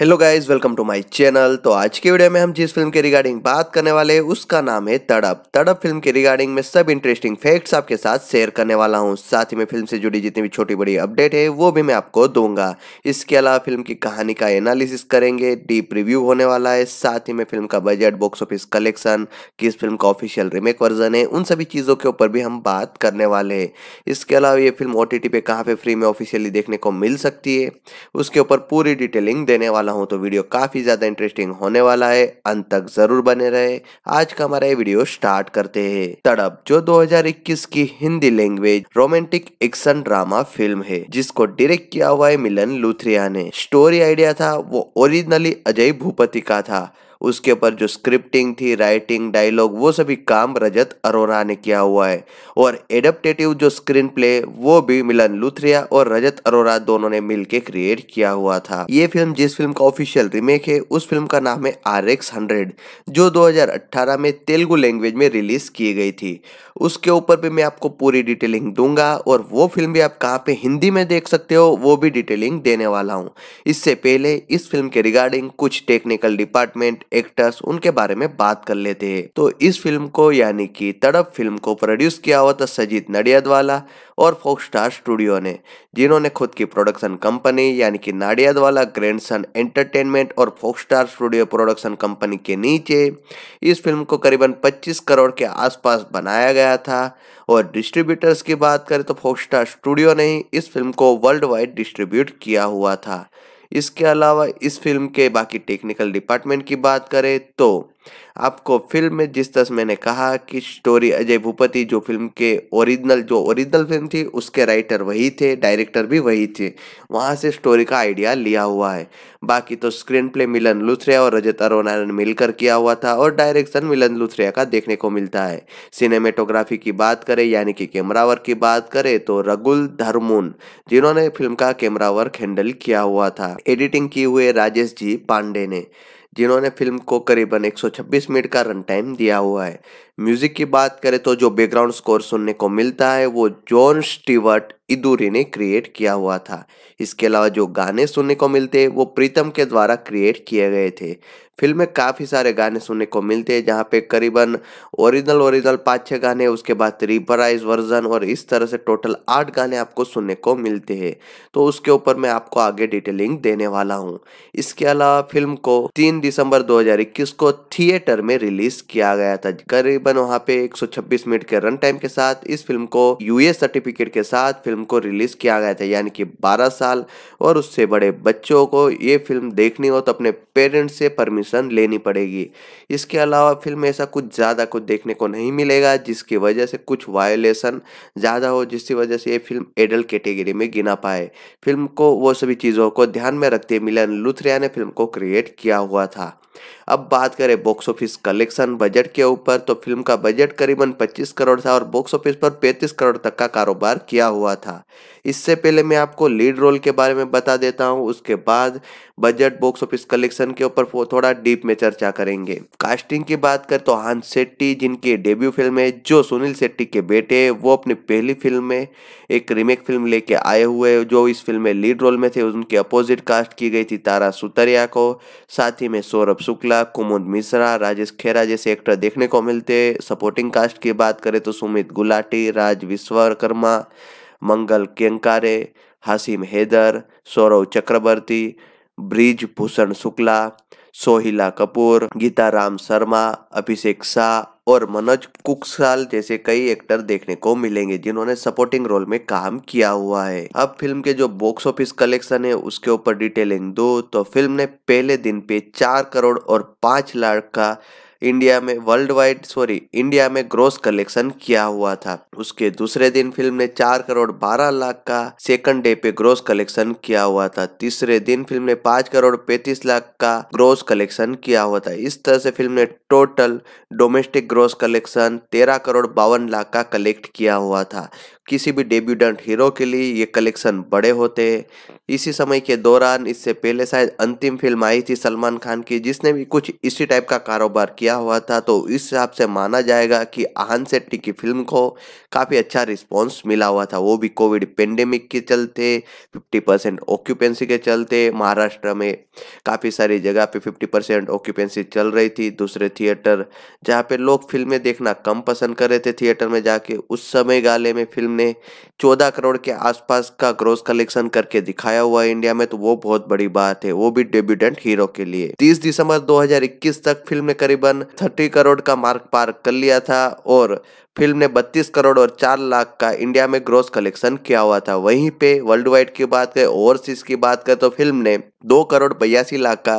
hello guys welcome to my channel तो आज के वीडियो में हम जिस फिल्म के रिगार्डिंग बात करने वाले हैं उसका नाम है तड़प तड़प फिल्म के रिगार्डिंग में सब इंटरेस्टिंग फैक्ट्स आपके साथ शेयर करने वाला हूं साथ ही में फिल्म से जुड़ी जितनी भी छोटी बड़ी अपडेट है वो भी मैं आपको दूंगा इसके अलावा फिल्म की कहानी का एनालिसिस करेंगे डीप रिव्यू होने वाला है साथ ही में फिल्म का बजट बॉक्स ऑफिस कलेक्शन किस फिल्म का ऑफिशियल रिमेक वर्जन है उन सभी चीज़ों के ऊपर भी हम बात करने वाले हैं इसके अलावा ये फिल्म ओ टी पे कहाँ पर फ्री में ऑफिशियली देखने को मिल सकती है उसके ऊपर पूरी डिटेलिंग देने वाला वाला हूँ तो वीडियो काफ़ी ज़्यादा इंटरेस्टिंग होने वाला है अंत तक जरूर बने रहे आज का हमारा ये वीडियो स्टार्ट करते हैं तड़प जो 2021 की Hindi language romantic action drama film है जिसको डायरेक्ट किया हुआ है मिलन लुथरिया ने स्टोरी आइडिया था वो ओरिजिनली अजय भूपति का था उसके ऊपर जो स्क्रिप्टिंग थी राइटिंग डायलॉग वो सभी काम रजत अरोरा ने किया हुआ है और एडप्टेटिव जो स्क्रीन प्ले वो भी मिलन लुथरिया और रजत अरोरा दोनों ने मिलकर क्रिएट किया हुआ था ये फिल्म जिस फिल्म का ऑफिशियल रीमेक है उस फिल्म का नाम है आर एक्स हंड्रेड जो दो में तेलुगु लैंग्वेज में रिलीज की गई थी उसके ऊपर भी मैं आपको पूरी डिटेलिंग दूंगा और वो फिल्म भी आप कहाँ पे हिंदी में देख सकते हो वो भी डिटेलिंग देने वाला हूँ इससे पहले इस फिल्म के रिगार्डिंग कुछ टेक्निकल डिपार्टमेंट एक्टर्स उनके बारे में बात कर लेते हैं तो इस फिल्म को यानी कि तड़प फिल्म को प्रोड्यूस किया हुआ था सजीत नडियादवाला और फोक स्टार स्टूडियो ने जिन्होंने खुद की प्रोडक्शन कंपनी यानी कि नाडियादवाला ग्रैंड सन एंटरटेनमेंट और फोक स्टार स्टूडियो प्रोडक्शन कंपनी के नीचे इस फिल्म को करीबन 25 करोड़ के आसपास बनाया गया था और डिस्ट्रीब्यूटर्स की बात करें तो फोक स्टार स्टूडियो ने ही इस फिल्म को वर्ल्ड वाइड डिस्ट्रीब्यूट किया हुआ था इसके अलावा इस फिल्म के बाकी टेक्निकल डिपार्टमेंट की बात करें तो आपको फिल्म में जिस तरह मैंने कहा कि स्टोरी अजय भूपति जो फिल्म के ओरिजिनल जो ओरिजिनल फिल्म थी उसके राइटर वही थे डायरेक्टर भी वही थे वहाँ से स्टोरी का आइडिया लिया हुआ है बाकी तो स्क्रीन प्ले मिलन लुथरिया और रजत अरुणारायण मिलकर किया हुआ था और डायरेक्शन मिलन लुथरिया का देखने को मिलता है सिनेमेटोग्राफी की बात करें यानी कि कैमरा वर्क की बात करें तो रगुल धर्मून जिन्होंने फिल्म का कैमरा वर्क हैंडल किया हुआ था एडिटिंग की हुए राजेश जी पांडे ने जिन्होंने फिल्म को करीबन 126 मिनट का रन टाइम दिया हुआ है म्यूजिक की बात करें तो जो बैकग्राउंड स्कोर सुनने को मिलता है वो जॉन स्टीवर्ट इदूरी ने क्रिएट किया हुआ था इसके अलावा जो गाने सुनने को मिलते हैं वो प्रीतम के द्वारा क्रिएट किए गए थे फिल्म में काफ़ी सारे गाने सुनने को मिलते हैं जहाँ पे करीबन ओरिजिनल ओरिजिनल पाँच छः गाने उसके बाद रिपराइज वर्जन और इस तरह से टोटल आठ गाने आपको सुनने को मिलते हैं तो उसके ऊपर मैं आपको आगे डिटेलिंग देने वाला हूँ इसके अलावा फिल्म को तीन दिसंबर 2021 को थिएटर में रिलीज किया गया था करीबन तकरीबन वहाँ पे 126 मिनट के रन टाइम के साथ इस फिल्म को यूएस सर्टिफिकेट के साथ फिल्म को रिलीज किया गया था यानी कि 12 साल और उससे बड़े बच्चों को ये फिल्म देखनी हो तो अपने पेरेंट्स से परमिशन लेनी पड़ेगी इसके अलावा फिल्म ऐसा कुछ ज़्यादा कुछ देखने को नहीं मिलेगा जिसकी वजह से कुछ वायोलेशन ज़्यादा हो जिसकी वजह से ये फिल्म एडल्ट कैटेगरी में गिना पाए फिल्म को वो सभी चीज़ों को ध्यान में रखते मिलन लुथरिया ने फिल्म को क्रिएट किया हुआ था अब बात करें बॉक्स ऑफिस कलेक्शन बजट के ऊपर तो फिल्म का बजट करीबन 25 करोड़ था और बॉक्स ऑफिस पर 35 करोड़ तक का कारोबार किया हुआ था इससे पहले मैं आपको लीड रोल के बारे में बता देता हूँ उसके बाद बजट बॉक्स ऑफिस कलेक्शन के ऊपर थोड़ा डीप में चर्चा करेंगे कास्टिंग की बात कर तो हंस शेट्टी जिनकी डेब्यू फिल्म है जो सुनील शेट्टी के बेटे वो अपनी पहली फिल्म में एक रीमेक फिल्म लेके आए हुए जो इस फिल्म में लीड रोल में थे उनके अपोजिट कास्ट की गई थी तारा सुतरिया को साथ ही में सौरभ शुक्ला कुमुद मिश्रा राजेश खेरा जैसे एक्टर देखने को मिलते सपोर्टिंग कास्ट की बात करें तो सुमित गुलाटी राज विश्वकर्मा मंगल केंकारे हासिम हैदर सौरव चक्रवर्ती ब्रिज भूषण शुक्ला सोहिला कपूर राम शर्मा अभिषेक शाह और मनोज कुकसाल जैसे कई एक्टर देखने को मिलेंगे जिन्होंने सपोर्टिंग रोल में काम किया हुआ है अब फिल्म के जो बॉक्स ऑफिस कलेक्शन है उसके ऊपर डिटेलिंग दो तो फिल्म ने पहले दिन पे चार करोड़ और पांच लाख का इंडिया में वर्ल्ड वाइड सॉरी इंडिया में ग्रोस कलेक्शन किया हुआ था उसके दूसरे दिन फिल्म ने चार करोड़ बारह लाख का सेकंड डे पे ग्रोस कलेक्शन किया हुआ था तीसरे दिन फिल्म ने पांच करोड़ पैतीस लाख का ग्रोस कलेक्शन किया हुआ था इस तरह से फिल्म ने टोटल डोमेस्टिक ग्रोस कलेक्शन तेरह करोड़ बावन लाख का कलेक्ट किया हुआ था किसी भी डेब्यूडेंट हीरो के लिए ये कलेक्शन बड़े होते हैं इसी समय के दौरान इससे पहले शायद अंतिम फिल्म आई थी सलमान खान की जिसने भी कुछ इसी टाइप का कारोबार किया हुआ था तो इस हिसाब से माना जाएगा कि आहन सेट्टी की फिल्म को काफ़ी अच्छा रिस्पॉन्स मिला हुआ था वो भी कोविड पेंडेमिक के चलते फिफ्टी परसेंट ऑक्यूपेंसी के चलते महाराष्ट्र में काफ़ी सारी जगह पे फिफ्टी परसेंट ऑक्यूपेंसी चल रही थी दूसरे थिएटर जहाँ पे लोग फिल्में देखना कम पसंद कर रहे थे थिएटर में जाके उस समय गाले में फिल्म ने 14 करोड़ के आसपास का ग्रोस कलेक्शन करके दिखाया हुआ है इंडिया में तो वो बहुत बड़ी बात है वो भी डेब्यूटेंट हीरो के लिए 30 दिसंबर 2021 तक फिल्म ने करीबन 30 करोड़ का मार्क पार कर लिया था और फिल्म ने 32 करोड़ और 4 लाख का इंडिया में ग्रोस कलेक्शन किया हुआ था वहीं पे वर्ल्ड वाइड की बात करें ओवरसीज की बात करें तो फिल्म ने 2 करोड़ बयासी लाख का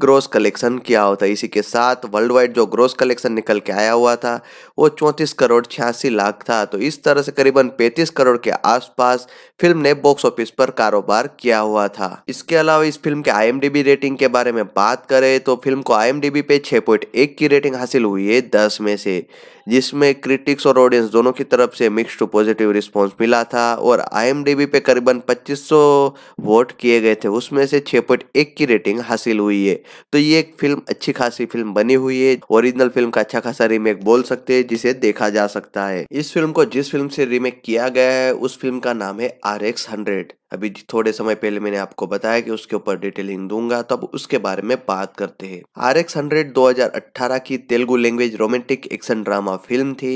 ग्रोस कलेक्शन किया होता है इसी के साथ वर्ल्ड वाइड जो ग्रोस कलेक्शन निकल के आया हुआ था वो चौंतीस करोड़ छियासी लाख था तो इस तरह से करीबन पैंतीस करोड़ के आसपास फिल्म ने बॉक्स ऑफिस पर कारोबार किया हुआ था इसके अलावा इस फिल्म के आई रेटिंग के बारे में बात करें तो फिल्म को आई पे छः की रेटिंग हासिल हुई है दस में से जिसमें क्रिटिक्स और ऑडियंस दोनों की तरफ से मिक्स टू पॉजिटिव रिस्पांस मिला था और आई पे करीबन 2500 वोट किए गए थे उसमें से 6.1 की रेटिंग हासिल हुई है तो ये एक फिल्म अच्छी खासी फिल्म बनी हुई है ओरिजिनल फिल्म का अच्छा खासा रीमेक बोल सकते हैं जिसे देखा जा सकता है इस फिल्म को जिस फिल्म से रीमेक किया गया है उस फिल्म का नाम है आर एक्स हंड्रेड अभी थोड़े समय पहले मैंने आपको बताया कि उसके ऊपर डिटेलिंग दूंगा तो अब उसके बारे में बात करते हैं आर एक्स हंड्रेड दो की Telugu language romantic action drama film थी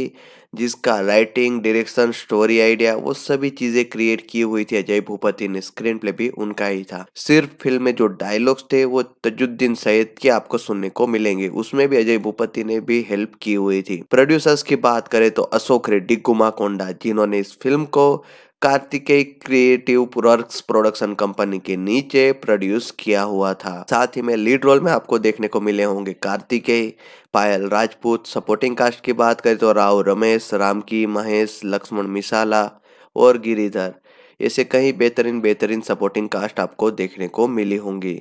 जिसका राइटिंग डायरेक्शन स्टोरी आइडिया वो सभी चीजें क्रिएट की हुई थी अजय भूपति ने स्क्रीन प्ले भी उनका ही था सिर्फ फिल्म में जो डायलॉग्स थे वो तजुद्दीन सैयद के आपको सुनने को मिलेंगे उसमें भी अजय भूपति ने भी हेल्प की हुई थी प्रोड्यूसर्स की बात करें तो अशोक रेड्डी गुमा कोंडा जिन्होंने इस फिल्म को Kartikeya creative products production company के नीचे प्रोड्यूस किया हुआ था साथ ही में लीड रोल में आपको देखने को मिले होंगे कार्तिकेय पायल राजपूत सपोर्टिंग कास्ट की बात करें तो राव रमेश रामकी महेश लक्ष्मण मिसाला और गिरिधर ऐसे कई बेहतरीन बेहतरीन सपोर्टिंग कास्ट आपको देखने को मिली होंगी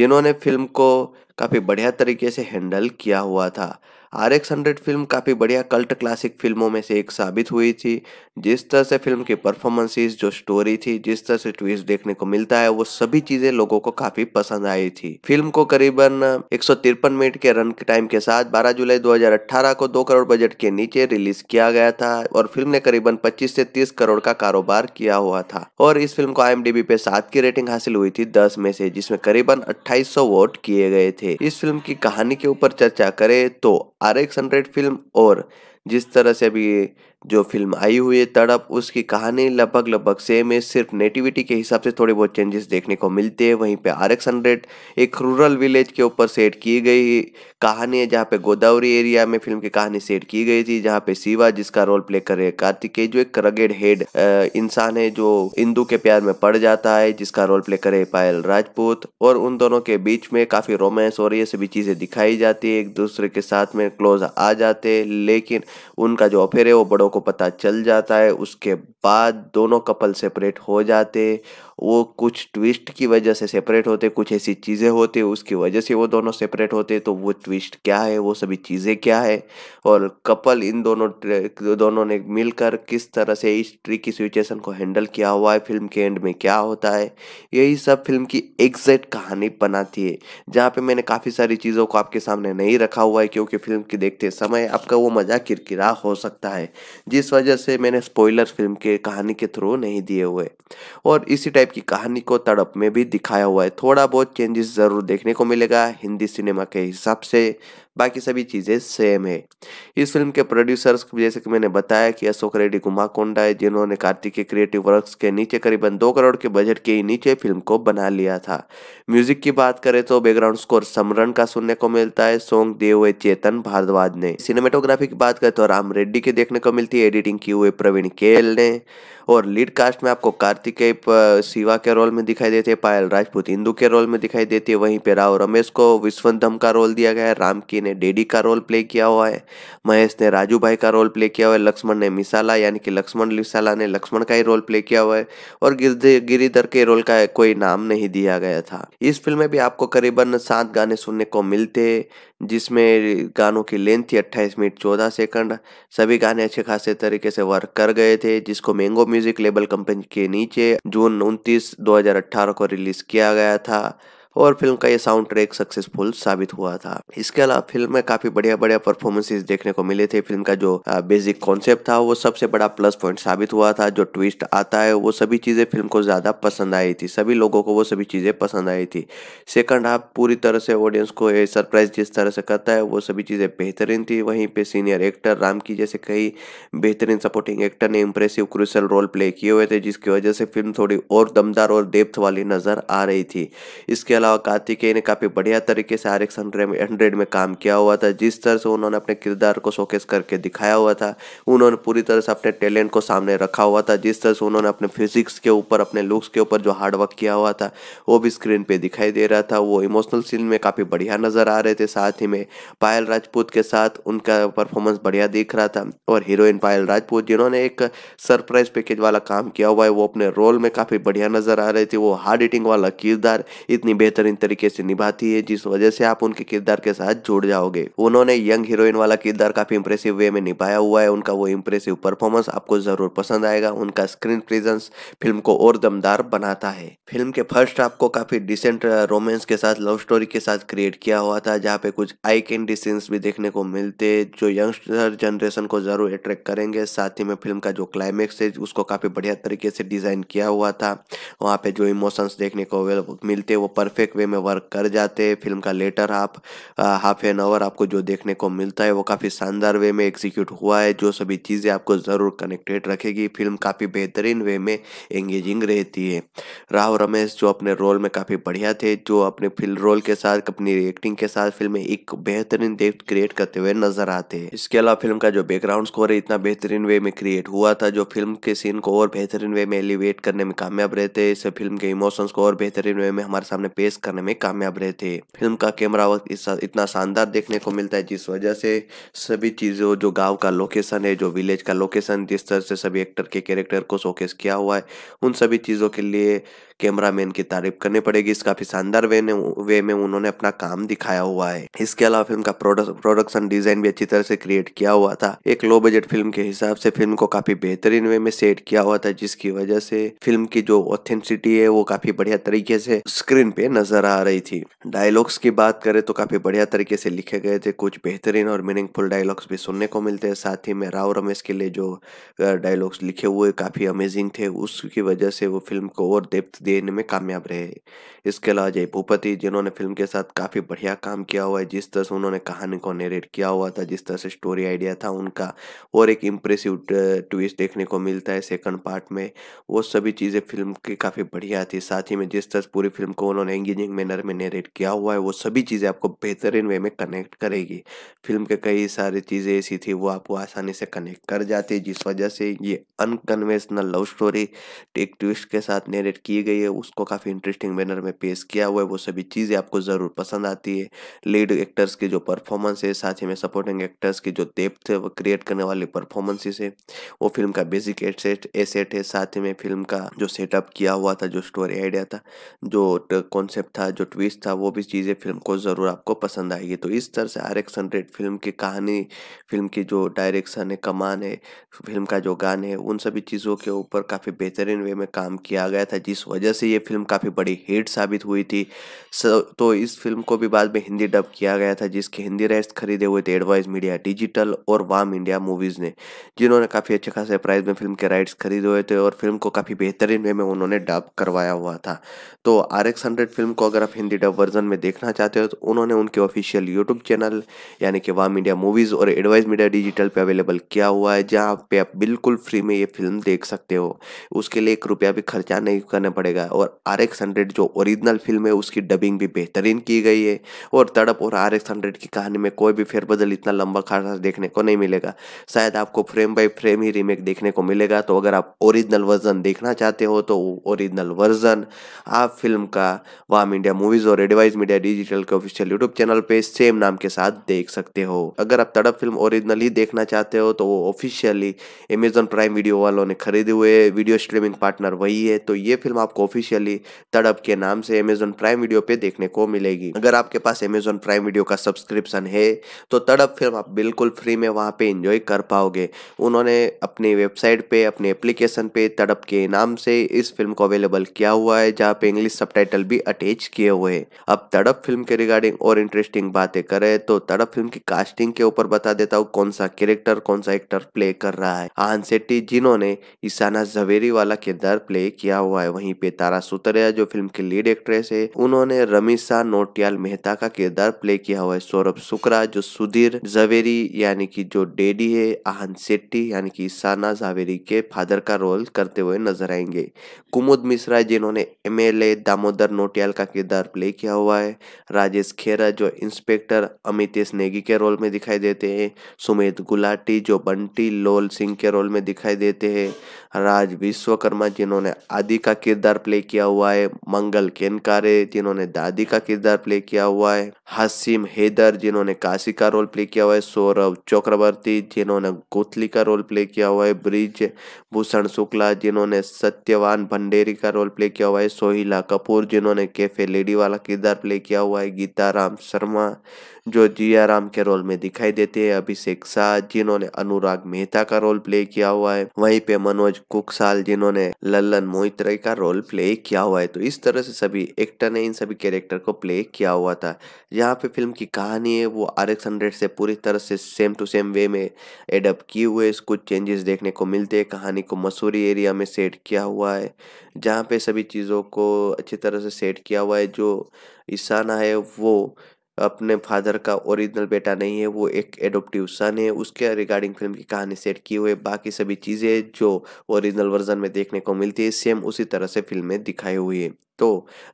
जिन्होंने फिल्म को काफ़ी बढ़िया तरीके से हैंडल किया हुआ था आर एक्स हंड्रेड फिल्म काफ़ी बढ़िया कल्ट क्लासिक फिल्मों में से एक साबित हुई थी जिस तरह से फिल्म की परफॉर्मेंसेस जो स्टोरी थी जिस तरह से ट्विस्ट देखने को मिलता है वो सभी चीज़ें लोगों को काफ़ी पसंद आई थी फिल्म को करीबन एक मिनट के रन टाइम के साथ 12 जुलाई 2018 को दो करोड़ बजट के नीचे रिलीज किया गया था और फिल्म ने करीबन पच्चीस से तीस करोड़ का कारोबार किया हुआ था और इस फिल्म को आई पे सात की रेटिंग हासिल हुई थी दस में से जिसमें करीबन अट्ठाईस वोट किए गए थे इस फिल्म की कहानी के ऊपर चर्चा करें तो आर एक्स हंड्रेड फिल्म और जिस तरह से अभी जो फिल्म आई हुई है तड़प उसकी कहानी लगभग लगभग सेम है सिर्फ नेटिविटी के हिसाब से थोड़े बहुत चेंजेस देखने को मिलते हैं वहीं पे एक्स हंड्रेड एक रूरल विलेज के ऊपर सेट की गई कहानी है जहाँ पे गोदावरी एरिया में फिल्म की कहानी सेट की गई थी जहाँ पे शिवा जिसका रोल प्ले हैं कार्तिकेय जो एक रगेड हेड इंसान है जो इंदू के प्यार में पड़ जाता है जिसका रोल प्ले करे पायल राजपूत और उन दोनों के बीच में काफी रोमांस और ये सभी चीजें दिखाई जाती है एक दूसरे के साथ में क्लोज आ जाते हैं लेकिन उनका जो अफेयर है वो बड़ों को पता चल जाता है उसके बाद दोनों कपल सेपरेट हो जाते वो कुछ ट्विस्ट की वजह से सेपरेट होते कुछ ऐसी चीज़ें होती उसकी वजह से वो दोनों सेपरेट होते तो वो ट्विस्ट क्या है वो सभी चीज़ें क्या है और कपल इन दोनों दोनों ने मिलकर किस तरह से इस ट्री की सिचुएशन को हैंडल किया हुआ है फिल्म के एंड में क्या होता है यही सब फिल्म की एग्जैक्ट कहानी बनाती है जहाँ पर मैंने काफ़ी सारी चीज़ों को आपके सामने नहीं रखा हुआ है क्योंकि फिल्म की देखते समय आपका वो मज़ा किरकिरा हो सकता है जिस वजह से मैंने स्पॉयलर फिल्म के कहानी के थ्रू नहीं दिए हुए और इसी टाइप टाइप की कहानी को तड़प में भी दिखाया हुआ है थोड़ा बहुत चेंजेस ज़रूर देखने को मिलेगा हिंदी सिनेमा के हिसाब से बाकी सभी चीज़ें सेम है इस फिल्म के प्रोड्यूसर्स जैसे कि मैंने बताया कि अशोक रेड्डी कुमार कोंडा है जिन्होंने कार्तिक के क्रिएटिव वर्क्स के नीचे करीबन दो करोड़ के बजट के नीचे फिल्म को बना लिया था म्यूजिक की बात करें तो बैकग्राउंड स्कोर समरन का सुनने को मिलता है सॉन्ग दिए हुए चेतन भारद्वाज ने सिनेमेटोग्राफी की बात करें तो राम रेड्डी के देखने को मिलती है एडिटिंग की हुए प्रवीण केल ने और लीड कास्ट में आपको कार्तिकेय शिवा के रोल में दिखाई देते हैं पायल राजपूत इंदू के रोल में दिखाई देती है वहीं पे राव रमेश को विश्वंधम का रोल दिया गया है राम की ने डेडी का रोल प्ले किया हुआ है महेश ने राजू भाई का रोल प्ले किया हुआ है लक्ष्मण ने मिसाला यानी कि लक्ष्मण मिसाला ने लक्ष्मण का ही रोल प्ले किया हुआ है और गिरिधर के रोल का कोई नाम नहीं दिया गया था इस फिल्म में भी आपको करीबन सात गाने सुनने को मिलते जिसमें गानों की लेंथ थी अट्ठाईस मिनट चौदह सेकंड सभी गाने अच्छे खासे तरीके से वर्क कर गए थे जिसको मैंगो म्यूजिक लेबल कंपनी के नीचे जून उनतीस 2018 को रिलीज किया गया था और फिल्म का ये साउंड ट्रैक सक्सेसफुल साबित हुआ था इसके अलावा फिल्म में काफी बढ़िया बढ़िया परफॉर्मेंसेज देखने को मिले थे फिल्म का जो बेसिक कॉन्सेप्ट था वो सबसे बड़ा प्लस पॉइंट साबित हुआ था जो ट्विस्ट आता है वो सभी चीजें फिल्म को ज्यादा पसंद आई थी सभी लोगों को वो सभी चीजें पसंद आई थी सेकंड हाफ पूरी तरह से ऑडियंस को सरप्राइज जिस तरह से करता है वो सभी चीजें बेहतरीन थी वहीं पे सीनियर एक्टर राम की जैसे कई बेहतरीन सपोर्टिंग एक्टर ने इंप्रेसिव क्रूशल रोल प्ले किए हुए थे जिसकी वजह से फिल्म थोड़ी और दमदार और डेप्थ वाली नजर आ रही थी इसके अलावा अलावा कार्तिकेय ने काफ़ी बढ़िया तरीके से आर एक्स हंड्रेड में काम किया हुआ था जिस तरह से उन्होंने अपने किरदार को शोकेस करके दिखाया हुआ था उन्होंने पूरी तरह से अपने टैलेंट को सामने रखा हुआ था जिस तरह से उन्होंने अपने फिजिक्स के ऊपर अपने लुक्स के ऊपर जो हार्डवर्क किया हुआ था वो भी स्क्रीन पर दिखाई दे रहा था वो इमोशनल सीन में काफ़ी बढ़िया नज़र आ रहे थे साथ ही में पायल राजपूत के साथ उनका परफॉर्मेंस बढ़िया दिख रहा था और हीरोइन पायल राजपूत जिन्होंने एक सरप्राइज पैकेज वाला काम किया हुआ है वो अपने रोल में काफ़ी बढ़िया नज़र आ रही थी वो हार्ड हिटिंग वाला किरदार इतनी बेहतर बेहतरीन तरीके से निभाती है जिस वजह से आप उनके किरदार के साथ जुड़ जाओगे उन्होंने यंग हीरोइन वाला किरदार काफी इंप्रेसिव वे में निभाया हुआ है उनका वो इंप्रेसिव परफॉर्मेंस आपको जरूर पसंद आएगा उनका स्क्रीन प्रेजेंस फिल्म को और दमदार बनाता है फिल्म के फर्स्ट हाफ को काफी डिसेंट रोमांस के साथ लव स्टोरी के साथ क्रिएट किया हुआ था जहाँ पे कुछ आई कैंडी सीन्स भी देखने को मिलते जो यंगस्टर जनरेशन को जरूर अट्रैक्ट करेंगे साथ ही में फिल्म का जो क्लाइमेक्स है उसको काफी बढ़िया तरीके से डिजाइन किया हुआ था वहाँ पे जो इमोशंस देखने को मिलते वो परफेक्ट परफेक्ट वे में वर्क कर जाते हैं फिल्म का latter half half an hour आपको जो देखने को मिलता है वो काफ़ी शानदार वे में एग्जीक्यूट हुआ है जो सभी चीज़ें आपको ज़रूर कनेक्टेड रखेगी फिल्म काफ़ी बेहतरीन वे में एंगेजिंग रहती है राहु रमेश जो अपने रोल में काफ़ी बढ़िया थे जो अपने फिल्म रोल के साथ अपनी एक्टिंग के साथ फिल्म में एक बेहतरीन डेप्थ क्रिएट करते हुए नजर आते हैं इसके अलावा फिल्म का जो बैकग्राउंड स्कोर है इतना बेहतरीन वे में क्रिएट हुआ था जो फिल्म के सीन को और बेहतरीन वे में एलिवेट करने में कामयाब रहते हैं इससे फिल्म के इमोशंस को और बेहतरीन वे में हमारे सामने पेश पेश करने में कामयाब रहे थे फिल्म का कैमरा वर्क इतना शानदार देखने को मिलता है जिस वजह से सभी चीज़ों जो गाँव का लोकेशन है जो विलेज का लोकेशन जिस तरह से सभी एक्टर के कैरेक्टर को शोकेस किया हुआ है उन सभी चीज़ों के लिए कैमरामैन की तारीफ करनी पड़ेगी इस काफी शानदार वे ने वे में उन्होंने अपना काम दिखाया हुआ है इसके अलावा फिल्म का प्रोडक्शन डिजाइन भी अच्छी तरह से क्रिएट किया हुआ था एक लो बजट फिल्म के हिसाब से फिल्म को काफी बेहतरीन वे में सेट किया हुआ था जिसकी वजह से फिल्म की जो ऑथेंटिसिटी है वो काफी बढ़िया तरीके से स्क्रीन पे नजर आ रही थी डायलॉग्स की बात करें तो काफी बढ़िया तरीके से लिखे गए थे कुछ बेहतरीन और मीनिंगफुल डायलॉग्स भी सुनने को मिलते हैं साथ ही में राव रमेश के लिए जो डायलॉग्स लिखे हुए काफी अमेजिंग थे उसकी वजह से वो फिल्म को और डेप्थ देने में कामयाब रहे इसके अलावा जय भूपति जिन्होंने फिल्म के साथ काफ़ी बढ़िया काम किया हुआ है जिस तरह से उन्होंने कहानी को नरेट किया हुआ था जिस तरह से स्टोरी आइडिया था उनका और एक इम्प्रेसिव ट्विस्ट देखने को मिलता है सेकंड पार्ट में वो सभी चीज़ें फिल्म की काफ़ी बढ़िया थी साथ ही में जिस तरह से पूरी फिल्म को उन्होंने एंगेजिंग मैनर में नरेट किया हुआ है वो सभी चीज़ें आपको बेहतरीन वे में कनेक्ट करेगी फिल्म के कई सारी चीज़ें ऐसी थी वो आपको आसानी से कनेक्ट कर जाती जिस वजह से ये अनकन्वेंशनल लव स्टोरी एक ट्विस्ट के साथ नरेट की गई है उसको काफ़ी इंटरेस्टिंग मैनर में पेश किया हुआ है वो सभी चीज़ें आपको ज़रूर पसंद आती है लीड एक्टर्स की जो परफॉर्मेंस है साथ ही में सपोर्टिंग एक्टर्स की जो डेप्थ है वो क्रिएट करने वाली परफॉर्मेंसेस है वो फिल्म का बेसिक एसेट एसेट है साथ ही में फिल्म का जो सेटअप किया हुआ था जो स्टोरी आइडिया था जो कॉन्सेप्ट था जो ट्विस्ट था वो भी चीज़ें फिल्म को ज़रूर आपको पसंद आएगी तो इस तरह से आर एक्स हंड्रेड फिल्म की कहानी फिल्म की जो डायरेक्शन है कमान है फिल्म का जो गाने है उन सभी चीज़ों के ऊपर काफ़ी बेहतरीन वे में काम किया गया था जिस वजह से ये फिल्म काफ़ी बड़ी हिट साबित साबित हुई थी तो इस फिल्म को भी बाद में हिंदी डब किया गया था जिसके हिंदी राइट्स खरीदे हुए थे एडवाइज मीडिया डिजिटल और वाम इंडिया मूवीज़ ने जिन्होंने काफ़ी अच्छे खासे प्राइस में फिल्म के राइट्स खरीदे हुए थे और फिल्म को काफ़ी बेहतरीन वे में उन्होंने डब करवाया हुआ था तो आर एक्स हंड्रेड फिल्म को अगर आप हिंदी डब वर्जन में देखना चाहते हो तो उन्होंने उनके ऑफिशियल यूट्यूब चैनल यानी कि वाम इंडिया मूवीज़ और एडवाइज मीडिया डिजिटल पर अवेलेबल किया हुआ है जहाँ पे आप बिल्कुल फ्री में ये फिल्म देख सकते हो उसके लिए एक रुपया भी खर्चा नहीं करना पड़ेगा और आर एक्स हंड्रेड जो ओरिजिनल ओरिजिनल फिल्म है उसकी डबिंग भी बेहतरीन की गई है और तड़प और आर एक्स हंड्रेड की कहानी में कोई भी फेरबदल इतना लंबा खासा देखने को नहीं मिलेगा शायद आपको फ्रेम बाई फ्रेम ही रीमेक देखने को मिलेगा तो अगर आप ओरिजिनल वर्जन देखना चाहते हो तो ओरिजिनल वर्जन आप फिल्म का वाम इंडिया मूवीज और एडवाइज मीडिया डिजिटल के ऑफिशियल यूट्यूब चैनल पे सेम नाम के साथ देख सकते हो अगर आप तड़प फिल्म ओरिजिनल ही देखना चाहते हो तो वो ऑफिशियली अमेजोन प्राइम वीडियो वालों ने खरीदे हुए वीडियो स्ट्रीमिंग पार्टनर वही है तो ये फिल्म आपको ऑफिशियली तड़प के नाम नाम से अमेजोन प्राइम वीडियो पे देखने को मिलेगी अगर आपके पास अमेजोन प्राइम वीडियो का सब्सक्रिप्शन है तो तड़प फिल्म आप बिल्कुल फ्री में वहाँ पे इंजॉय कर पाओगे उन्होंने अपनी वेबसाइट पे अपने एप्लीकेशन पे तड़प के नाम से इस फिल्म को अवेलेबल किया हुआ है जहाँ पे इंग्लिश सब भी अटैच किए हुए हैं अब तड़प फिल्म के रिगार्डिंग और इंटरेस्टिंग बातें करें तो तड़प फिल्म की कास्टिंग के ऊपर बता देता हूँ कौन सा कैरेक्टर कौन सा एक्टर प्ले कर रहा है आहन सेट्टी जिन्होंने ईशाना जवेरी वाला किरदार प्ले किया हुआ है वहीं पे तारा सुतरिया जो फिल्म के लीड लीड एक्ट्रेस है उन्होंने रमीशा नोटियाल मेहता का किरदार प्ले किया हुआ है सौरभ शुक्रा जो सुधीर जवेरी यानी कि जो डेडी है आहन सेट्टी यानी कि साना जावेरी के फादर का रोल करते हुए नजर आएंगे कुमुद मिश्रा जिन्होंने एम दामोदर नोटियाल का किरदार प्ले किया हुआ है राजेश खेरा जो इंस्पेक्टर अमितेश नेगी के रोल में दिखाई देते हैं सुमेध गुलाटी जो बंटी लोल सिंह के रोल में दिखाई देते हैं राज विश्वकर्मा जिन्होंने आदि का किरदार प्ले किया हुआ है मंगल केनकारे जिन्होंने दादी का किरदार प्ले किया हुआ है हसीम हैदर जिन्होंने काशी का रोल प्ले किया हुआ है सौरभ चक्रवर्ती जिन्होंने गोथली का रोल प्ले किया हुआ है ब्रिज भूषण शुक्ला जिन्होंने सत्यवान भंडेरी का रोल प्ले किया हुआ है सोहिला कपूर जिन्होंने कैफे लेडी वाला किरदार प्ले किया हुआ है गीता राम शर्मा जो जियाराम के रोल में दिखाई देते हैं अभिषेक शाह जिन्होंने अनुराग मेहता का रोल प्ले किया हुआ है वहीं पे मनोज कुकसाल जिन्होंने लल्लन मोहित्रे का रोल प्ले किया हुआ है तो इस तरह से सभी एक्टर ने इन सभी कैरेक्टर को प्ले किया हुआ था यहाँ पे फिल्म की कहानी है वो आर एक्स हंड्रेड से पूरी तरह से सेम टू सेम वे में एडप्ट किए हुए कुछ चेंजेस देखने को मिलते हैं कहानी को मसूरी एरिया में सेट किया हुआ है जहाँ पे सभी चीज़ों को अच्छी तरह से सेट किया हुआ है जो इशाना है वो अपने फादर का ओरिजिनल बेटा नहीं है वो एक एडोप्टिव सन है उसके रिगार्डिंग फिल्म की कहानी सेट की हुई बाकी सभी चीज़ें जो ओरिजिनल वर्जन में देखने को मिलती है सेम उसी तरह से फिल्म में दिखाई हुई है तो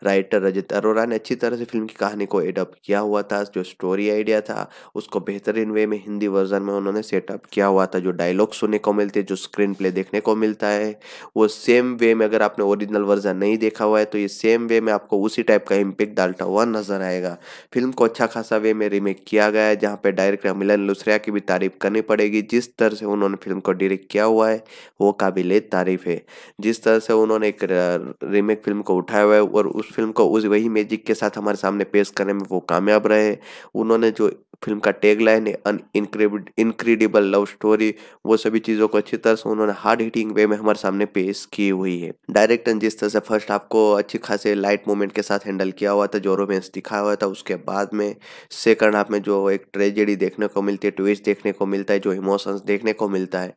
राइटर रजत अरोरा ने अच्छी तरह से फिल्म की कहानी को एडप्ट किया हुआ था जो स्टोरी आइडिया था उसको बेहतरीन वे में हिंदी वर्जन में उन्होंने सेटअप किया हुआ था जो डायलॉग सुनने को मिलते हैं जो स्क्रीन प्ले देखने को मिलता है वो सेम वे में अगर आपने ओरिजिनल वर्जन नहीं देखा हुआ है तो ये सेम वे में आपको उसी टाइप का इम्पेक्ट डालता हुआ नजर आएगा फिल्म को अच्छा खासा वे में रिमेक किया गया है जहाँ पर डायरेक्टर मिलन लुसरिया की भी तारीफ करनी पड़ेगी जिस तरह से उन्होंने फिल्म को डायरेक्ट किया हुआ है वो काबिल तारीफ है जिस तरह से उन्होंने एक रिमेक फिल्म को उठाया हुआ है और उस फिल्म को उस वही मैजिक के साथ हमारे सामने पेश करने में वो कामयाब रहे उन्होंने जो फिल्म का टैग लाइन है अन इनक्रेडिबल लव स्टोरी वो सभी चीज़ों को अच्छी तरह से उन्होंने हार्ड हिटिंग वे में हमारे सामने पेश की हुई है डायरेक्टर जिस तरह से फर्स्ट हाफ को अच्छी खासे लाइट मोमेंट के साथ हैंडल किया हुआ था जो रोमेंस दिखाया हुआ था उसके बाद में सेकंड हाफ में जो एक ट्रेजेडी देखने को मिलती है ट्विस्ट देखने को मिलता है जो इमोशंस देखने को मिलता है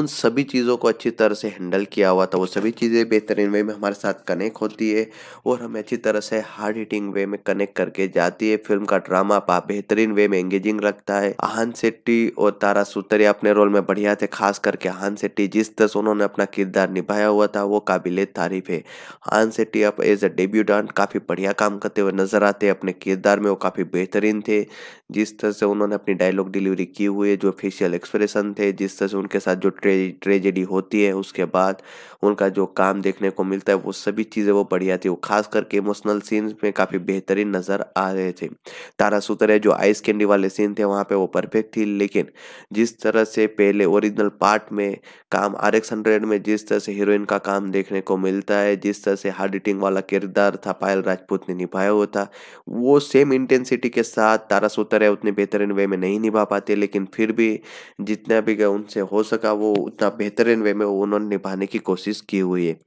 उन सभी चीज़ों को अच्छी तरह से हैंडल किया हुआ था वो सभी चीज़ें बेहतरीन वे में हमारे साथ कनेक्ट होती है और हमें अच्छी तरह से हार्ड हिटिंग वे में कनेक्ट करके जाती है फिल्म का ड्रामा पा बेहतरीन वे में एंगेजिंग रखता है आहान शेट्टी और तारा सुतरिया अपने रोल में बढ़िया थे खास करके आहान शेट्टी जिस तरह से उन्होंने अपना किरदार निभाया हुआ था वो काबिले तारीफ है आहान शेट्टी अब एज अ डेब्यूटांट काफ़ी बढ़िया काम करते हुए नजर आते हैं अपने किरदार में वो काफ़ी बेहतरीन थे जिस तरह से उन्होंने अपनी डायलॉग डिलीवरी की हुई है जो फेशियल एक्सप्रेशन थे जिस तरह से उनके साथ जो ट्रेजेडी होती है उसके बाद उनका जो काम देखने को मिलता है वो सभी चीज़ें वो बढ़िया थी थे वो खास करके इमोशनल सीन्स में काफ़ी बेहतरीन नज़र आ रहे थे तारा सूत्र जो आइस कैंडी वाले सीन थे वहाँ पे वो परफेक्ट थी लेकिन जिस तरह से पहले ओरिजिनल पार्ट में काम आर एक्स हंड्रेड में जिस तरह से हीरोइन का काम देखने को मिलता है जिस तरह से हार्ड इटिंग वाला किरदार था पायल राजपूत ने निभाया हुआ था वो सेम इंटेंसिटी के साथ तारा सूत्र उतने बेहतरीन वे में नहीं निभा पाते लेकिन फिर भी जितना भी उनसे हो सका वो उतना बेहतरीन वे में उन्होंने निभाने की कोशिश की हुई है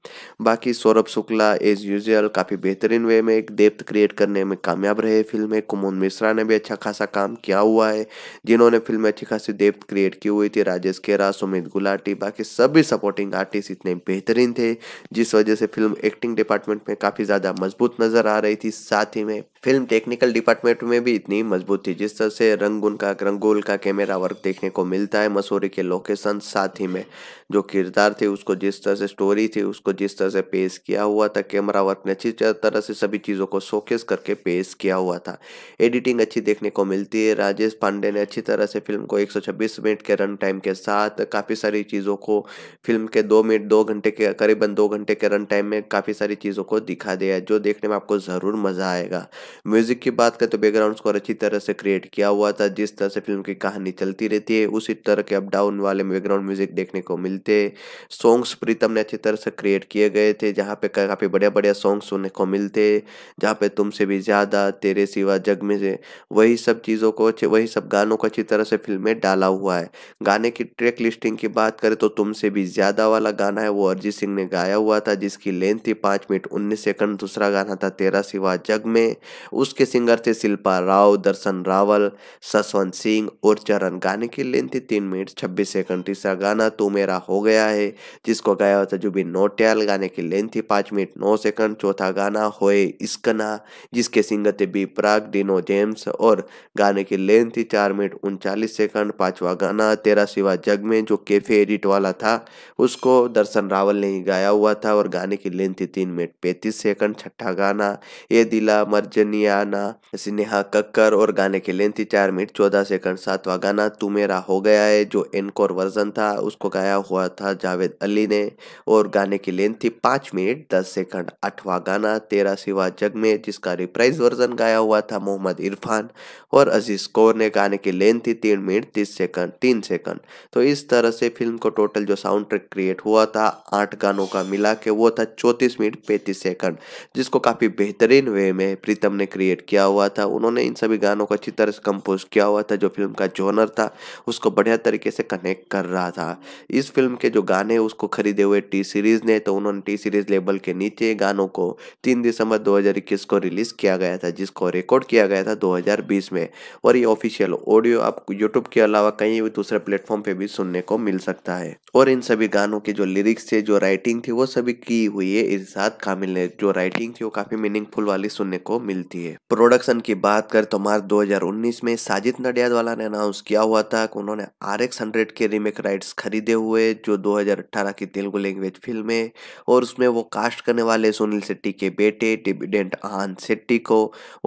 बाकी Saurabh Shukla as use visual काफ़ी बेहतरीन वे में एक डेप्थ क्रिएट करने में कामयाब रहे फिल्म में कुमोन मिश्रा ने भी अच्छा खासा काम किया हुआ है जिन्होंने फिल्म में अच्छी खासी डेप्थ क्रिएट की हुई थी राजेश खेरा सुमित गुलाटी बाकी सभी सपोर्टिंग आर्टिस्ट इतने बेहतरीन थे जिस वजह से फिल्म एक्टिंग डिपार्टमेंट में काफ़ी ज़्यादा मजबूत नज़र आ रही थी साथ ही में फिल्म टेक्निकल डिपार्टमेंट में भी इतनी मजबूत थी जिस तरह से रंगून का रंगोल का कैमरा वर्क देखने को मिलता है मसूरी के लोकेशन साथ ही में जो किरदार थे उसको जिस तरह से स्टोरी थी उसको जिस तरह से पेश किया हुआ था कैमरा वर्क ने अच्छी तरह से सभी चीज़ों को शोकेस करके पेश किया हुआ था एडिटिंग अच्छी देखने को मिलती है राजेश पांडे ने अच्छी तरह से फिल्म को 126 मिनट के रन टाइम के साथ काफ़ी सारी चीज़ों को फिल्म के दो मिनट दो घंटे के करीबन दो घंटे के रन टाइम में काफ़ी सारी चीज़ों को दिखा दिया है जो देखने में आपको ज़रूर मज़ा आएगा म्यूज़िक की बात करें तो बैकग्राउंड स्कोर अच्छी तरह से क्रिएट किया हुआ था जिस तरह से फिल्म की कहानी चलती रहती है उसी तरह के अप डाउन वाले बैकग्राउंड म्यूज़िक देखने को मिलते सॉन्ग्स प्रीतम ने अच्छी तरह से क्रिएट किए गए थे जहाँ पे काफ़ी बढ़िया बढ़िया सॉन्ग सुनने को मिलते जहाँ पे तुमसे भी ज़्यादा तेरे सिवा जग में से वही सब चीज़ों को वही सब गानों को अच्छी तरह से फिल्म में डाला हुआ है गाने की ट्रैक लिस्टिंग की बात करें तो तुमसे भी ज़्यादा वाला गाना है वो अरिजीत सिंह ने गाया हुआ था जिसकी लेंथ थी पाँच मिनट उन्नीस सेकंड दूसरा गाना था तेरा सिवा जग में उसके सिंगर थे शिल्पा राव दर्शन रावल ससवंत सिंह और चरण गाने की लेंथ थी तीन मिनट छब्बीस सेकंड तीसरा गाना तो मेरा हो गया है जिसको गाया हुआ था जुबिन नोटियाल गाने की लेंथ थी पाँच मिनट नौ सेकंड एल्बम चौथा गाना होए इस्कना जिसके सिंगर थे बी प्राग डिनो जेम्स और गाने की लेंथ थी चार मिनट उनचालीस सेकंड पांचवा गाना तेरा सिवा जग में जो कैफे एडिट वाला था उसको दर्शन रावल ने ही गाया हुआ था और गाने की लेंथ थी तीन मिनट पैंतीस सेकंड छठा गाना ये दिला मर्जनियाना स्नेहा कक्कर और गाने की लेंथ थी चार मिनट चौदह सेकंड सातवा गाना तू मेरा हो गया है जो एनकोर वर्जन था उसको गाया हुआ था जावेद अली ने और गाने की लेंथ थी पांच मिनट दस सेकंड आठ आठवां गाना तेरा सिवा जग में जिसका रिप्राइज वर्जन गाया हुआ था मोहम्मद इरफान और अजीज कौर ने गाने की लेंथ थी तीन मिनट तीस सेकंड तीन सेकंड तो इस तरह से फिल्म को टोटल जो साउंड ट्रैक क्रिएट हुआ था आठ गानों का मिला के वो था चौंतीस मिनट पैंतीस सेकंड जिसको काफ़ी बेहतरीन वे में प्रीतम ने क्रिएट किया हुआ था उन्होंने इन सभी गानों को अच्छी तरह से कंपोज किया हुआ था जो फिल्म का जोनर था उसको बढ़िया तरीके से कनेक्ट कर रहा था इस फिल्म के जो गाने उसको खरीदे हुए टी सीरीज़ ने तो उन्होंने टी सीरीज़ लेबल के नीचे गानों को 3 दिसंबर 2021 को रिलीज़ किया गया था जिसको रिकॉर्ड किया गया था 2020 में और ये ऑफिशियल ऑडियो आप यूट्यूब के अलावा कहीं भी दूसरे प्लेटफॉर्म पे भी सुनने को मिल सकता है और इन सभी गानों के जो लिरिक्स थे जो राइटिंग थी वो सभी की हुई है इर्शाद कामिल ने जो राइटिंग थी वो काफ़ी मीनिंगफुल वाली सुनने को मिलती है प्रोडक्शन की बात कर तो मार्च दो में साजिद नडियाद वाला ने अनाउंस किया हुआ था कि उन्होंने आर एक्स हंड्रेड के रीमेक राइट्स खरीदे हुए जो 2018 की तेलुगु लैंग्वेज फिल्म है और उसमें वो कास्ट करने वाले सुनील कपिल शेट्टी के बेटे डिविडेंट आहान शेट्टी को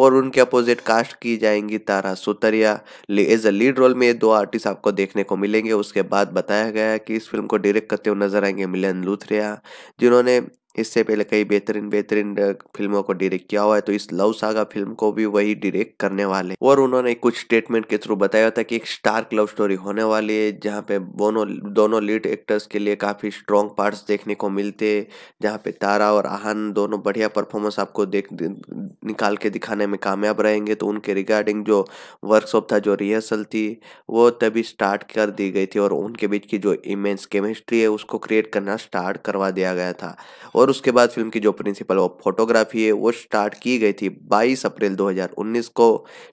और उनके अपोजिट कास्ट की जाएंगी Tara Sutaria as a lead role में ये दो आर्टिस्ट आपको देखने को मिलेंगे उसके बाद बताया गया है कि इस फिल्म को डायरेक्ट करते हुए नजर आएंगे मिलन लूथरिया जिन्होंने इससे पहले कई बेहतरीन बेहतरीन फिल्मों को डायरेक्ट किया हुआ है तो इस लव सागा फिल्म को भी वही डायरेक्ट करने वाले और उन्होंने कुछ स्टेटमेंट के थ्रू बताया था कि एक स्टार्क लव स्टोरी होने वाली है जहाँ पे दोनों दोनों लीड एक्टर्स के लिए काफ़ी स्ट्रॉन्ग पार्ट्स देखने को मिलते हैं जहाँ पे तारा और आहन दोनों बढ़िया परफॉर्मेंस आपको देख निकाल के दिखाने में कामयाब रहेंगे तो उनके रिगार्डिंग जो वर्कशॉप था जो रिहर्सल थी वो तभी स्टार्ट कर दी गई थी और उनके बीच की जो इमेंस केमिस्ट्री है उसको क्रिएट करना स्टार्ट करवा दिया गया था और और उसके बाद फिल्म की जो प्रिंसिपल ऑफ फोटोग्राफी है वो स्टार्ट की गई थी 22 अप्रैल 2019 को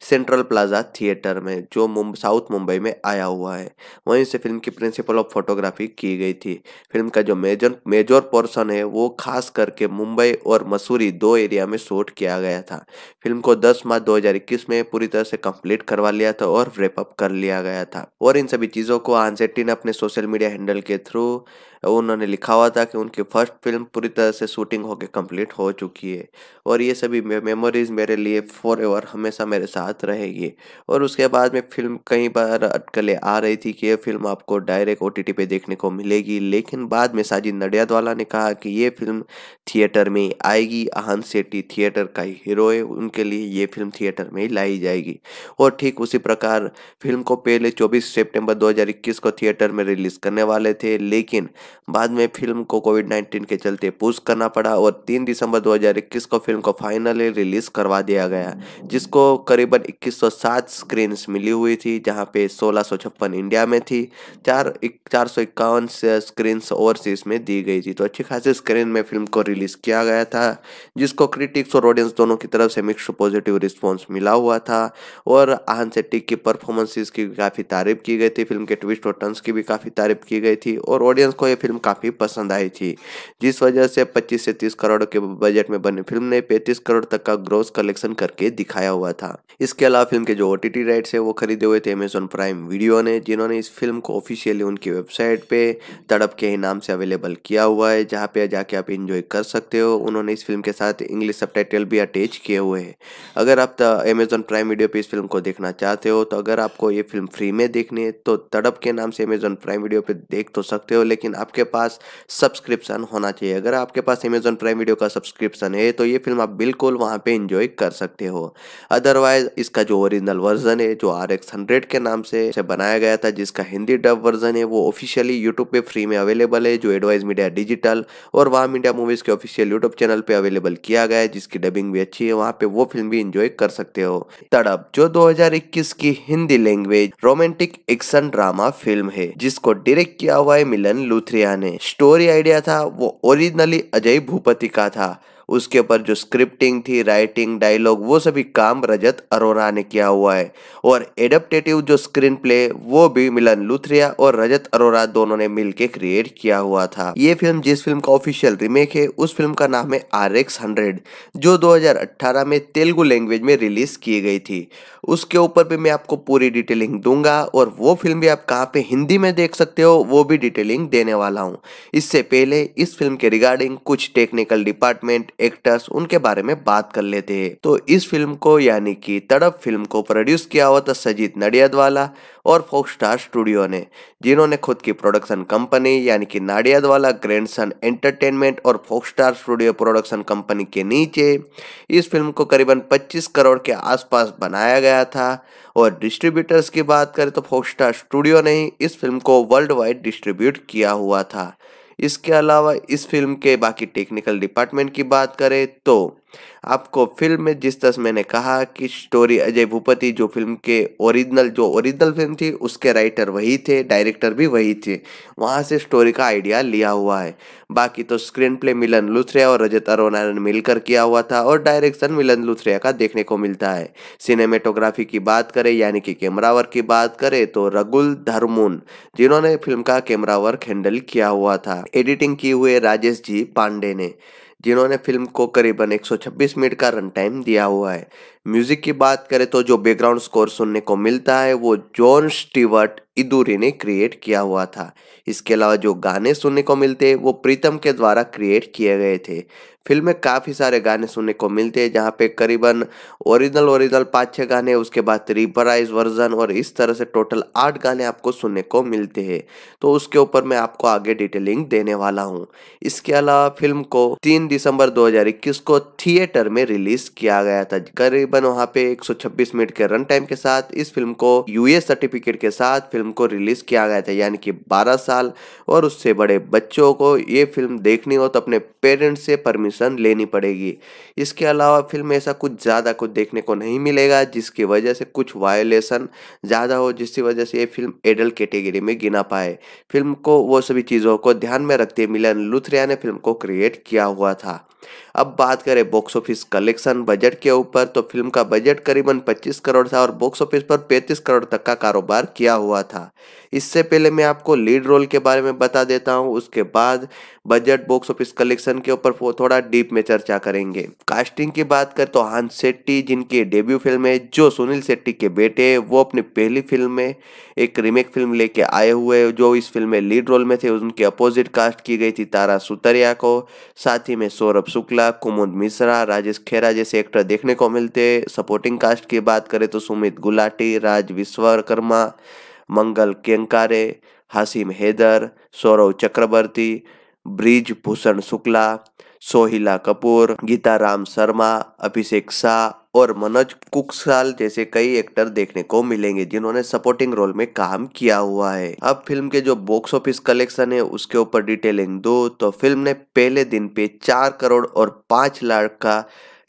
सेंट्रल प्लाजा थिएटर में जो मुंब, साउथ मुंबई में आया हुआ है वहीं से फिल्म की प्रिंसिपल ऑफ फोटोग्राफी की गई थी फिल्म का जो मेजर मेजर पोर्सन है वो खास करके मुंबई और मसूरी दो एरिया में शूट किया गया था फिल्म को दस मार्च दो में पूरी तरह से कम्प्लीट करवा लिया था और रेपअप कर लिया गया था और इन सभी चीज़ों को आंसेट्टी ने अपने सोशल मीडिया हैंडल के थ्रू उन्होंने लिखा हुआ था कि उनकी फर्स्ट फिल्म पूरी तरह से शूटिंग होकर कंप्लीट हो चुकी है और ये सभी मेमोरीज मेरे लिए फॉर एवर हमेशा मेरे साथ रहेगी और उसके बाद में फिल्म कई बार अटकलें आ रही थी कि ये फिल्म आपको डायरेक्ट ओ टी पे देखने को मिलेगी लेकिन बाद में साजिद नडियादवाला ने कहा कि ये फिल्म थिएटर में आएगी अहन सेट्टी थिएटर का ही हीरो है उनके लिए ये फिल्म थिएटर में ही लाई जाएगी और ठीक उसी प्रकार फिल्म को पहले चौबीस सेप्टेम्बर दो को थिएटर में रिलीज करने वाले थे लेकिन बाद में फिल्म को कोविड 19 के चलते पोस्ट करना पड़ा और 3 दिसंबर 2021 को फिल्म को फाइनली रिलीज करवा दिया गया जिसको करीबन 2107 स्क्रीन्स मिली हुई थी जहाँ पे सोलह इंडिया में थी चार चार सौ इक्यावन स्क्रीन्स ओवरसीज में दी गई थी तो अच्छी खासी स्क्रीन में फिल्म को रिलीज किया गया था जिसको क्रिटिक्स और ऑडियंस दोनों की तरफ से मिक्स पॉजिटिव रिस्पॉन्स मिला हुआ था और आहन सेट्टी की परफॉर्मेंसेस की काफ़ी तारीफ की गई थी फिल्म के ट्विस्ट और टर्न्स की भी काफ़ी तारीफ की गई थी और ऑडियंस को ये फिल्म काफ़ी पसंद आई थी जिस वजह से 25 से 30 करोड़ के बजट में बनी फिल्म ने 35 करोड़ तक का ग्रोस कलेक्शन करके दिखाया हुआ था इसके अलावा फिल्म के जो ओ टी राइट्स है वो खरीदे हुए थे अमेजोन प्राइम वीडियो ने जिन्होंने इस फिल्म को ऑफिशियली उनकी वेबसाइट पे तड़प के नाम से अवेलेबल किया हुआ है जहाँ पे जाके आप इंजॉय कर सकते हो उन्होंने इस फिल्म के साथ इंग्लिश सब भी अटैच किए हुए हैं अगर आप अमेजोन प्राइम वीडियो पे इस फिल्म को देखना चाहते हो तो अगर आपको ये फिल्म फ्री में देखनी है तो तड़प के नाम से अमेजोन प्राइम वीडियो पे देख तो सकते हो लेकिन आप आपके पास सब्सक्रिप्शन होना चाहिए अगर आपके पास अमेजोन प्राइम वीडियो का सब्सक्रिप्शन है तो ये फिल्म आप बिल्कुल वहाँ पर इंजॉय कर सकते हो अदरवाइज इसका जो ओरिजिनल वर्जन है जो आर एक्स हंड्रेड के नाम से बनाया गया था जिसका हिंदी डब वर्जन है वो ऑफिशियली यूट्यूब पे फ्री में अवेलेबल है जो एडवाइज मीडिया डिजिटल और वाह मीडिया मूवीज़ के ऑफिशियल यूट्यूब चैनल पे अवेलेबल किया गया है जिसकी डबिंग भी अच्छी है वहाँ पे वो फिल्म भी इंजॉय कर सकते हो तड़प जो 2021 की Hindi language romantic action drama film है जिसको डायरेक्ट किया हुआ है मिलन लूथरी आर्या ने स्टोरी आइडिया था वो ओरिजिनली अजय भूपति का था उसके ऊपर जो स्क्रिप्टिंग थी राइटिंग डायलॉग वो सभी काम रजत अरोरा ने किया हुआ है और एडप्टेटिव जो स्क्रीन प्ले वो भी मिलन लुथरिया और रजत अरोरा दोनों ने मिलकर क्रिएट किया हुआ था ये फिल्म जिस फिल्म का ऑफिशियल रिमेक है उस फिल्म का नाम है आर एक्स हंड्रेड जो दो में तेलुगु लैंग्वेज में रिलीज की गई थी उसके ऊपर भी मैं आपको पूरी डिटेलिंग दूंगा और वो फिल्म भी आप कहाँ पे हिंदी में देख सकते हो वो भी डिटेलिंग देने वाला हूँ इससे पहले इस फिल्म के रिगार्डिंग कुछ टेक्निकल डिपार्टमेंट एक्टर्स उनके बारे में बात कर लेते हैं तो इस फिल्म को यानी कि तड़प फिल्म को प्रोड्यूस किया हुआ था सजीत नडियादवाला और फोक स्टार स्टूडियो ने जिन्होंने खुद की प्रोडक्शन कंपनी यानी कि नाडियादवाला ग्रैंड सन एंटरटेनमेंट और फोक स्टार स्टूडियो प्रोडक्शन कंपनी के नीचे इस फिल्म को करीबन 25 करोड़ के आसपास बनाया गया था और डिस्ट्रीब्यूटर्स की बात करें तो फोक स्टार स्टूडियो ने ही इस फिल्म को वर्ल्ड वाइड डिस्ट्रीब्यूट किया हुआ था इसके अलावा इस फिल्म के बाकी टेक्निकल डिपार्टमेंट की बात करें तो आपको फिल्म में जिस तरह मैंने कहा कि स्टोरी अजय भूपति जो फिल्म के ओरिजिनल जो ओरिजिनल फिल्म थी उसके राइटर वही थे डायरेक्टर भी वही थे वहाँ से स्टोरी का आइडिया लिया हुआ है बाकी तो स्क्रीन प्ले मिलन लुथरिया और रजत अरुणारायण मिलकर किया हुआ था और डायरेक्शन मिलन लुथरिया का देखने को मिलता है सिनेमेटोग्राफी की बात करें यानी कि कैमरा वर्क की बात करें तो रगुल धर्मून जिन्होंने फिल्म का कैमरा वर्क हैंडल किया हुआ था एडिटिंग की हुए राजेश जी पांडे ने जिन्होंने फिल्म को करीबन 126 मिनट का रन टाइम दिया हुआ है म्यूजिक की बात करें तो जो बैकग्राउंड स्कोर सुनने को मिलता है वो जॉन स्टीवर्ट इदूरी ने क्रिएट किया हुआ था इसके अलावा जो गाने सुनने को मिलते हैं वो प्रीतम के द्वारा क्रिएट किए गए थे फिल्म में काफ़ी सारे गाने सुनने को मिलते हैं जहाँ पे करीबन ओरिजिनल ओरिजिनल पाँच छः गाने उसके बाद रिपराइज वर्जन और इस तरह से टोटल आठ गाने आपको सुनने को मिलते हैं तो उसके ऊपर मैं आपको आगे डिटेलिंग देने वाला हूँ इसके अलावा फिल्म को तीन दिसंबर दो को थिएटर में रिलीज किया गया था करीब तकरीबन वहाँ पे 126 मिनट के रन टाइम के साथ इस फिल्म को यूए सर्टिफिकेट के साथ फिल्म को रिलीज किया गया था यानी कि 12 साल और उससे बड़े बच्चों को ये फिल्म देखनी हो तो अपने पेरेंट्स से परमिशन लेनी पड़ेगी इसके अलावा फिल्म में ऐसा कुछ ज़्यादा कुछ देखने को नहीं मिलेगा जिसकी वजह से कुछ वायोलेशन ज़्यादा हो जिसकी वजह से ये फिल्म एडल्ट कैटेगरी में गिना पाए फिल्म को वो सभी चीज़ों को ध्यान में रखते मिलन लुथरिया ने फिल्म को क्रिएट किया हुआ था अब बात करें बॉक्स ऑफिस कलेक्शन बजट के ऊपर तो फिल्म का बजट करीबन 25 करोड़ था और बॉक्स ऑफिस पर 35 करोड़ तक का कारोबार किया हुआ था इससे पहले मैं आपको लीड रोल के बारे में बता देता हूँ उसके बाद बजट बॉक्स ऑफिस कलेक्शन के ऊपर थोड़ा डीप में चर्चा करेंगे कास्टिंग की बात करें तो हांस शेट्टी जिनकी डेब्यू फिल्म है जो सुनील शेट्टी के बेटे हैं वो अपनी पहली फिल्म में एक रीमेक फिल्म लेके आए हुए जो इस फिल्म में लीड रोल में थे उनके अपोजिट कास्ट की गई थी तारा सुतरिया को साथ ही में सौरभ शुक्ला कुमुद मिश्रा राजेश खेरा जैसे एक्टर देखने को मिलते सपोर्टिंग कास्ट की बात करें तो सुमित गुलाटी राज विश्वकर्मा मंगल केंकारे हासिम हैदर सौरव चक्रवर्ती ब्रिज भूषण शुक्ला सोहिला कपूर गीता राम शर्मा अभिषेक शाह और मनोज कुकसाल जैसे कई एक्टर देखने को मिलेंगे जिन्होंने सपोर्टिंग रोल में काम किया हुआ है अब फिल्म के जो बॉक्स ऑफिस कलेक्शन है उसके ऊपर डिटेलिंग दो तो फिल्म ने पहले दिन पे चार करोड़ और पांच लाख का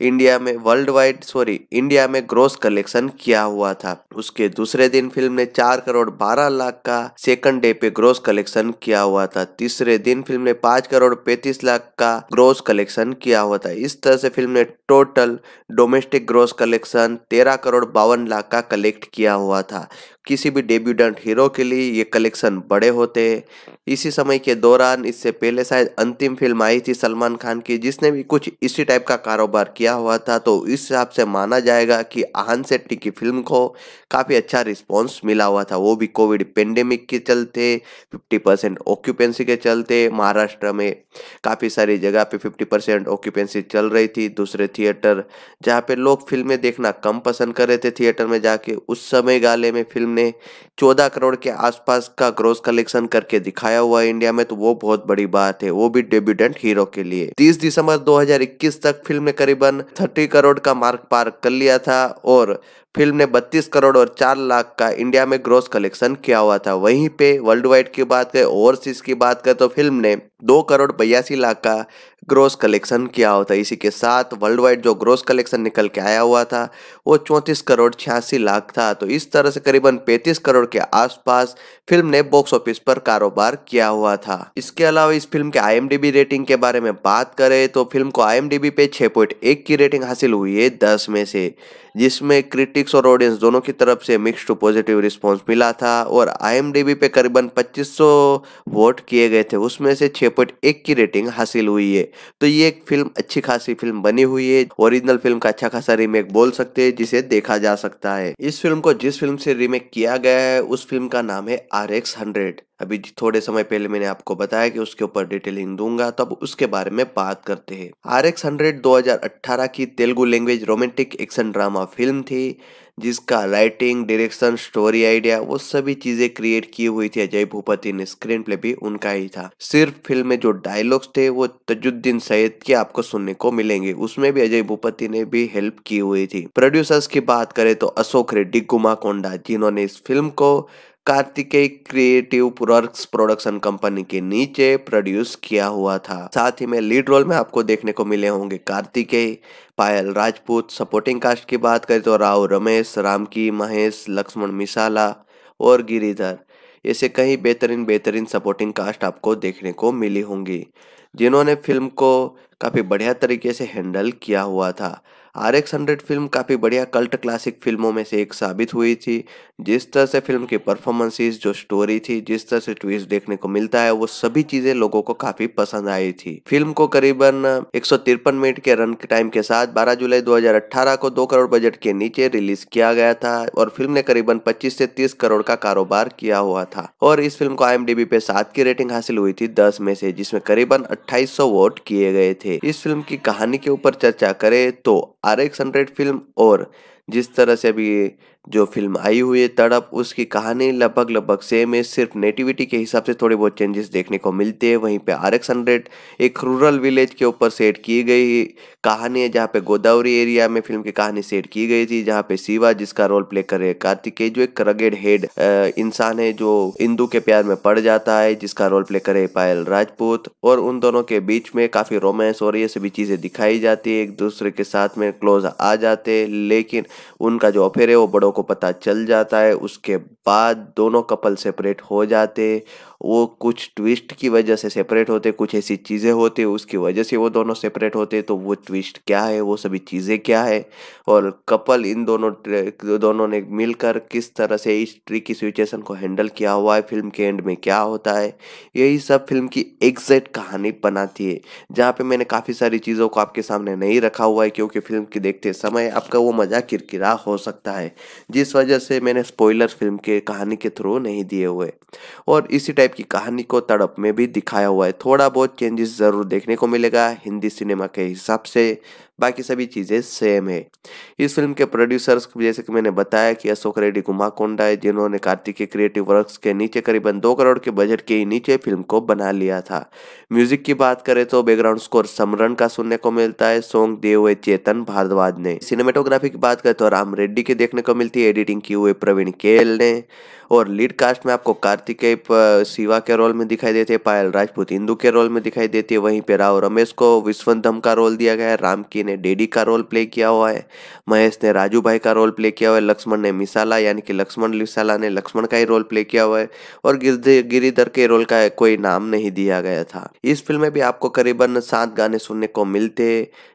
इंडिया में वर्ल्ड वाइड सॉरी इंडिया में ग्रोस कलेक्शन किया हुआ था उसके दूसरे दिन फिल्म ने चार करोड़ बारह लाख का सेकंड डे पे ग्रोस कलेक्शन किया हुआ था तीसरे दिन फिल्म ने पांच करोड़ पैतीस लाख का ग्रोस कलेक्शन किया हुआ था इस तरह से फिल्म ने टोटल डोमेस्टिक ग्रोस कलेक्शन तेरह करोड़ बावन लाख का कलेक्ट किया हुआ था किसी भी डेब्यूडेंट हीरो के लिए ये कलेक्शन बड़े होते हैं इसी समय के दौरान इससे पहले शायद अंतिम फिल्म आई थी सलमान खान की जिसने भी कुछ इसी टाइप का कारोबार किया हुआ था तो इस हिसाब से माना जाएगा कि आहन शेट्टी की फिल्म को काफ़ी अच्छा रिस्पॉन्स मिला हुआ था वो भी कोविड पेंडेमिक के चलते फिफ्टी परसेंट ऑक्यूपेंसी के चलते महाराष्ट्र में काफ़ी सारी जगह पे फिफ्टी परसेंट ऑक्यूपेंसी चल रही थी दूसरे थिएटर जहाँ पे लोग फिल्में देखना कम पसंद कर रहे थे थिएटर में जाके उस समय गाले में फिल्म ने 14 करोड़ के आसपास का ग्रोस कलेक्शन करके दिखाया हुआ है इंडिया में तो वो बहुत बड़ी बात है वो भी डेब्यूटेंट हीरो के लिए 30 दिसंबर 2021 तक फिल्म ने करीबन 30 करोड़ का मार्क पार कर लिया था और फिल्म ने 32 करोड़ और 4 लाख का इंडिया में ग्रोस कलेक्शन किया हुआ था वहीं पे वर्ल्ड वाइड की बात करें ओवरसीज की बात करें तो फिल्म ने 2 करोड़ बयासी लाख का ग्रोस कलेक्शन किया हुआ था इसी के साथ वर्ल्ड वाइड जो ग्रोस कलेक्शन निकल के आया हुआ था वो 34 करोड़ छियासी लाख था तो इस तरह से करीबन 35 करोड़ के आसपास फिल्म ने बॉक्स ऑफिस पर कारोबार किया हुआ था इसके अलावा इस फिल्म के आई रेटिंग के बारे में बात करें तो फिल्म को आई पे छह की रेटिंग हासिल हुई है दस में से जिसमें क्रिटिक क्रिटिक्स और ऑडियंस दोनों की तरफ से मिक्स टू पॉजिटिव रिस्पांस मिला था और आईएमडीबी पे करीबन 2500 वोट किए गए थे उसमें से 6.1 की रेटिंग हासिल हुई है तो ये एक फिल्म अच्छी खासी फिल्म बनी हुई है ओरिजिनल फिल्म का अच्छा खासा रीमेक बोल सकते हैं जिसे देखा जा सकता है इस फिल्म को जिस फिल्म से रीमेक किया गया है उस फिल्म का नाम है आर एक्स हंड्रेड अभी थोड़े समय पहले मैंने आपको बताया कि उसके ऊपर डिटेलिंग दूंगा तो अब उसके बारे में बात करते हैं आर एक्स हंड्रेड दो की Telugu language romantic action drama film थी जिसका राइटिंग डायरेक्शन स्टोरी आइडिया वो सभी चीजें क्रिएट की हुई थी अजय भूपति ने स्क्रीन प्ले भी उनका ही था सिर्फ फिल्म में जो डायलॉग्स थे वो तजुद्दीन सैयद के आपको सुनने को मिलेंगे उसमें भी अजय भूपति ने भी हेल्प की हुई थी प्रोड्यूसर्स की बात करें तो अशोक रेड्डी गुमा कोंडा जिन्होंने इस फिल्म को Kartikeya creative works production company के नीचे प्रोड्यूस किया हुआ था साथ ही में लीड रोल में आपको देखने को मिले होंगे कार्तिकेय पायल राजपूत सपोर्टिंग कास्ट की बात करें तो राव रमेश रामकी महेश लक्ष्मण मिसाला और गिरिधर ऐसे कई बेहतरीन बेहतरीन सपोर्टिंग कास्ट आपको देखने को मिली होंगी जिन्होंने फिल्म को काफ़ी बढ़िया तरीके से हैंडल किया हुआ था आर एक्स हंड्रेड फिल्म काफ़ी बढ़िया कल्ट क्लासिक फिल्मों में से एक साबित हुई थी जिस तरह से फिल्म की परफॉर्मेंसेस जो स्टोरी थी जिस तरह से ट्विस्ट देखने को मिलता है वो सभी चीज़ें लोगों को काफ़ी पसंद आई थी फिल्म को करीबन एक मिनट के रन के टाइम के साथ 12 जुलाई 2018 को 2 करोड़ बजट के नीचे रिलीज किया गया था और फिल्म ने करीबन 25 से 30 करोड़ का कारोबार किया हुआ था और इस फिल्म को आई पे सात की रेटिंग हासिल हुई थी दस में से जिसमें करीबन अट्ठाईस वोट किए गए थे इस फिल्म की कहानी के ऊपर चर्चा करें तो आर एक्स हंड्रेड फिल्म और जिस तरह से अभी जो फिल्म आई हुई है तड़प उसकी कहानी लगभग लगभग सेम है सिर्फ नेटिविटी के हिसाब से थोड़े बहुत चेंजेस देखने को मिलते हैं वहीं पे आर एक्स हंड्रेड एक रूरल विलेज के ऊपर सेट की गई कहानी है जहाँ पे गोदावरी एरिया में फिल्म की कहानी सेट की गई थी जहाँ पे शिवा जिसका रोल प्ले करे कार्तिकेय जो एक रगेड हेड इंसान है जो इंदू के प्यार में पड़ जाता है जिसका रोल प्ले करे पायल राजपूत और उन दोनों के बीच में काफी रोमांस और ये सभी चीजें दिखाई जाती है एक दूसरे के साथ में क्लोज आ जाते लेकिन उनका जो अफेयर है वो बड़ों को पता चल जाता है उसके बाद दोनों कपल सेपरेट हो जाते वो कुछ ट्विस्ट की वजह से सेपरेट होते कुछ ऐसी चीज़ें होती उसकी वजह से वो दोनों सेपरेट होते तो वो ट्विस्ट क्या है वो सभी चीज़ें क्या है और कपल इन दोनों दोनों ने मिलकर किस तरह से इस ट्रिकी सिचुएशन को हैंडल किया हुआ है फिल्म के एंड में क्या होता है यही सब फिल्म की एग्जैक्ट कहानी बनाती है जहाँ पर मैंने काफ़ी सारी चीज़ों को आपके सामने नहीं रखा हुआ है क्योंकि फिल्म के देखते समय आपका वो मज़ा किरकिरा हो सकता है जिस वजह से मैंने स्पॉयलर फिल्म के कहानी के थ्रू नहीं दिए हुए और इसी टाइप टाइप की कहानी को तड़प में भी दिखाया हुआ है थोड़ा बहुत चेंजेस ज़रूर देखने को मिलेगा हिंदी सिनेमा के हिसाब से बाकी सभी चीज़ें सेम है इस फिल्म के प्रोड्यूसर्स जैसे कि मैंने बताया कि अशोक रेड्डी कुमाकोंडा है जिन्होंने कार्तिक के क्रिएटिव वर्क्स के नीचे करीबन दो करोड़ के बजट के ही नीचे फिल्म को बना लिया था म्यूजिक की बात करें तो बैकग्राउंड स्कोर समरण का सुनने को मिलता है सॉन्ग दिए हुए चेतन भारद्वाज ने सिनेमेटोग्राफी की बात करें तो राम रेड्डी के देखने को मिलती है एडिटिंग की हुए प्रवीण केल ने और लीड कास्ट में आपको कार्तिक शिवा के रोल में दिखाई देते हैं पायल राजपूत इंदू के रोल में दिखाई देती है वहीं पे राव रमेश को धम का रोल दिया गया है राम की जी ने डेडी का रोल प्ले किया हुआ है महेश ने राजू भाई का रोल प्ले किया हुआ है लक्ष्मण ने मिसाला यानी कि लक्ष्मण मिसाला ने लक्ष्मण का ही रोल प्ले किया हुआ है और गिरिधर के रोल का कोई नाम नहीं दिया गया था इस फिल्म में भी आपको करीबन सात गाने सुनने को मिलते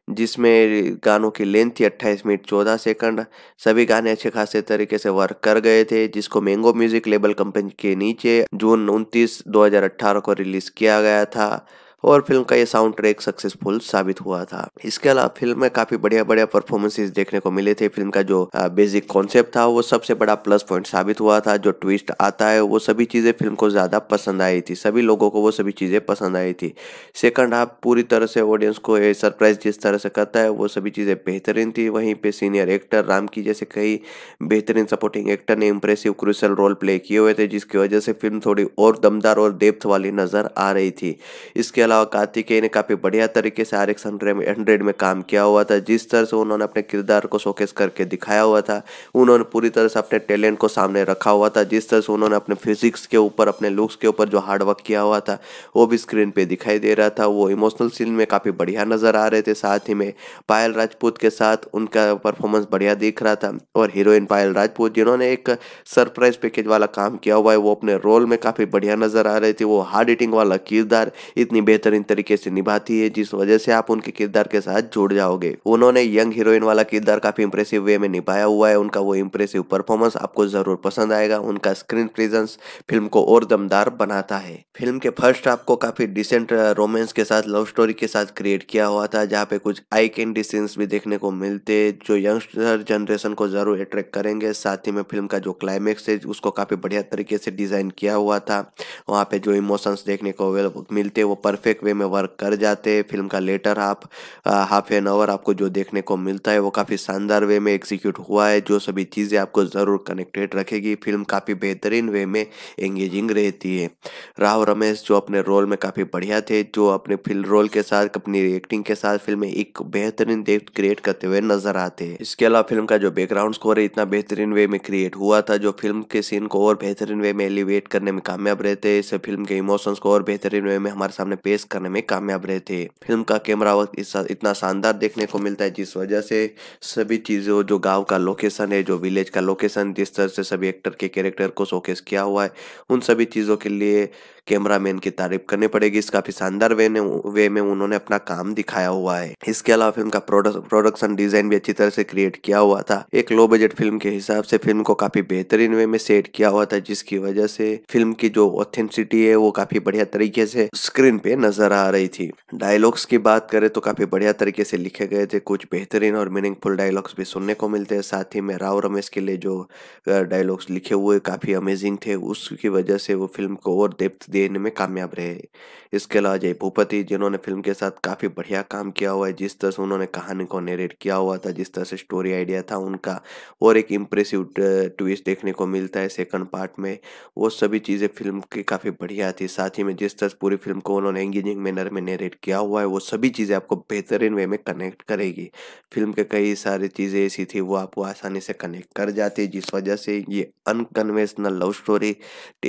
जिसमें गानों की लेंथ थी अट्ठाईस मिनट चौदह सेकंड सभी गाने अच्छे खासे तरीके से वर्क कर गए थे जिसको मैंगो म्यूजिक लेबल कंपनी के नीचे जून 29 2018 को रिलीज किया गया था और फिल्म का ये साउंड ट्रैक सक्सेसफुल साबित हुआ था इसके अलावा फिल्म में काफी बढ़िया बढ़िया परफॉर्मेंसेज देखने को मिले थे फिल्म का जो बेसिक कॉन्सेप्ट था वो सबसे बड़ा प्लस पॉइंट साबित हुआ था जो ट्विस्ट आता है वो सभी चीजें फिल्म को ज्यादा पसंद आई थी सभी लोगों को वो सभी चीजें पसंद आई थी सेकंड हाफ पूरी तरह से ऑडियंस को सरप्राइज जिस तरह से करता है वो सभी चीजें बेहतरीन थी वहीं पे सीनियर एक्टर राम की जैसे कई बेहतरीन सपोर्टिंग एक्टर ने इंप्रेसिव क्रूशल रोल प्ले किए हुए थे जिसकी वजह से फिल्म थोड़ी और दमदार और डेप्थ वाली नजर आ रही थी इसके अलावा कार्तिकेय ने काफ़ी बढ़िया तरीके से आर एक्स हंड्रेड में काम किया हुआ था जिस तरह से उन्होंने अपने किरदार को शोकेस करके दिखाया हुआ था उन्होंने पूरी तरह से अपने टैलेंट को सामने रखा हुआ था जिस तरह से उन्होंने अपने फिजिक्स के ऊपर अपने लुक्स के ऊपर जो हार्डवर्क किया हुआ था वो भी स्क्रीन पर दिखाई दे रहा था वो इमोशनल सीन में काफ़ी बढ़िया नज़र आ रहे थे साथ ही में पायल राजपूत के साथ उनका परफॉर्मेंस बढ़िया दिख रहा था और हीरोइन पायल राजपूत जिन्होंने एक सरप्राइज पैकेज वाला काम किया हुआ है वो अपने रोल में काफ़ी बढ़िया नज़र आ रही थी वो हार्ड हिटिंग वाला किरदार इतनी बेहतरीन तरीके से निभाती है जिस वजह से आप उनके किरदार के साथ जुड़ जाओगे उन्होंने यंग हीरोइन वाला किरदार काफी इंप्रेसिव वे में निभाया हुआ है उनका वो इंप्रेसिव परफॉर्मेंस आपको जरूर पसंद आएगा उनका स्क्रीन प्रेजेंस फिल्म को और दमदार बनाता है फिल्म के फर्स्ट आपको काफी डिसेंट रोमांस uh, के साथ लव स्टोरी के साथ क्रिएट किया हुआ था जहाँ पे कुछ आई कैंडी सीन्स भी देखने को मिलते जो यंगस्टर जनरेशन को जरूर अट्रैक्ट करेंगे साथ ही में फिल्म का जो क्लाइमेक्स है उसको काफी बढ़िया तरीके से डिजाइन किया हुआ था वहाँ पे जो इमोशंस देखने को मिलते वो परफेक्ट परफेक्ट वे में वर्क कर जाते हैं फिल्म का latter half half an hour आपको जो देखने को मिलता है वो काफ़ी शानदार वे में एग्जीक्यूट हुआ है जो सभी चीज़ें आपको ज़रूर कनेक्टेड रखेगी फिल्म काफ़ी बेहतरीन वे में एंगेजिंग रहती है राहुल रमेश जो अपने रोल में काफ़ी बढ़िया थे जो अपने फिल्म रोल के साथ अपनी एक्टिंग के साथ फिल्म में एक बेहतरीन देख क्रिएट करते हुए नजर आते हैं इसके अलावा फिल्म का जो बैकग्राउंड स्कोर है इतना बेहतरीन वे में क्रिएट हुआ था जो फिल्म के सीन को और बेहतरीन वे में एलिवेट करने में कामयाब रहते हैं इससे फिल्म के इमोशंस को और बेहतरीन वे में हमारे सामने पेश पेश करने में कामयाब रहे थे फिल्म का कैमरा वर्क इतना शानदार देखने को मिलता है जिस वजह से सभी चीज़ों जो गाँव का लोकेशन है जो विलेज का लोकेशन जिस तरह से सभी एक्टर के कैरेक्टर को शोकेस किया हुआ है उन सभी चीज़ों के लिए कैमरामैन की तारीफ करनी पड़ेगी इस काफी शानदार वे वे में उन्होंने अपना काम दिखाया हुआ है इसके अलावा फिल्म का प्रोडक्शन डिजाइन भी अच्छी तरह से क्रिएट किया हुआ था एक लो बजट फिल्म के हिसाब से फिल्म को काफी बेहतरीन वे में सेट किया हुआ था जिसकी वजह से फिल्म की जो ऑथेंटिसिटी है वो काफी बढ़िया तरीके से स्क्रीन पे नजर आ रही थी डायलॉग्स की बात करें तो काफी बढ़िया तरीके से लिखे गए थे कुछ बेहतरीन और मीनिंगफुल डायलॉग्स भी सुनने को मिलते हैं साथ ही में राव रमेश के लिए जो डायलॉग्स लिखे हुए काफी अमेजिंग थे उसकी वजह से वो फिल्म को और डेप्थ देने में कामयाब रहे इसके अलावा जय भूपति जिन्होंने फिल्म के साथ काफ़ी बढ़िया काम किया हुआ है जिस तरह से उन्होंने कहानी को नरेट किया हुआ था जिस तरह से स्टोरी आइडिया था उनका और एक इम्प्रेसिव ट्विस्ट देखने को मिलता है सेकंड पार्ट में वो सभी चीज़ें फिल्म की काफ़ी बढ़िया थी साथ ही में जिस तरह से पूरी फिल्म को उन्होंने एंगेजिंग मैनर में नरेट किया हुआ है वो सभी चीज़ें आपको बेहतरीन वे में कनेक्ट करेगी फिल्म के कई सारी चीज़ें ऐसी थी वो आपको आसानी से कनेक्ट कर जाती जिस वजह से ये अनकन्वेंशनल लव स्टोरी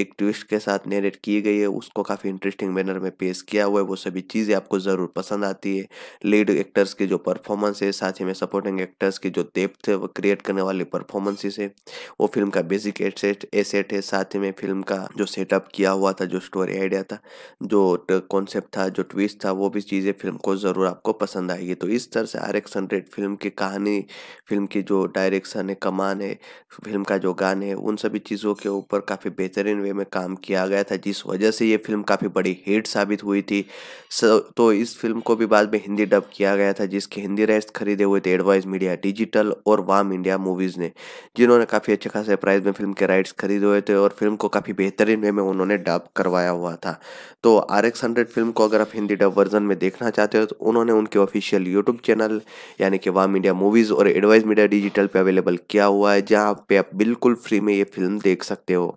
एक ट्विस्ट के साथ नरेट की गई रही है उसको काफ़ी इंटरेस्टिंग मैनर में पेश किया हुआ है वो सभी चीज़ें आपको ज़रूर पसंद आती है लीड एक्टर्स की जो परफॉर्मेंस है साथ ही में सपोर्टिंग एक्टर्स की जो डेप्थ है वो क्रिएट करने वाली परफॉर्मेंसेस है वो फिल्म का बेसिक एसेट एसेट है साथ ही में फिल्म का जो सेटअप किया हुआ था जो स्टोरी आइडिया था जो कॉन्सेप्ट था जो ट्विस्ट था वो भी चीज़ें फिल्म को ज़रूर आपको पसंद आएगी तो इस तरह से आर एक्स हंड्रेड फिल्म की कहानी फिल्म की जो डायरेक्शन है कमान है फिल्म का जो गान है उन सभी चीज़ों के ऊपर काफ़ी बेहतरीन वे में काम किया गया था जिस वजह वजह से ये फिल्म काफ़ी बड़ी हिट साबित हुई थी तो इस फिल्म को भी बाद में हिंदी डब किया गया था जिसके हिंदी राइट्स खरीदे हुए थे एडवाइज मीडिया डिजिटल और वाम इंडिया मूवीज़ ने जिन्होंने काफ़ी अच्छे खासे प्राइस में फिल्म के राइट्स खरीदे हुए थे और फिल्म को काफ़ी बेहतरीन वे में उन्होंने डब करवाया हुआ था तो आर एक्स हंड्रेड फिल्म को अगर आप हिंदी डब वर्जन में देखना चाहते हो तो उन्होंने उनके ऑफिशियल यूट्यूब चैनल यानी कि वाम इंडिया मूवीज़ और एडवाइज मीडिया डिजिटल पर अवेलेबल किया हुआ है जहाँ पे आप बिल्कुल फ्री में ये फिल्म देख सकते हो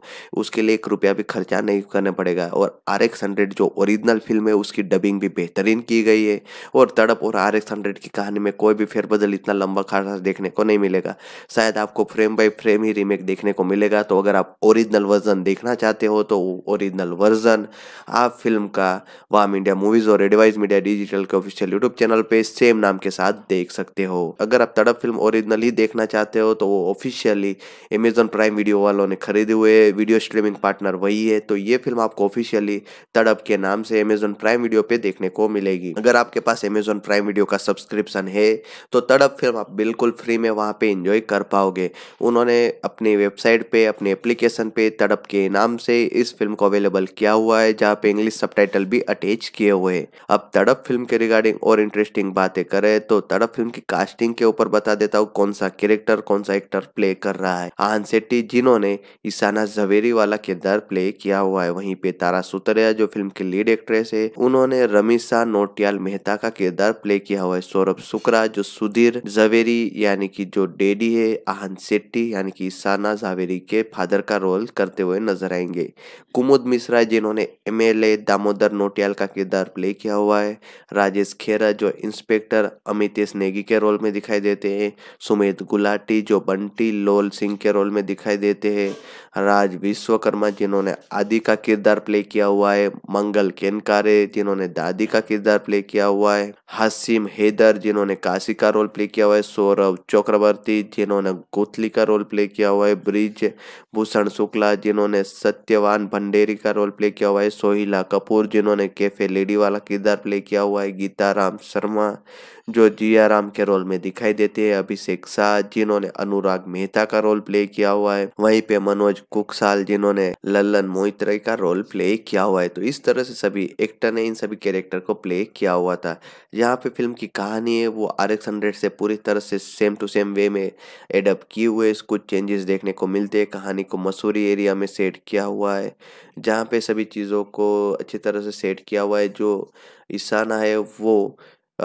उसके लिए एक रुपया भी खर्चा नहीं करना पड़ेगा पड़ेगा और आर एक्स हंड्रेड जो ओरिजिनल फिल्म है उसकी डबिंग भी बेहतरीन की गई है और तड़प और आर एक्स हंड्रेड की कहानी में कोई भी फेरबदल इतना लंबा खासा देखने को नहीं मिलेगा शायद आपको फ्रेम बाई फ्रेम ही रीमेक देखने को मिलेगा तो अगर आप ओरिजिनल वर्जन देखना चाहते हो तो ओरिजिनल वर्जन आप फिल्म का वाम इंडिया मूवीज और एडवाइज मीडिया डिजिटल के ऑफिशियल यूट्यूब चैनल पे सेम नाम के साथ देख सकते हो अगर आप तड़प फिल्म ओरिजिनल ही देखना चाहते हो तो वो ऑफिशियली अमेजन प्राइम वीडियो वालों ने खरीदे हुए वीडियो स्ट्रीमिंग पार्टनर वही है तो ये फिल्म आपको आपको ऑफिशियली तड़प के नाम से अमेजोन प्राइम वीडियो पे देखने को मिलेगी अगर आपके पास अमेजोन प्राइम वीडियो का सब्सक्रिप्शन है तो तड़प फिल्म आप बिल्कुल फ्री में वहाँ पे इंजॉय कर पाओगे उन्होंने अपनी वेबसाइट पे अपने एप्लीकेशन पे तड़प के नाम से इस फिल्म को अवेलेबल किया हुआ है जहाँ पे इंग्लिश सब भी अटैच किए हुए हैं अब तड़प फिल्म के रिगार्डिंग और इंटरेस्टिंग बातें करें तो तड़प फिल्म की कास्टिंग के ऊपर बता देता हूँ कौन सा कैरेक्टर कौन सा एक्टर प्ले कर रहा है आहन सेट्टी जिन्होंने ईशाना जवेरी वाला किरदार प्ले किया हुआ है वहीं पे तारा सुतरिया जो फिल्म की लीड एक्ट्रेस है उन्होंने रमीशा नोटियाल मेहता का किरदार प्ले किया हुआ है सौरभ शुक्रा जो सुधीर जवेरी यानी कि जो डेडी है आहन सेट्टी यानी कि साना जावेरी के फादर का रोल करते हुए नजर आएंगे कुमुद मिश्रा जिन्होंने एम दामोदर नोटियाल का किरदार प्ले किया हुआ है राजेश खेरा जो इंस्पेक्टर अमितेश नेगी के रोल में दिखाई देते हैं सुमेध गुलाटी जो बंटी लोल सिंह के रोल में दिखाई देते हैं राज विश्वकर्मा जिन्होंने आदि का किरदार प्ले किया हुआ है मंगल केनकारे जिन्होंने दादी का किरदार प्ले किया हुआ है हसीम हैदर जिन्होंने काशी का रोल प्ले किया हुआ है सौरभ चक्रवर्ती जिन्होंने गोथली का रोल प्ले किया हुआ है ब्रिज भूषण शुक्ला जिन्होंने सत्यवान भंडेरी का रोल प्ले किया हुआ है सोहिला कपूर जिन्होंने कैफे लेडी वाला किरदार प्ले किया हुआ है गीता राम शर्मा जो जिया राम के रोल में दिखाई देते हैं अभिषेक शाह जिन्होंने अनुराग मेहता का रोल प्ले किया हुआ है वहीं पे मनोज कुकसाल जिन्होंने लल्लन मोहित्रे का रोल प्ले किया हुआ है तो इस तरह से सभी एक्टर ने इन सभी कैरेक्टर को प्ले किया हुआ था यहाँ पे फिल्म की कहानी है वो आर एक्स हंड्रेड से पूरी तरह से सेम टू सेम वे में एडप्ट किए हुए कुछ चेंजेस देखने को मिलते हैं कहानी को मसूरी एरिया में सेट किया हुआ है जहाँ पे सभी चीज़ों को अच्छी तरह से सेट किया हुआ है जो इशाना है वो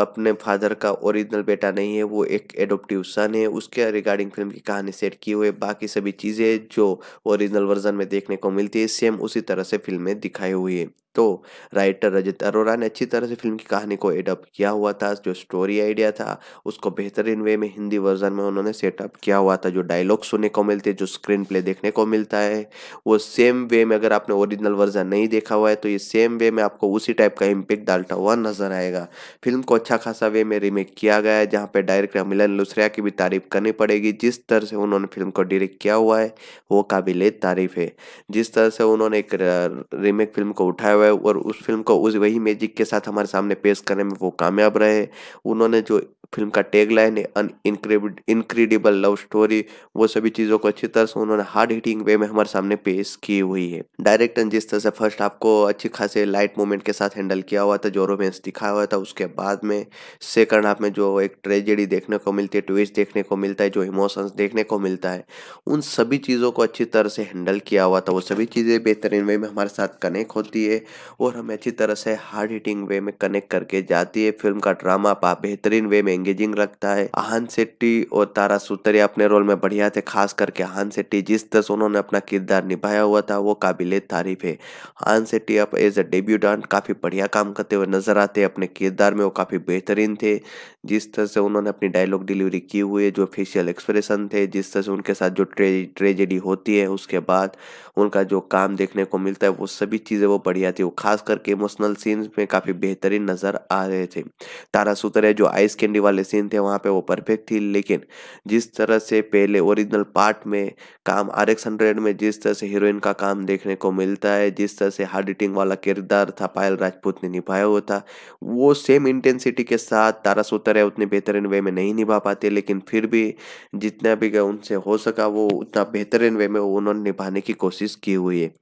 अपने फादर का ओरिजिनल बेटा नहीं है वो एक एडोप्टिव सन है उसके रिगार्डिंग फिल्म की कहानी सेट की हुई है बाकी सभी चीज़ें जो ओरिजिनल वर्जन में देखने को मिलती है सेम उसी तरह से फिल्म में दिखाई हुई है तो राइटर रजत अरोरा ने अच्छी तरह से फिल्म की कहानी को एडअप किया हुआ था जो स्टोरी आइडिया था उसको बेहतरीन वे में हिंदी वर्जन में उन्होंने सेटअप किया हुआ था जो डायलॉग सुनने को मिलते जो स्क्रीन प्ले देखने को मिलता है वो सेम वे में अगर आपने ओरिजिनल वर्जन नहीं देखा हुआ है तो ये सेम वे में आपको उसी टाइप का इम्पेक्ट डालता हुआ नजर आएगा फिल्म को अच्छा खासा वे में रीमेक किया गया है जहाँ पर डायरेक्टर मिलन लुसरिया की भी तारीफ करनी पड़ेगी जिस तरह से उन्होंने फिल्म को डायरेक्ट किया हुआ है वो काबिल तारीफ है जिस तरह से उन्होंने एक रीमेक फिल्म को उठाया हुआ है और उस फिल्म को उस वही मैजिक के साथ हमारे सामने पेश करने में वो कामयाब रहे उन्होंने जो फिल्म का टेग लाइन है अन इनक्रेडिबल लव स्टोरी वो सभी चीज़ों को अच्छी तरह से उन्होंने हार्ड हिटिंग वे में हमारे सामने पेश की हुई है डायरेक्टर जिस तरह से फर्स्ट आपको अच्छी खासे लाइट मोमेंट के साथ हैंडल किया हुआ था जो रोमेंस दिखाया हुआ था उसके बाद में सेकंड हाफ में जो एक ट्रेजेडी देखने को मिलती है ट्विस्ट देखने को मिलता है जो इमोशंस देखने को मिलता है उन सभी चीज़ों को अच्छी तरह से हैंडल किया हुआ था वो सभी चीज़ें बेहतरीन वे में हमारे साथ कनेक्ट होती है और हमें अच्छी तरह से हार्ड हिटिंग वे में कनेक्ट करके जाती है फिल्म का ड्रामा बेहतरीन वे में एंगेजिंग रखता है आहन शेट्टी और तारा सुतरिया अपने रोल में बढ़िया थे खास करके आहन शेट्टी जिस तरह से उन्होंने अपना किरदार निभाया हुआ था वो काबिल तारीफ है आहन शेट्टी अब एज अ डांट काफ़ी बढ़िया काम करते हुए नजर आते अपने किरदार में वो काफ़ी बेहतरीन थे जिस तरह से उन्होंने अपनी डायलॉग डिलीवरी की हुई है जो फेशियल एक्सप्रेशन थे जिस तरह से उनके साथ जो ट्रेजेडी होती है उसके बाद उनका जो काम देखने को मिलता है वो सभी चीज़ें वो बढ़िया थी जो खास करके इमोशनल सीन्स में काफ़ी बेहतरीन नज़र आ रहे थे तारा सुतरे जो आइस कैंडी वाले सीन थे वहाँ पे वो परफेक्ट थी लेकिन जिस तरह से पहले ओरिजिनल पार्ट में काम आर एक्स हंड्रेड में जिस तरह से हीरोइन का काम देखने को मिलता है जिस तरह से हार्ड इटिंग वाला किरदार था पायल राजपूत ने निभाया हुआ था वो सेम इंटेंसिटी के साथ तारा सुतरे उतने बेहतरीन वे में नहीं निभा पाते लेकिन फिर भी जितना भी उनसे हो सका वो उतना बेहतरीन वे में उन्होंने निभाने की कोशिश की हुई है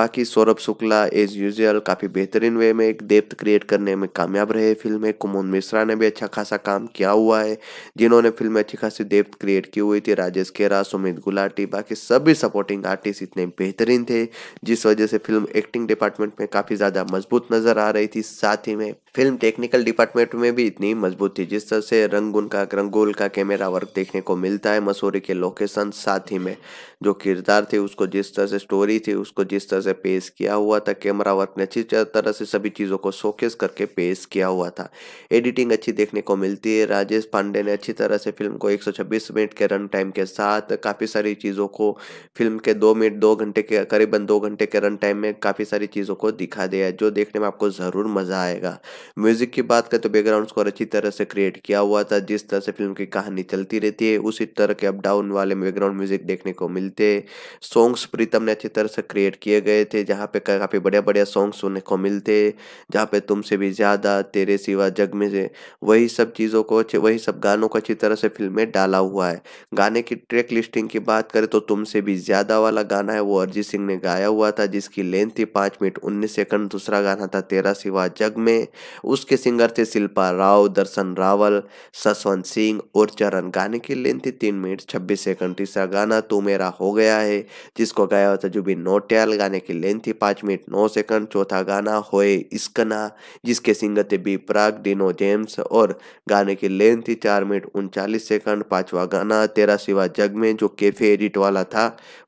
बाकी Saurabh Shukla as usual visual काफ़ी बेहतरीन वे में एक डेप्थ क्रिएट करने में कामयाब रहे फिल्म में कुमोन मिश्रा ने भी अच्छा खासा काम किया हुआ है जिन्होंने फिल्म में अच्छी खासी डेप्थ क्रिएट की हुई थी राजेश खेरा सुमित गुलाटी बाकी सभी सपोर्टिंग आर्टिस्ट इतने बेहतरीन थे जिस वजह से फिल्म एक्टिंग डिपार्टमेंट में काफ़ी ज़्यादा मजबूत नज़र आ रही थी साथ ही में फिल्म टेक्निकल डिपार्टमेंट में भी इतनी मजबूत थी जिस तरह से रंगून का रंगोल का कैमरा वर्क देखने को मिलता है मसूरी के लोकेशन साथ ही में जो किरदार थे उसको जिस तरह से स्टोरी थी उसको जिस तरह से पेश किया हुआ था कैमरा वर्क ने अच्छी तरह से सभी चीज़ों को शोकेस करके पेश किया हुआ था एडिटिंग अच्छी देखने को मिलती है राजेश पांडे ने अच्छी तरह से फिल्म को एक मिनट के रन टाइम के साथ काफ़ी सारी चीज़ों को फिल्म के दो मिनट दो घंटे के करीबन दो घंटे के रन टाइम में काफ़ी सारी चीज़ों को दिखा दिया जो देखने में आपको ज़रूर मज़ा आएगा म्यूजिक की बात करें तो बैकग्राउंड स्कोर अच्छी तरह से क्रिएट किया हुआ था जिस तरह से फिल्म की कहानी चलती रहती है उसी तरह के अप डाउन वाले बैकग्राउंड म्यूजिक देखने को मिलते सॉन्ग्स प्रीतम ने अच्छी तरह से क्रिएट किए गए थे जहाँ पे काफ़ी बढ़िया बढ़िया सॉन्ग सुनने को मिलते जहाँ पे तुमसे भी ज़्यादा तेरे सिवा जग में से वही सब चीज़ों को वही सब गानों को अच्छी तरह से फिल्म में डाला हुआ है गाने की ट्रैक लिस्टिंग की बात करें तो तुमसे भी ज़्यादा वाला गाना है वो अरिजीत सिंह ने गाया हुआ था जिसकी लेंथ थी पाँच मिनट उन्नीस सेकंड दूसरा गाना था तेरा सिवा जग में उसके सिंगर थे शिल्पा राव दर्शन रावल ससवंत सिंह और चरण गाने की लेंथ थी तीन मिनट छब्बीस सेकंड तीसरा गाना तो मेरा हो गया है जिसको गाया हुआ था जुबिन नोटियाल गाने की लेंथ थी पाँच मिनट नौ सेकंड चौथा गाना होए इसकना जिसके सिंगर थे बी प्राग डिनो जेम्स और गाने की लेंथ थी चार मिनट उनचालीस सेकंड पांचवा गाना तेरा सिवा जग में जो कैफे एडिट वाला था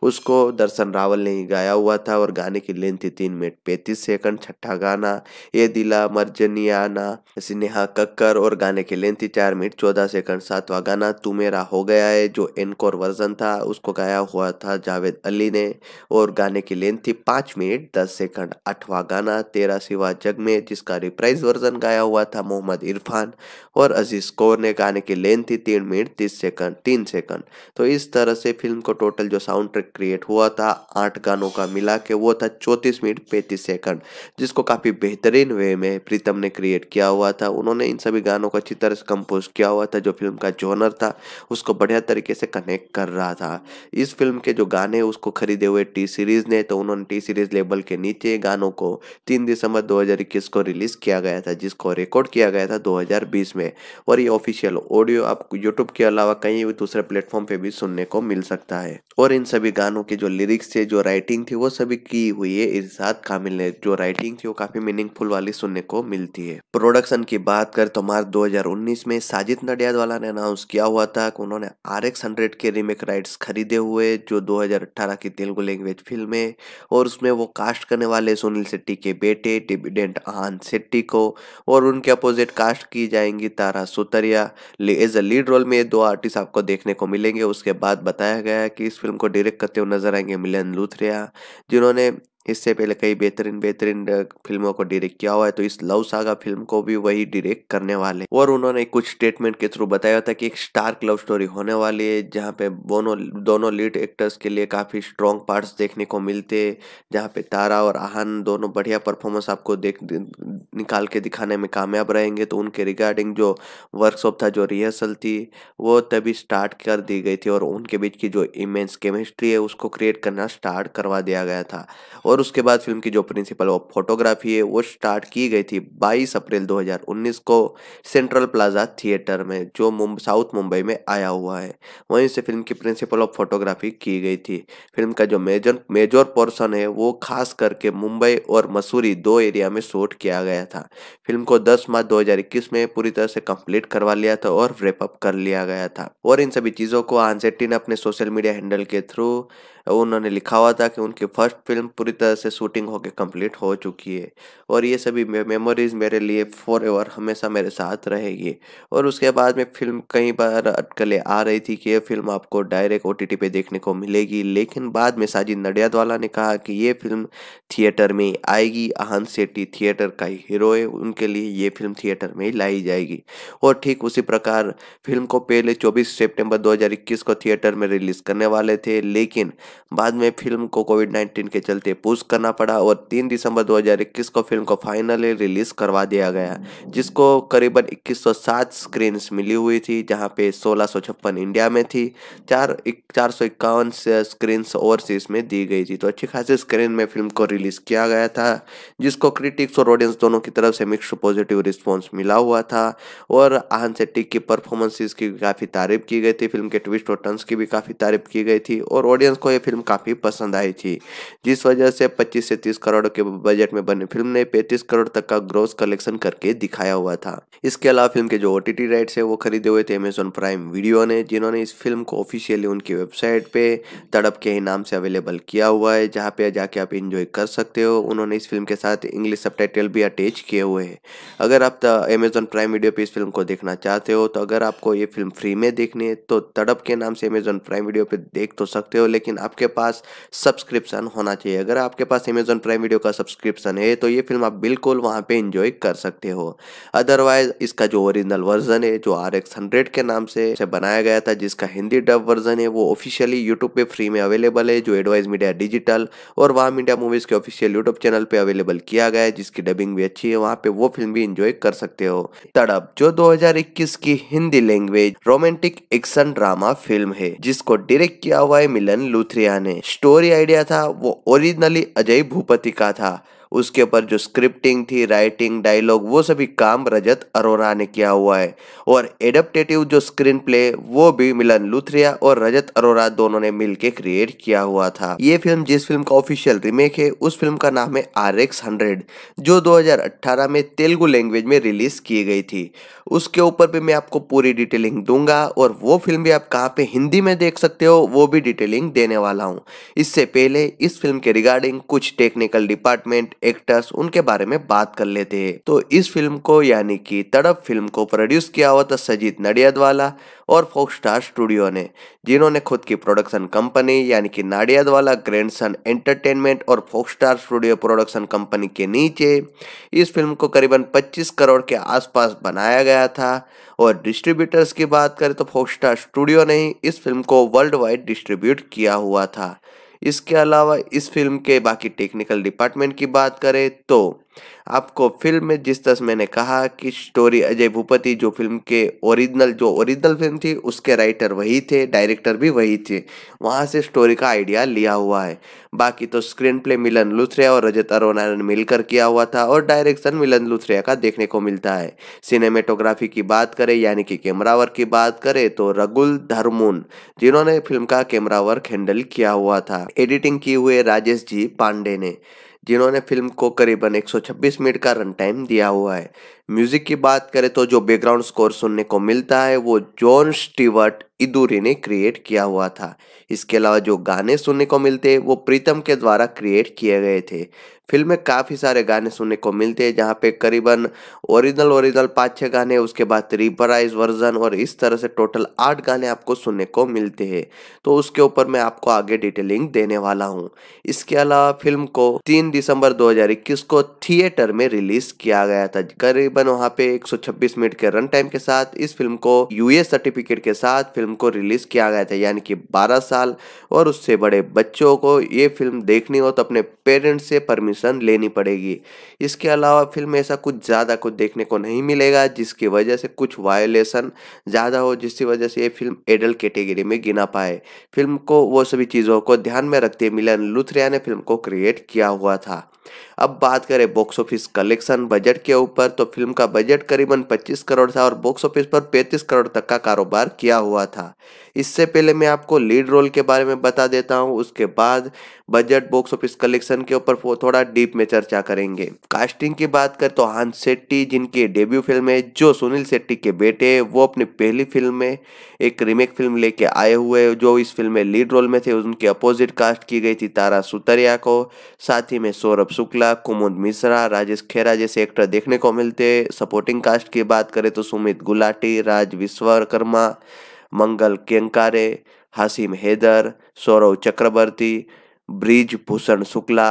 उसको दर्शन रावल ने ही गाया हुआ था और गाने की लेंथ थी तीन मिनट पैंतीस सेकंड छठा गाना ये दिला मर्जनी नियाना स्नेहा कक्कर और गाने की लेंथ थी चार मिनट चौदह सेकंड सातवां गाना तू मेरा हो गया है जो एनकोर वर्जन था उसको गाया हुआ था जावेद अली ने और गाने की लेंथ थी पाँच मिनट दस सेकंड आठवां गाना तेरा सिवा जग में जिसका रिप्राइज वर्जन गाया हुआ था मोहम्मद इरफान और अजीज कौर ने गाने की लेंथ थी तीन मिनट तीस सेकंड तीन सेकंड तो इस तरह से फिल्म को टोटल जो साउंड ट्रैक क्रिएट हुआ था आठ गानों का मिला के वो था चौंतीस मिनट पैंतीस सेकंड जिसको काफ़ी बेहतरीन वे में प्रीतम ने क्रिएट किया हुआ था उन्होंने इन सभी गानों को अच्छी तरह से कंपोज किया हुआ था जो फिल्म का जोनर था उसको बढ़िया तरीके से कनेक्ट कर रहा था इस फिल्म के जो गाने उसको खरीदे हुए टी सीरीज़ ने तो उन्होंने टी सीरीज़ लेबल के नीचे गानों को तीन दिसंबर दो को रिलीज़ किया गया था जिसको रिकॉर्ड किया गया था दो में और ये ऑफिशियल ऑडियो आपको यूट्यूब के अलावा कहीं भी दूसरे प्लेटफॉर्म पे भी सुनने को मिल सकता है और इन सभी गानों के जो लिरिक्स थे जो राइटिंग थी वो सभी की हुई है साथ कामिल ने जो राइटिंग थी वो काफ़ी मीनिंगफुल वाली सुनने को मिल मिलती है प्रोडक्शन की बात कर तो मार्च 2019 में साजिद नडियादवाला ने अनाउंस किया हुआ था कि उन्होंने आर एक्स हंड्रेड के रीमेक राइट्स खरीदे हुए जो 2018 की तेलुगु लैंग्वेज फिल्म है और उसमें वो कास्ट करने वाले सुनील शेट्टी के बेटे डिविडेंट आहान शेट्टी को और उनके अपोजिट कास्ट की जाएंगी Tara Sutaria as a lead role में दो आर्टिस्ट आपको देखने को मिलेंगे उसके बाद बताया गया कि इस फिल्म को डायरेक्ट करते हुए नजर आएंगे मिलन लूथरिया जिन्होंने इससे पहले कई बेहतरीन बेहतरीन फिल्मों को डायरेक्ट किया हुआ है तो इस लव सागा फिल्म को भी वही डायरेक्ट करने वाले और उन्होंने कुछ स्टेटमेंट के थ्रू बताया था कि एक स्टार्क लव स्टोरी होने वाली है जहाँ पे दोनों दोनों लीड एक्टर्स के लिए काफ़ी स्ट्रॉन्ग पार्ट्स देखने को मिलते हैं जहाँ पे तारा और आहन दोनों बढ़िया परफॉर्मेंस आपको देख निकाल के दिखाने में कामयाब रहेंगे तो उनके रिगार्डिंग जो वर्कशॉप था जो रिहर्सल थी वो तभी स्टार्ट कर दी गई थी और उनके बीच की जो इमेंस केमिस्ट्री है उसको क्रिएट करना स्टार्ट करवा दिया गया था और और उसके बाद फिल्म की जो प्रिंसिपल ऑफ फोटोग्राफी है वो स्टार्ट की गई थी 22 अप्रैल 2019 को सेंट्रल प्लाजा थिएटर में जो मुंब साउथ मुंबई में आया हुआ है वहीं से फिल्म की प्रिंसिपल ऑफ फोटोग्राफी की गई थी फिल्म का जो मेजर मेजर पोर्सन है वो खास करके मुंबई और मसूरी दो एरिया में शूट किया गया था फिल्म को दस मार्च दो में पूरी तरह से कम्प्लीट करवा लिया था और रेपअप कर लिया गया था और इन सभी चीज़ों को आंसेट्टी ने अपने सोशल मीडिया हैंडल के थ्रू उन्होंने लिखा हुआ था कि उनकी फर्स्ट फिल्म पूरी तरह से शूटिंग होकर कंप्लीट हो चुकी है और ये सभी मेमोरीज मेरे लिए फॉर एवर हमेशा मेरे साथ रहेगी और उसके बाद में फिल्म कई बार अटकलें आ रही थी कि ये फिल्म आपको डायरेक्ट ओ पे देखने को मिलेगी लेकिन बाद में साजिद नडियादवाला ने कहा कि ये फिल्म थिएटर में आएगी अहन सेट्टी थिएटर का ही हीरो है उनके लिए ये फिल्म थिएटर में ही लाई जाएगी और ठीक उसी प्रकार फिल्म को पहले 24 सितंबर 2021 को थिएटर में रिलीज करने वाले थे लेकिन बाद में फिल्म को कोविड 19 के चलते पूज करना पड़ा और 3 दिसंबर 2021 को फिल्म को फाइनली रिलीज करवा दिया गया जिसको करीबन 2107 स्क्रीन्स मिली हुई थी जहां पे सोलह इंडिया में थी चार चार सौ इक्यावन स्क्रीन्स ओवरसीज में दी गई थी तो अच्छी खासी स्क्रीन में फिल्म को रिलीज किया गया था जिसको क्रिटिक्स और ऑडियंस दोनों की तरफ से मिक्स पॉजिटिव रिस्पॉन्स मिला हुआ था और आहन टिक की परफॉर्मेंसेज की काफ़ी तारीफ की गई थी फिल्म के ट्विस्ट और टर्न्स की भी काफ़ी तारीफ की गई थी और ऑडियंस को यह फिल्म काफ़ी पसंद आई थी जिस वजह से 25 से 30 करोड़ के बजट में बनी फिल्म ने 35 करोड़ तक का ग्रोस कलेक्शन करके दिखाया हुआ था इसके अलावा फिल्म के जो ओ टी राइट्स है वो खरीदे हुए थे अमेजोन प्राइम वीडियो ने जिन्होंने इस फिल्म को ऑफिशियली उनकी वेबसाइट पे तड़प के ही नाम से अवेलेबल किया हुआ है जहाँ पे जाके आप इंजॉय कर सकते हो उन्होंने इस फिल्म के साथ इंग्लिश सब भी अटैच किए हुए हैं अगर आप अमेजोन प्राइम वीडियो पर इस फिल्म को देखना चाहते हो तो अगर आपको ये फिल्म फ्री में देखनी है तो तड़प के नाम से अमेजोन प्राइम वीडियो पर देख तो सकते हो लेकिन आपके पास सब्सक्रिप्शन होना चाहिए अगर आपके पास अमेजोन प्राइम वीडियो का सब्सक्रिप्शन है तो ये फिल्म आप बिल्कुल वहाँ पे इंजॉय कर सकते हो अदरवाइज इसका जो ओरिजिनल वर्जन है जो आर एक्स हंड्रेड के नाम से बनाया गया था जिसका हिंदी डब वर्जन है वो ऑफिशियली यूट्यूब पे फ्री में अवेलेबल है जो एडवाइज मीडिया डिजिटल और वाम इंडिया मूवीज के ऑफिशियल यूट्यूब चैनल पे अवेलेबल किया गया है जिसकी डबिंग भी अच्छी है वहाँ पे वो फिल्म भी इंजॉय कर सकते हो तड़प जो 2021 की Hindi language romantic action drama film है जिसको डायरेक्ट किया हुआ है मिलन लूथरी प्रक्रिया ने स्टोरी आइडिया था वो ओरिजिनली अजय भूपति का था उसके ऊपर जो स्क्रिप्टिंग थी राइटिंग डायलॉग वो सभी काम रजत अरोरा ने किया हुआ है और एडप्टेटिव जो स्क्रीन प्ले वो भी मिलन लुथरिया और रजत अरोरा दोनों ने मिलकर क्रिएट किया हुआ था ये फिल्म जिस फिल्म का ऑफिशियल रिमेक है उस फिल्म का नाम है आर एक्स हंड्रेड जो दो में तेलुगु लैंग्वेज में रिलीज की गई थी उसके ऊपर भी मैं आपको पूरी डिटेलिंग दूंगा और वो फिल्म भी आप कहाँ पे हिंदी में देख सकते हो वो भी डिटेलिंग देने वाला हूँ इससे पहले इस फिल्म के रिगार्डिंग कुछ टेक्निकल डिपार्टमेंट एक्टर्स उनके बारे में बात कर लेते हैं तो इस फिल्म को यानी कि तड़प फिल्म को प्रोड्यूस किया हुआ था सजीत नडियादवाला और फोक स्टार स्टूडियो ने जिन्होंने खुद की प्रोडक्शन कंपनी यानी कि नाडियादवाला ग्रैंड सन एंटरटेनमेंट और फोक स्टार स्टूडियो प्रोडक्शन कंपनी के नीचे इस फिल्म को करीबन 25 करोड़ के आसपास बनाया गया था और डिस्ट्रीब्यूटर्स की बात करें तो फोक स्टार स्टूडियो ने ही इस फिल्म को वर्ल्ड वाइड डिस्ट्रीब्यूट किया हुआ था इसके अलावा इस फिल्म के बाकी टेक्निकल डिपार्टमेंट की बात करें तो आपको फिल्म में जिस तरह मैंने कहा कि स्टोरी अजय भूपति जो फिल्म के ओरिजिनल जो ओरिजिनल फिल्म थी उसके राइटर वही थे डायरेक्टर भी वही थे वहाँ से स्टोरी का आइडिया लिया हुआ है बाकी तो स्क्रीन प्ले मिलन लुथरिया और रजत अरुणारायण मिलकर किया हुआ था और डायरेक्शन मिलन लुथरिया का देखने को मिलता है सिनेमेटोग्राफी की बात करें यानी कि कैमरा वर्क की बात करें तो रगुल धर्मून जिन्होंने फिल्म का कैमरा वर्क हैंडल किया हुआ था एडिटिंग की हुए राजेश जी पांडे ने जिन्होंने फिल्म को करीबन 126 मिनट का रन टाइम दिया हुआ है म्यूजिक की बात करें तो जो बैकग्राउंड स्कोर सुनने को मिलता है वो जॉन स्टीवर्ट इदूरी ने क्रिएट किया हुआ था इसके अलावा जो गाने सुनने को मिलते हैं वो प्रीतम के द्वारा क्रिएट किए गए थे फिल्म में काफ़ी सारे गाने सुनने को मिलते हैं जहाँ पे करीबन ओरिजिनल ओरिजिनल पाँच छः गाने उसके बाद रिपराइज वर्जन और इस तरह से टोटल आठ गाने आपको सुनने को मिलते हैं तो उसके ऊपर मैं आपको आगे डिटेलिंग देने वाला हूँ इसके अलावा फिल्म को तीन दिसंबर दो को थिएटर में रिलीज किया गया था करीब वेपन वहां पे 126 मिनट के रन टाइम के साथ इस फिल्म को यूएस सर्टिफिकेट के साथ फिल्म को रिलीज किया गया था यानी कि 12 साल और उससे बड़े बच्चों को ये फिल्म देखनी हो तो अपने पेरेंट्स से परमिशन लेनी पड़ेगी इसके अलावा फिल्म ऐसा कुछ ज़्यादा कुछ देखने को नहीं मिलेगा जिसकी वजह से कुछ वायोलेशन ज़्यादा हो जिसकी वजह से ये फिल्म एडल्ट कैटेगरी में गिना पाए फिल्म को वो सभी चीज़ों को ध्यान में रखते मिलन लुथरिया ने फिल्म को क्रिएट किया हुआ था अब बात करें बॉक्स ऑफिस कलेक्शन बजट के ऊपर तो फिल्म का बजट करीबन 25 करोड़ था और बॉक्स ऑफिस पर 35 करोड़ तक का कारोबार किया हुआ था इससे पहले मैं आपको लीड रोल के बारे में बता देता हूँ उसके बाद बजट बॉक्स ऑफिस कलेक्शन के ऊपर थोड़ा डीप में चर्चा करेंगे कास्टिंग की बात कर तो हांस शेट्टी जिनकी डेब्यू फिल्म है जो सुनील शेट्टी के बेटे है वो अपनी पहली फिल्म में एक रिमेक फिल्म लेके आए हुए जो इस फिल्म में लीड रोल में थे उनके अपोजिट कास्ट की गई थी तारा सुतरिया को साथ ही में सौरभ शुक्ला कुमुद मिश्रा राजेश खेरा जैसे एक्टर देखने को मिलते सपोर्टिंग कास्ट की बात करें तो सुमित गुलाटी राज विश्वकर्मा मंगल केंकारे हासिम हैदर सौरव चक्रवर्ती ब्रिज भूषण शुक्ला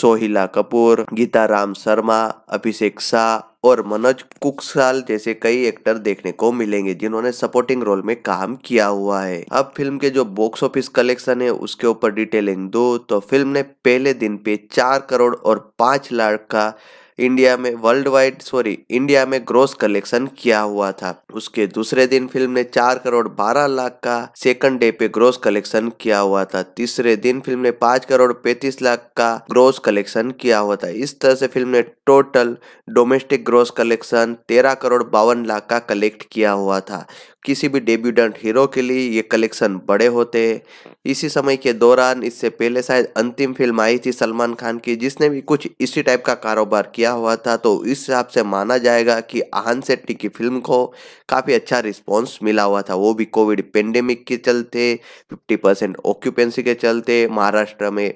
सोहिला कपूर राम शर्मा अभिषेक शाह और मनोज कुकसाल जैसे कई एक्टर देखने को मिलेंगे जिन्होंने सपोर्टिंग रोल में काम किया हुआ है अब फिल्म के जो बॉक्स ऑफिस कलेक्शन है उसके ऊपर डिटेलिंग दो तो फिल्म ने पहले दिन पे चार करोड़ और पांच लाख का इंडिया में वर्ल्ड वाइड सॉरी इंडिया में ग्रोस कलेक्शन किया हुआ था उसके दूसरे दिन फिल्म ने चार करोड़ बारह लाख का सेकंड डे पे ग्रोस कलेक्शन किया हुआ था तीसरे दिन फिल्म ने पांच करोड़ पैतीस लाख का ग्रोस कलेक्शन किया हुआ था इस तरह से फिल्म ने टोटल डोमेस्टिक ग्रोस कलेक्शन तेरह करोड़ बावन लाख का कलेक्ट किया हुआ था किसी भी डेब्यूडेंट हीरो के लिए ये कलेक्शन बड़े होते हैं इसी समय के दौरान इससे पहले शायद अंतिम फिल्म आई थी सलमान खान की जिसने भी कुछ इसी टाइप का कारोबार किया हुआ था तो इस हिसाब से माना जाएगा कि आहन सेट्टी की फिल्म को काफ़ी अच्छा रिस्पॉन्स मिला हुआ था वो भी कोविड पेंडेमिक के चलते फिफ्टी परसेंट ऑक्यूपेंसी के चलते महाराष्ट्र में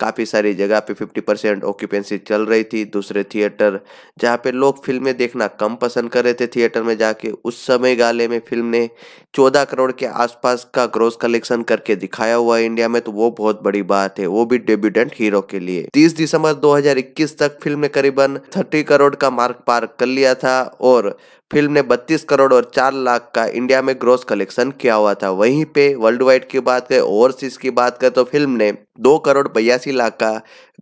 काफ़ी सारी जगह पे फिफ्टी परसेंट ऑक्यूपेंसी चल रही थी दूसरे थिएटर जहाँ पे लोग फिल्में देखना कम पसंद कर रहे थे थिएटर में जाके उस समय गाले में फिल्म ने 14 करोड़ के आसपास का ग्रोस कलेक्शन करके दिखाया हुआ है इंडिया में तो वो बहुत बड़ी बात है वो भी डेब्यूटेंट हीरो के लिए 30 दिसंबर 2021 तक फिल्म ने करीबन 30 करोड़ का मार्क पार कर लिया था और फिल्म ने 32 करोड़ और 4 लाख का इंडिया में ग्रोस कलेक्शन किया हुआ था वहीं पे वर्ल्ड वाइड की बात करें ओवरसीज की बात करें तो फिल्म ने 2 करोड़ बयासी लाख का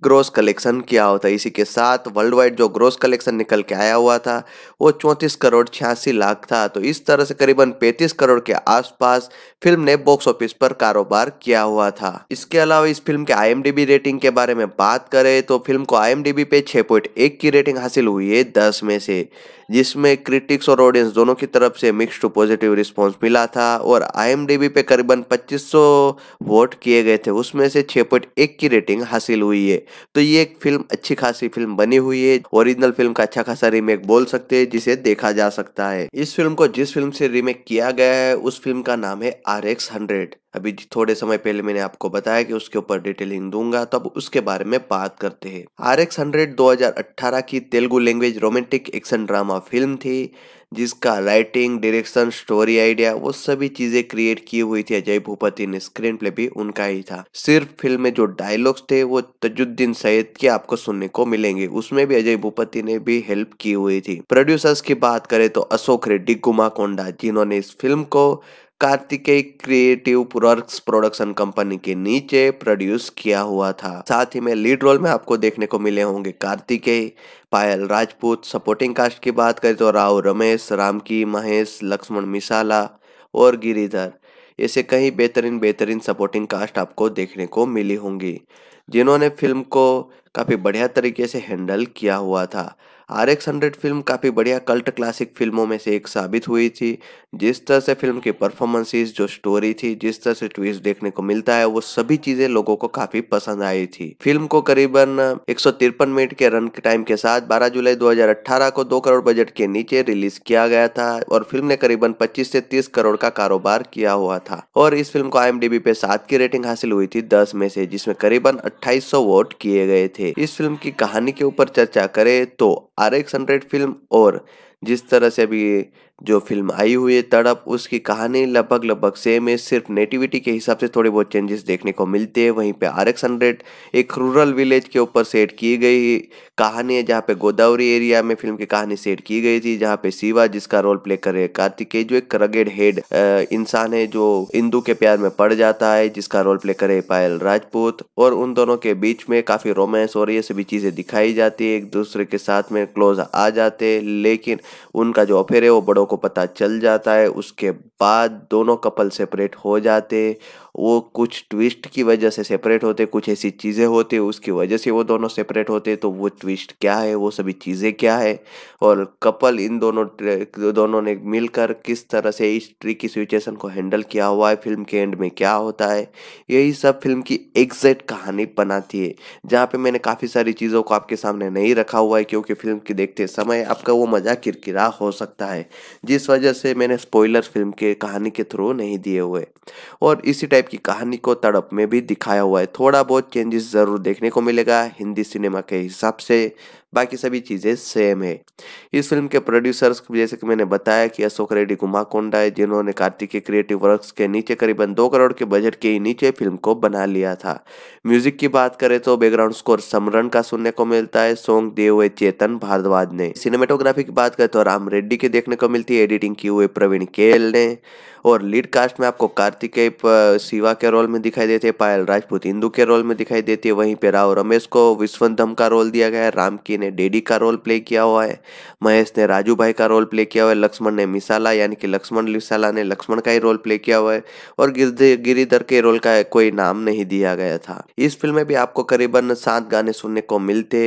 ग्रोस कलेक्शन किया हुआ था इसी के साथ वर्ल्ड वाइड जो ग्रोस कलेक्शन निकल के आया हुआ था वो 34 करोड़ छियासी लाख था तो इस तरह से करीबन 35 करोड़ के आसपास फिल्म ने बॉक्स ऑफिस पर कारोबार किया हुआ था इसके अलावा इस फिल्म के आई रेटिंग के बारे में बात करें तो फिल्म को आई पे छह की रेटिंग हासिल हुई है दस में से जिसमें क्रिटिक क्रिटिक्स और ऑडियंस दोनों की तरफ से मिक्स टू पॉजिटिव रिस्पांस मिला था और आईएमडीबी पे करीबन 2500 वोट किए गए थे उसमें से 6.1 की रेटिंग हासिल हुई है तो ये एक फिल्म अच्छी खासी फिल्म बनी हुई है ओरिजिनल फिल्म का अच्छा खासा रीमेक बोल सकते हैं जिसे देखा जा सकता है इस फिल्म को जिस फिल्म से रीमेक किया गया है उस फिल्म का नाम है आर एक्स हंड्रेड अभी थोड़े समय पहले मैंने आपको बताया कि उसके ऊपर डिटेलिंग दूंगा तो अब उसके बारे में बात करते हैं आर एक्स हंड्रेड दो की Telugu language romantic action drama film थी जिसका राइटिंग डायरेक्शन स्टोरी आइडिया वो सभी चीजें क्रिएट की हुई थी अजय भूपति ने स्क्रीन प्ले भी उनका ही था सिर्फ फिल्म में जो डायलॉग्स थे वो तजुद्दीन सैयद के आपको सुनने को मिलेंगे उसमें भी अजय भूपति ने भी हेल्प की हुई थी प्रोड्यूसर्स की बात करें तो अशोक रेड्डी गुमा कोंडा जिन्होंने इस फिल्म को Kartikeya creative products production company के नीचे प्रोड्यूस किया हुआ था साथ ही में लीड रोल में आपको देखने को मिले होंगे कार्तिकेय पायल राजपूत सपोर्टिंग कास्ट की बात करें तो राव रमेश रामकी महेश लक्ष्मण मिसाला और गिरिधर ऐसे कई बेहतरीन बेहतरीन सपोर्टिंग कास्ट आपको देखने को मिली होंगी जिन्होंने फिल्म को काफ़ी बढ़िया तरीके से हैंडल किया हुआ था आर एक्स हंड्रेड फिल्म काफ़ी बढ़िया कल्ट क्लासिक फिल्मों में से एक साबित हुई थी जिस तरह से फिल्म की परफॉर्मेंसेज जो स्टोरी थी जिस तरह से ट्विस्ट देखने को मिलता है वो सभी चीज़ें लोगों को काफ़ी पसंद आई थी फिल्म को करीबन एक मिनट के रन टाइम के साथ 12 जुलाई 2018 को 2 करोड़ बजट के नीचे रिलीज किया गया था और फिल्म ने करीबन पच्चीस से तीस करोड़ का कारोबार किया हुआ था और इस फिल्म को आई पे सात की रेटिंग हासिल हुई थी दस में से जिसमें करीबन अट्ठाईस वोट किए गए थे इस फिल्म की कहानी के ऊपर चर्चा करें तो आर एक्स हंड्रेड फिल्म और जिस तरह से अभी जो फिल्म आई हुई है तड़प उसकी कहानी लगभग लगभग सेम है सिर्फ नेटिविटी के हिसाब से थोड़े बहुत चेंजेस देखने को मिलते हैं वहीं पे एक्स हंड्रेड एक रूरल विलेज के ऊपर सेट की गई कहानी है जहाँ पे गोदावरी एरिया में फिल्म की कहानी सेट की गई थी जहाँ पे शिवा जिसका रोल प्ले करे कार्तिकेय जो एक रगेड हेड इंसान है जो इंदू के प्यार में पड़ जाता है जिसका रोल प्ले करे पायल राजपूत और उन दोनों के बीच में काफी रोमांस और ये सभी चीजें दिखाई जाती है एक दूसरे के साथ में क्लोज आ जाते लेकिन उनका जो अफेयर है वो बड़ों को पता चल जाता है उसके बाद दोनों कपल सेपरेट हो जाते वो कुछ ट्विस्ट की वजह से सेपरेट होते कुछ ऐसी चीज़ें होती उसकी वजह से वो दोनों सेपरेट होते तो वो ट्विस्ट क्या है वो सभी चीज़ें क्या है और कपल इन दोनों दोनों ने मिलकर किस तरह से इस ट्री की सिचुएशन को हैंडल किया हुआ है फिल्म के एंड में क्या होता है यही सब फिल्म की एग्जैक्ट कहानी बनाती है जहाँ पे मैंने काफ़ी सारी चीज़ों को आपके सामने नहीं रखा हुआ है क्योंकि फिल्म की देखते समय आपका वो मज़ा किरकिरा हो सकता है जिस वजह से मैंने स्पॉयलर फिल्म के कहानी के थ्रू नहीं दिए हुए और इसी टाइप टाइप की कहानी को तड़प में भी दिखाया हुआ है थोड़ा बहुत चेंजेस ज़रूर देखने को मिलेगा हिंदी सिनेमा के हिसाब से बाकी सभी चीज़ें सेम है इस फिल्म के प्रोड्यूसर्स जैसे कि मैंने बताया कि अशोक रेड्डी कुमार कोंडा है जिन्होंने कार्तिक के क्रिएटिव वर्क्स के नीचे करीबन दो करोड़ के बजट के नीचे फिल्म को बना लिया था म्यूजिक की बात करें तो बैकग्राउंड स्कोर समरण का सुनने को मिलता है सॉन्ग दिए हुए चेतन भारद्वाज ने सिनेमेटोग्राफी की बात करें तो राम रेड्डी के देखने को मिलती है एडिटिंग की हुए प्रवीण केल ने और लीड कास्ट में आपको कार्तिक शिवा के रोल में दिखाई देते हैं पायल राजपूत इंदू के रोल में दिखाई देती है वहीं पे राव रमेश को विश्वंधम का रोल दिया गया है राम की ने डेडी का रोल प्ले किया हुआ है महेश ने राजू भाई का रोल प्ले किया हुआ है लक्ष्मण ने मिसाला यानी कि लक्ष्मण मिसाला ने लक्ष्मण का ही रोल प्ले किया हुआ है और गिरिधर के रोल का कोई नाम नहीं दिया गया था इस फिल्म में भी आपको करीबन सात गाने सुनने को मिलते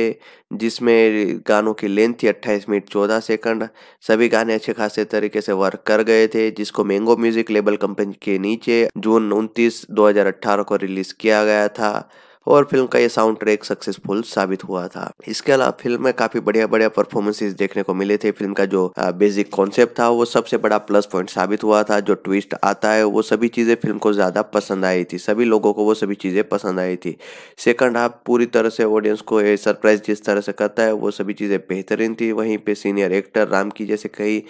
जिसमें गानों की लेंथ थी अट्ठाईस मिनट चौदह सेकंड सभी गाने अच्छे खासे तरीके से वर्क कर गए थे जिसको मैंगो म्यूजिक लेबल कंपनी के नीचे जून उनतीस 2018 को रिलीज किया गया था और फिल्म का ये साउंड ट्रैक सक्सेसफुल साबित हुआ था इसके अलावा फिल्म में काफी बढ़िया बढ़िया परफॉर्मेंसेज देखने को मिले थे फिल्म का जो बेसिक कॉन्सेप्ट था वो सबसे बड़ा प्लस पॉइंट साबित हुआ था जो ट्विस्ट आता है वो सभी चीजें फिल्म को ज्यादा पसंद आई थी सभी लोगों को वो सभी चीजें पसंद आई थी सेकंड हाफ पूरी तरह से ऑडियंस को सरप्राइज जिस तरह से करता है वो सभी चीजें बेहतरीन थी वहीं पे सीनियर एक्टर राम की जैसे कई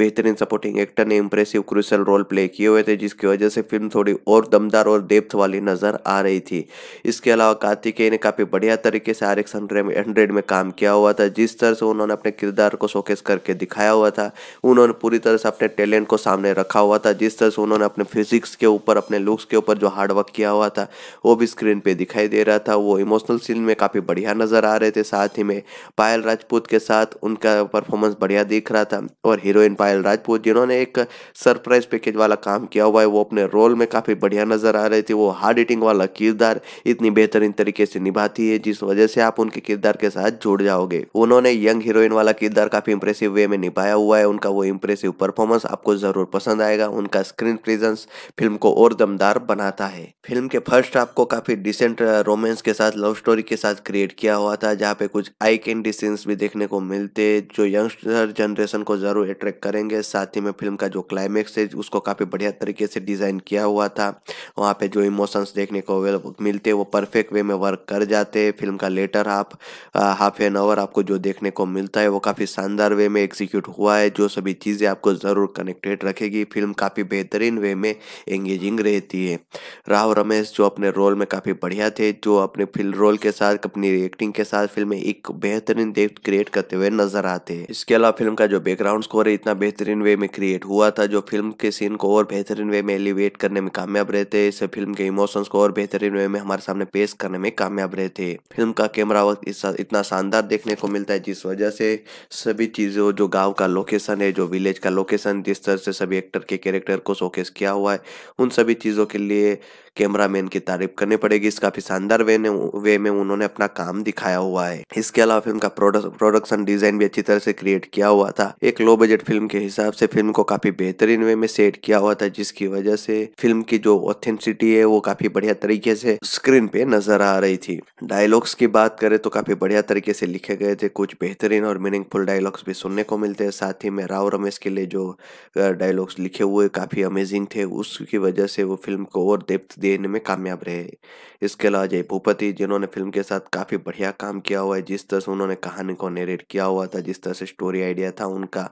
बेहतरीन सपोर्टिंग एक्टर ने इंप्रेसिव क्रूशल रोल प्ले किए हुए थे जिसकी वजह से फिल्म थोड़ी और दमदार और डेप्थ वाली नजर आ रही थी इसके अलावा कार्तिकेय ने काफ़ी बढ़िया तरीके से आर एक्स हंड्रेड में काम किया हुआ था जिस तरह से उन्होंने अपने किरदार को शोकेस करके दिखाया हुआ था उन्होंने पूरी तरह से अपने टैलेंट को सामने रखा हुआ था जिस तरह से उन्होंने अपने फिजिक्स के ऊपर अपने लुक्स के ऊपर जो हार्डवर्क किया हुआ था वो भी स्क्रीन पर दिखाई दे रहा था वो इमोशनल सीन में काफ़ी बढ़िया नज़र आ रहे थे साथ ही में पायल राजपूत के साथ उनका परफॉर्मेंस बढ़िया दिख रहा था और हीरोइन पायल राजपूत जिन्होंने एक सरप्राइज पैकेज वाला काम किया हुआ है वो अपने रोल में काफ़ी बढ़िया नज़र आ रही थी वो हार्ड हिटिंग वाला किरदार इतनी बेहतर बेहतरीन तरीके से निभाती है जिस वजह से आप उनके किरदार के साथ जुड़ जाओगे उन्होंने यंग हीरोइन वाला किरदार काफी इंप्रेसिव वे में निभाया हुआ है उनका वो इंप्रेसिव परफॉर्मेंस आपको जरूर पसंद आएगा उनका स्क्रीन प्रेजेंस फिल्म को और दमदार बनाता है फिल्म के फर्स्ट हाफ को काफी डिसेंट रोमांस uh, के साथ लव स्टोरी के साथ क्रिएट किया हुआ था जहाँ पे कुछ आई कैंडी सीन्स भी देखने को मिलते जो यंगस्टर जनरेशन को जरूर अट्रैक्ट करेंगे साथ ही में फिल्म का जो क्लाइमेक्स है उसको काफी बढ़िया तरीके से डिजाइन किया हुआ था वहाँ पे जो इमोशंस देखने को मिलते वो परफेक्ट परफेक्ट वे में वर्क कर जाते हैं फिल्म का latter half half an hour आपको जो देखने को मिलता है वो काफ़ी शानदार वे में एग्जीक्यूट हुआ है जो सभी चीज़ें आपको ज़रूर कनेक्टेड रखेगी फिल्म काफ़ी बेहतरीन वे में एंगेजिंग रहती है राहुल रमेश जो अपने रोल में काफ़ी बढ़िया थे जो अपने फिल्म रोल के साथ अपनी एक्टिंग के साथ फिल्म में एक बेहतरीन डेप्थ क्रिएट करते हुए नजर आते हैं इसके अलावा फिल्म का जो बैकग्राउंड स्कोर है इतना बेहतरीन वे में क्रिएट हुआ था जो फिल्म के सीन को और बेहतरीन वे में एलिवेट करने में कामयाब रहते हैं इससे फिल्म के इमोशंस को और बेहतरीन वे में हमारे सामने पेश पेश करने में कामयाब रहे थे फिल्म का कैमरा वर्क इतना शानदार देखने को मिलता है जिस वजह से सभी चीज़ों जो गाँव का लोकेशन है जो विलेज का लोकेशन जिस तरह से सभी एक्टर के कैरेक्टर को शोकेस किया हुआ है उन सभी चीज़ों के लिए कैमरा मैन की तारीफ करनी पड़ेगी इस काफी शानदार वे ने वे में उन्होंने अपना काम दिखाया हुआ है इसके अलावा फिल्म का प्रोडक्शन डिजाइन भी अच्छी तरह से क्रिएट किया हुआ था एक लो बजट फिल्म के हिसाब से फिल्म को काफी बेहतरीन वे में सेट किया हुआ था जिसकी वजह से फिल्म की जो ऑथेंटिसिटी है वो काफी बढ़िया तरीके से स्क्रीन पे नजर आ रही थी डायलॉग्स की बात करें तो काफी बढ़िया तरीके से लिखे गए थे कुछ बेहतरीन और मीनिंगफुल डायलॉग्स भी सुनने को मिलते हैं साथ ही में राव रमेश के लिए जो डायलॉग्स लिखे हुए काफी अमेजिंग थे उसकी वजह से वो फिल्म को और डेप्थ देने में कामयाब रहे इसके अलावा जय भूपति जिन्होंने फिल्म के साथ काफ़ी बढ़िया काम किया हुआ है जिस तरह से उन्होंने कहानी को नरेट किया हुआ था जिस तरह से स्टोरी आइडिया था उनका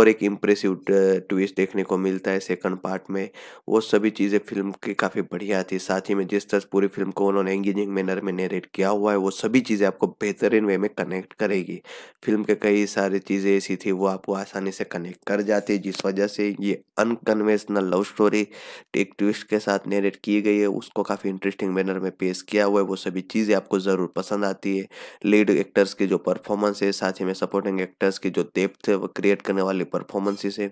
और एक इम्प्रेसिव ट्विस्ट देखने को मिलता है सेकंड पार्ट में वो सभी चीज़ें फिल्म की काफ़ी बढ़िया थी साथ ही में जिस तरह पूरी फिल्म को उन्होंने एंगेजिंग मैनर में नरेट किया हुआ है वो सभी चीज़ें आपको बेहतरीन वे में कनेक्ट करेगी फिल्म के कई सारी चीज़ें ऐसी थी वो आपको आसानी से कनेक्ट कर जाती जिस वजह से ये अनकन्वेंशनल लव स्टोरी एक ट्विस्ट के साथ नरेट की गई गई है उसको काफ़ी इंटरेस्टिंग मैनर में पेश किया हुआ है वो सभी चीज़ें आपको ज़रूर पसंद आती है लीड एक्टर्स के जो परफॉर्मेंस है साथ ही में सपोर्टिंग एक्टर्स की जो डेप्थ क्रिएट करने वाली परफॉर्मेंसेस है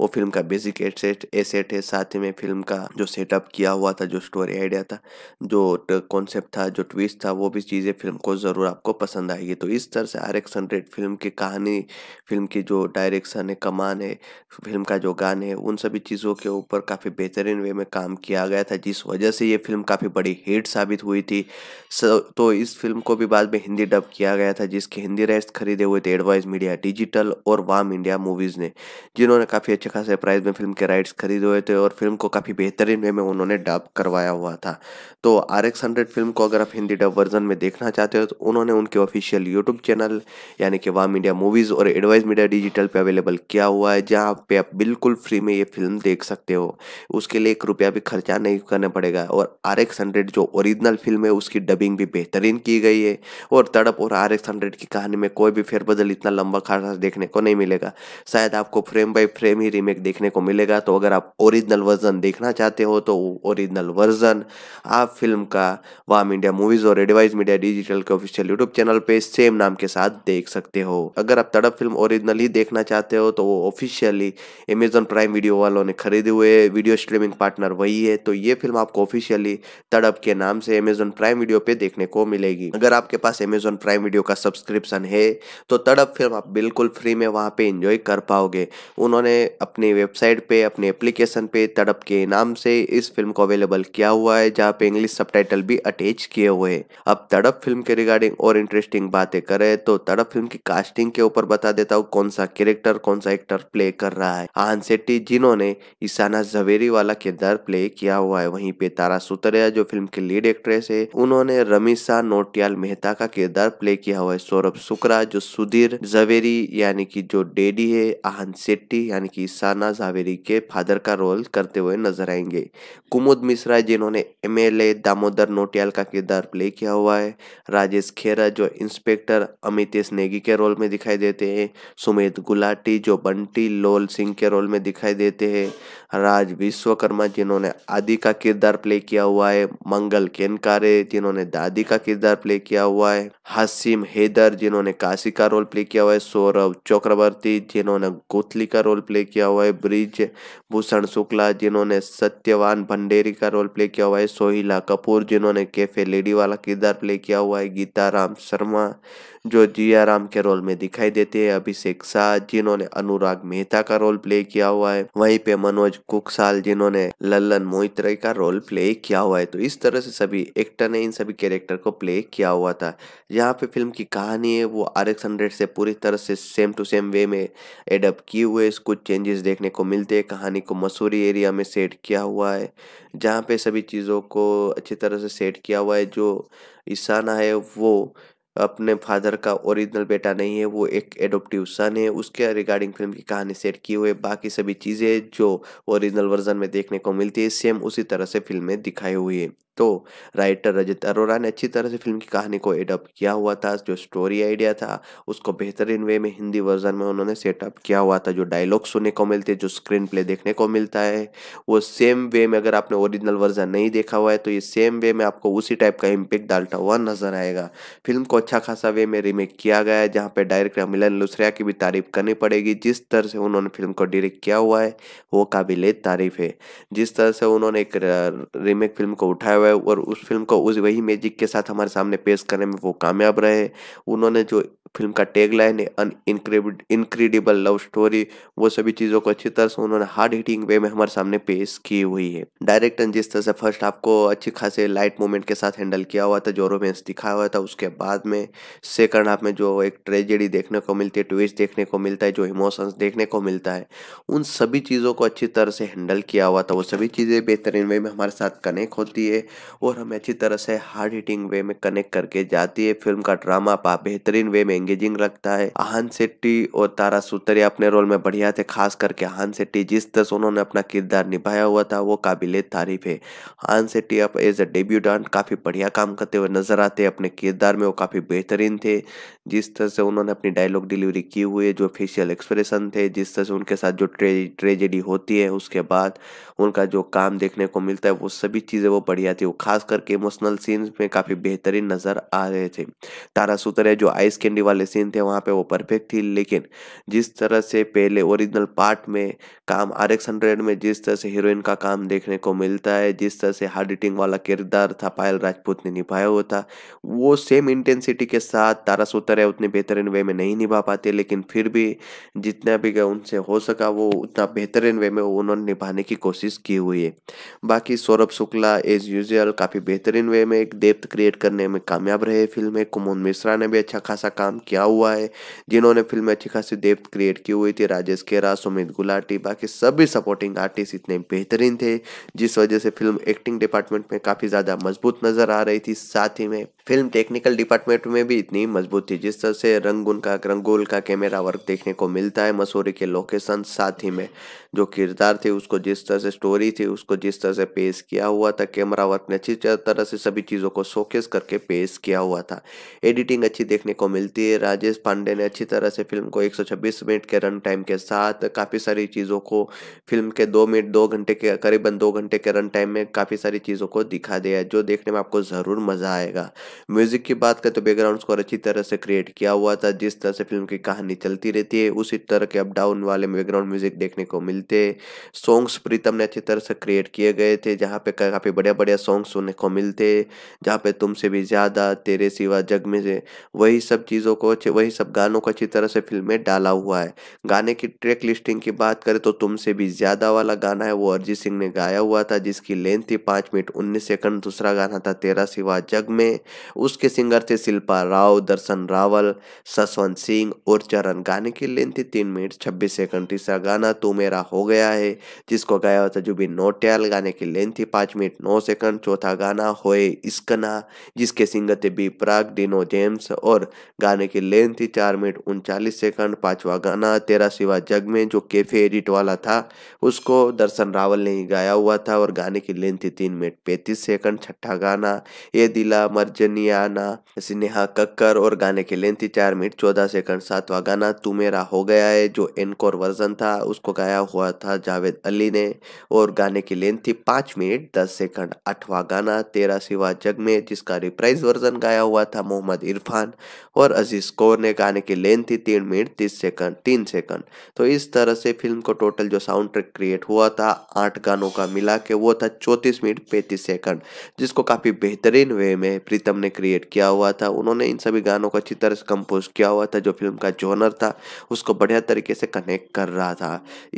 वो फिल्म का बेसिक एसेट एसेट है साथ ही में फिल्म का जो सेटअप किया हुआ था जो स्टोरी आइडिया था जो कॉन्सेप्ट था जो ट्विस्ट था वो भी चीज़ें फिल्म को ज़रूर आपको पसंद आएगी तो इस तरह से आर एक्स हंड्रेड फिल्म की कहानी फिल्म की जो डायरेक्शन है कमान है फिल्म का जो गान है उन सभी चीज़ों के ऊपर काफ़ी बेहतरीन वे में काम किया गया था जिस वजह वजह से ये फिल्म काफ़ी बड़ी हिट साबित हुई थी तो इस फिल्म को भी बाद में हिंदी डब किया गया था जिसके हिंदी राइट्स खरीदे हुए थे एडवाइस मीडिया डिजिटल और वाम इंडिया मूवीज़ ने जिन्होंने काफ़ी अच्छे खासे प्राइस में फिल्म के राइट्स खरीदे हुए थे और फिल्म को काफ़ी बेहतरीन वे में उन्होंने डब करवाया हुआ था तो आर एक्स हंड्रेड फिल्म को अगर आप हिंदी डब वर्जन में देखना चाहते हो तो उन्होंने उनके ऑफिशियल यूट्यूब चैनल यानी कि वाम इंडिया मूवीज़ और एडवाइस मीडिया डिजिटल पर अवेलेबल किया हुआ है जहाँ पे आप बिल्कुल फ्री में ये फिल्म देख सकते हो उसके लिए एक रुपया भी खर्चा नहीं करने पड़ेगा जाएगा और आर एक्स हंड्रेड जो ओरिजिनल फिल्म है उसकी डबिंग भी बेहतरीन की गई है और तड़प और आर एक्स हंड्रेड की कहानी में कोई भी फेरबदल इतना लंबा खासा देखने को नहीं मिलेगा शायद आपको फ्रेम बाई फ्रेम ही रीमेक देखने को मिलेगा तो अगर आप ओरिजिनल वर्जन देखना चाहते हो तो ओरिजिनल वर्जन आप फिल्म का वाम इंडिया मूवीज और एडवाइज मीडिया डिजिटल के ऑफिशियल यूट्यूब चैनल पे सेम नाम के साथ देख सकते हो अगर आप तड़प फिल्म ओरिजिनल ही देखना चाहते हो तो वो ऑफिशियली अमेजोन प्राइम वीडियो वालों ने खरीदे हुए वीडियो स्ट्रीमिंग पार्टनर वही है तो ये फिल्म आपको ऑफिशियली तड़प के नाम से अमेजोन प्राइम वीडियो पे देखने को मिलेगी अगर आपके पास अमेजोन प्राइम वीडियो का सब्सक्रिप्शन है तो तड़प फिल्म आप बिल्कुल फ्री में वहाँ पे इंजॉय कर पाओगे उन्होंने अपनी वेबसाइट पे अपने एप्लीकेशन पे तड़प के नाम से इस फिल्म को अवेलेबल किया हुआ है जहाँ पे इंग्लिश सब भी अटैच किए हुए है अब तड़प फिल्म के रिगार्डिंग और इंटरेस्टिंग बातें करें तो तड़प फिल्म की कास्टिंग के ऊपर बता देता हूँ कौन सा कैरेक्टर कौन सा एक्टर प्ले कर रहा है आहन शेट्टी जिन्होंने ईशाना जवेरी वाला किरदार प्ले किया हुआ है वहीं पे तारा सुतरिया जो फिल्म की लीड एक्ट्रेस है उन्होंने रमीशा नोटियाल मेहता का किरदार प्ले किया हुआ है सौरभ शुक्रा जो सुधीर जवेरी यानी कि जो डेडी है आहन सेट्टी यानी कि साना जावेरी के फादर का रोल करते हुए नजर आएंगे कुमुद मिश्रा जिन्होंने एम दामोदर नोटियाल का किरदार प्ले किया हुआ है राजेश खेरा जो इंस्पेक्टर अमितेश नेगी के रोल में दिखाई देते हैं सुमित गुलाटी जो बंटी लोल सिंह के रोल में दिखाई देते हैं राज विश्वकर्मा जिन्होंने आदि का किरदार प्ले किया हुआ है मंगल केनकारे जिन्होंने दादी का किरदार प्ले किया हुआ है हसीम हैदर जिन्होंने काशी का रोल प्ले किया हुआ है सौरभ चक्रवर्ती जिन्होंने गोथली का रोल प्ले किया हुआ है ब्रिज भूषण शुक्ला जिन्होंने सत्यवान भंडेरी का रोल प्ले किया हुआ है सोहिला कपूर जिन्होंने कैफे लेडी वाला किरदार प्ले किया हुआ है गीता राम शर्मा जो जियाराम के रोल में दिखाई देते हैं अभिषेक शाह जिन्होंने अनुराग मेहता का रोल प्ले किया हुआ है वहीं पे मनोज कुकसाल जिन्होंने लल्लन मोहित्रे का रोल प्ले किया हुआ है तो इस तरह से सभी एक्टर ने इन सभी कैरेक्टर को प्ले किया हुआ था यहाँ पे फिल्म की कहानी है वो आर एक्स हंड्रेड से पूरी तरह से सेम टू सेम वे में एडप्ट किए हुए कुछ चेंजेस देखने को मिलते हैं कहानी को मसूरी एरिया में सेट किया हुआ है जहाँ पे सभी चीज़ों को अच्छी तरह से सेट किया हुआ है जो इशाना है वो अपने फादर का ओरिजिनल बेटा नहीं है वो एक एडोप्टिव सन है उसके रिगार्डिंग फिल्म की कहानी सेट की हुई है बाकी सभी चीज़ें जो ओरिजिनल वर्जन में देखने को मिलती है सेम उसी तरह से फिल्म में दिखाई हुई है तो राइटर रजत अरोरा ने अच्छी तरह से फिल्म की कहानी को एडप्ट किया हुआ था जो स्टोरी आइडिया था उसको बेहतरीन वे में हिंदी वर्जन में उन्होंने सेटअप किया हुआ था जो डायलॉग सुनने को मिलते जो स्क्रीन प्ले देखने को मिलता है वो सेम वे में अगर आपने ओरिजिनल वर्जन नहीं देखा हुआ है तो ये सेम वे में आपको उसी टाइप का इम्पेक्ट डालता हुआ नजर आएगा फिल्म को अच्छा खासा वे में रीमेक किया गया है जहाँ पर डायरेक्टर मिलन लुसरिया की भी तारीफ करनी पड़ेगी जिस तरह से उन्होंने फिल्म को डायरेक्ट किया हुआ है वो काबिल तारीफ है जिस तरह से उन्होंने एक रीमेक फिल्म को उठाया हुआ है और उस फिल्म को उस वही मैजिक के साथ हमारे सामने पेश करने में वो कामयाब रहे उन्होंने जो फिल्म का टेग लाइन है अन इनक्रेडिबल लव स्टोरी वो सभी चीज़ों को अच्छी तरह से उन्होंने हार्ड हिटिंग वे में हमारे सामने पेश की हुई है डायरेक्टर जिस तरह से फर्स्ट आपको अच्छी खासे लाइट मोमेंट के साथ हैंडल किया हुआ था जो रोमेंस दिखाया हुआ था उसके बाद में सेकंड हाफ में जो एक ट्रेजेडी देखने को मिलती है ट्विस्ट देखने को मिलता है जो इमोशंस देखने को मिलता है उन सभी चीज़ों को अच्छी तरह से हैंडल किया हुआ था वो सभी चीज़ें बेहतरीन वे में हमारे साथ कनेक्ट होती है और हमें अच्छी तरह से हार्ड हिटिंग वे में कनेक्ट करके जाती है फिल्म का ड्रामा पा बेहतरीन वे में एंगेजिंग रखता है आहन शेट्टी और तारा सुतरिया अपने रोल में बढ़िया थे खास करके आहन शेट्टी जिस तरह से उन्होंने अपना किरदार निभाया हुआ था वो काबिल तारीफ है आहन शेट्टी अब एज अ डांट काफ़ी बढ़िया काम करते हुए नजर आते अपने किरदार में वो काफ़ी बेहतरीन थे जिस तरह से उन्होंने अपनी डायलॉग डिलीवरी की हुई है जो फेशियल एक्सप्रेशन थे जिस तरह से उनके साथ जो ट्रेजेडी होती है उसके बाद उनका जो काम देखने को मिलता है वो सभी चीज़ें वो बढ़िया थी थी वो खास करके इमोशनल सीन्स में काफ़ी बेहतरीन नज़र आ रहे थे तारा सूत्र जो आइस कैंडी वाले सीन थे वहाँ पे वो परफेक्ट थी लेकिन जिस तरह से पहले ओरिजिनल पार्ट में काम आर एक्स हंड्रेड में जिस तरह से हीरोइन का काम देखने को मिलता है जिस तरह से हार्ड इटिंग वाला किरदार था पायल राजपूत ने निभाया हुआ था वो सेम इंटेंसिटी के साथ तारा सूत्र उतने बेहतरीन वे में नहीं निभा पाते लेकिन फिर भी जितना भी उनसे हो सका वो उतना बेहतरीन वे में उन्होंने निभाने की कोशिश की हुई है बाकी Saurabh Shukla as use usual काफ़ी बेहतरीन वे में एक डेप्थ क्रिएट करने में कामयाब रहे फिल्म में कुमोन मिश्रा ने भी अच्छा खासा काम किया हुआ है जिन्होंने फिल्म में अच्छी खासी डेप्थ क्रिएट की हुई थी राजेश खेरा सुमित गुलाटी बाकी सभी सपोर्टिंग आर्टिस्ट इतने बेहतरीन थे जिस वजह से फिल्म एक्टिंग डिपार्टमेंट में काफ़ी ज़्यादा मजबूत नज़र आ रही थी साथ ही में फिल्म टेक्निकल डिपार्टमेंट में भी इतनी मजबूत थी जिस तरह से रंगून का रंगोल का कैमरा वर्क देखने को मिलता है मसूरी के लोकेशन साथ ही में जो किरदार थे उसको जिस तरह से स्टोरी थी उसको जिस तरह से पेश किया हुआ था कैमरा वर्क बहुत अच्छी तरह से सभी चीज़ों को शोकेस करके पेश किया हुआ था एडिटिंग अच्छी देखने को मिलती है राजेश पांडे ने अच्छी तरह से फिल्म को 126 मिनट के रन टाइम के साथ काफ़ी सारी चीज़ों को फिल्म के दो मिनट दो घंटे के करीबन दो घंटे के रन टाइम में काफ़ी सारी चीज़ों को दिखा दिया जो देखने में आपको ज़रूर मज़ा आएगा म्यूज़िक की बात करें तो बैकग्राउंड स्कोर अच्छी तरह से क्रिएट किया हुआ था जिस तरह से फिल्म की कहानी चलती रहती है उसी तरह के अप डाउन वाले बैकग्राउंड म्यूज़िक देखने को मिलते सॉन्ग्स प्रीतम ने अच्छी तरह से क्रिएट किए गए थे जहाँ पे काफ़ी बढ़िया बढ़िया सॉन्ग सुनने को मिलते जहाँ पे तुमसे भी ज़्यादा तेरे सिवा जग में से वही सब चीज़ों को वही सब गानों को अच्छी तरह से फिल्म में डाला हुआ है गाने की ट्रैक लिस्टिंग की बात करें तो तुमसे भी ज़्यादा वाला गाना है वो अरिजीत सिंह ने गाया हुआ था जिसकी लेंथ थी पाँच मिनट उन्नीस सेकंड दूसरा गाना था तेरा सिवा जग में उसके सिंगर थे शिल्पा राव दर्शन रावल ससवंत सिंह और चरण गाने की लेंथ थी तीन मिनट छब्बीस सेकंड तीसरा गाना तू मेरा हो गया है जिसको गाया हुआ था जुबिन नोटियाल गाने की लेंथ थी पाँच मिनट नौ सेकंड चौथा गाना होए इसकना जिसके सिंगत बी प्राग डिनो जेम्स और गाने की लेंथ थी चार मिनट उनचालीस सेकंड पांचवा गाना तेरा सिवा जग में जो कैफे एडिट वाला था उसको दर्शन रावल ने ही गाया हुआ था और गाने की लेंथ थी तीन मिनट पैंतीस सेकंड छठा गाना ये दिला मर्जनियाना स्नेहा कक्कर और गाने की लेंथ थी चार मिनट चौदह सेकंड सातवा गाना तू मेरा हो गया है जो एनकोर वर्जन था उसको गाया हुआ था जावेद अली ने और गाने की लेंथ थी पांच मिनट दस सेकंड आठवा हुआ गाना तेरा सिवा जग में जिसका रिप्राइज वर्जन गाया हुआ था मोहम्मद इरफान और अजीज कौर ने गाने की लेंथ थी तीन मिनट तीस सेकंड तीन सेकंड तो इस तरह से फिल्म को टोटल जो साउंड ट्रैक क्रिएट हुआ था आठ गानों का मिला के वो था चौंतीस मिनट पैंतीस सेकंड जिसको काफ़ी बेहतरीन वे में प्रीतम ने क्रिएट किया हुआ था उन्होंने इन सभी गानों को अच्छी तरह से कंपोज किया हुआ था जो फिल्म का जोनर था उसको बढ़िया तरीके से कनेक्ट कर रहा था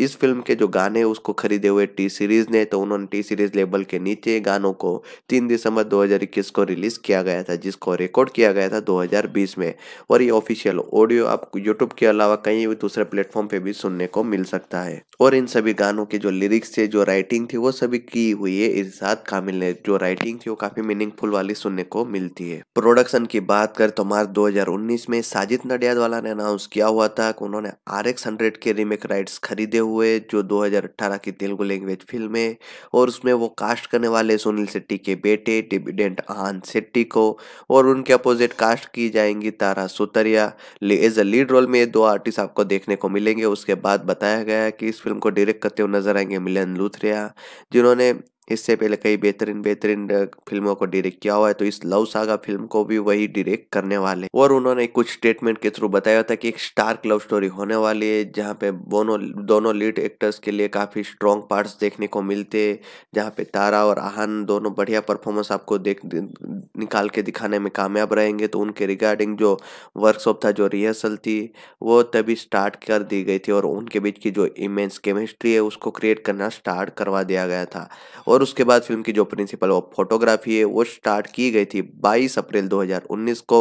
इस फिल्म के जो गाने उसको खरीदे हुए टी सीरीज़ ने तो उन्होंने टी सीरीज़ लेबल के नीचे गानों को को 3 दिसंबर 2021 को रिलीज़ किया गया था जिसको रिकॉर्ड किया गया था 2020 में और ये ऑफिशियल ऑडियो आप यूट्यूब के अलावा कहीं भी दूसरे प्लेटफॉर्म पे भी सुनने को मिल सकता है और इन सभी गानों के जो लिरिक्स थे जो राइटिंग थी वो सभी की हुई है इरशाद कामिल ने जो राइटिंग थी वो काफ़ी मीनिंगफुल वाली सुनने को मिलती है प्रोडक्शन की बात कर तो मार्च दो में साजिद नडियादवाला ने अनाउंस किया हुआ था कि उन्होंने आर एक्स हंड्रेड के रीमेक राइट्स खरीदे हुए जो 2018 की तेलुगु लैंग्वेज फिल्म है और उसमें वो कास्ट करने वाले सुनील सुनील शेट्टी के बेटे डिविडेंट आहान शेट्टी को और उनके अपोजिट कास्ट की जाएंगी Tara Sutaria as a lead role में दो आर्टिस्ट आपको देखने को मिलेंगे उसके बाद बताया गया है कि इस फिल्म को डायरेक्ट करते हुए नजर आएंगे मिलन लूथरिया जिन्होंने इससे पहले कई बेहतरीन बेहतरीन फिल्मों को डायरेक्ट किया हुआ है तो इस लव सागा फिल्म को भी वही डायरेक्ट करने वाले और उन्होंने कुछ स्टेटमेंट के थ्रू बताया था कि एक स्टार्क लव स्टोरी होने वाली है जहाँ पे दोनों दोनों लीड एक्टर्स के लिए काफ़ी स्ट्रॉन्ग पार्ट्स देखने को मिलते हैं जहाँ पे तारा और आहन दोनों बढ़िया परफॉर्मेंस आपको देख निकाल के दिखाने में कामयाब रहेंगे तो उनके रिगार्डिंग जो वर्कशॉप था जो रिहर्सल थी वो तभी स्टार्ट कर दी गई थी और उनके बीच की जो इमेंस केमिस्ट्री है उसको क्रिएट करना स्टार्ट करवा दिया गया था और उसके बाद फिल्म की जो प्रिंसिपल ऑफ फोटोग्राफी है वो स्टार्ट की गई थी 22 अप्रैल 2019 को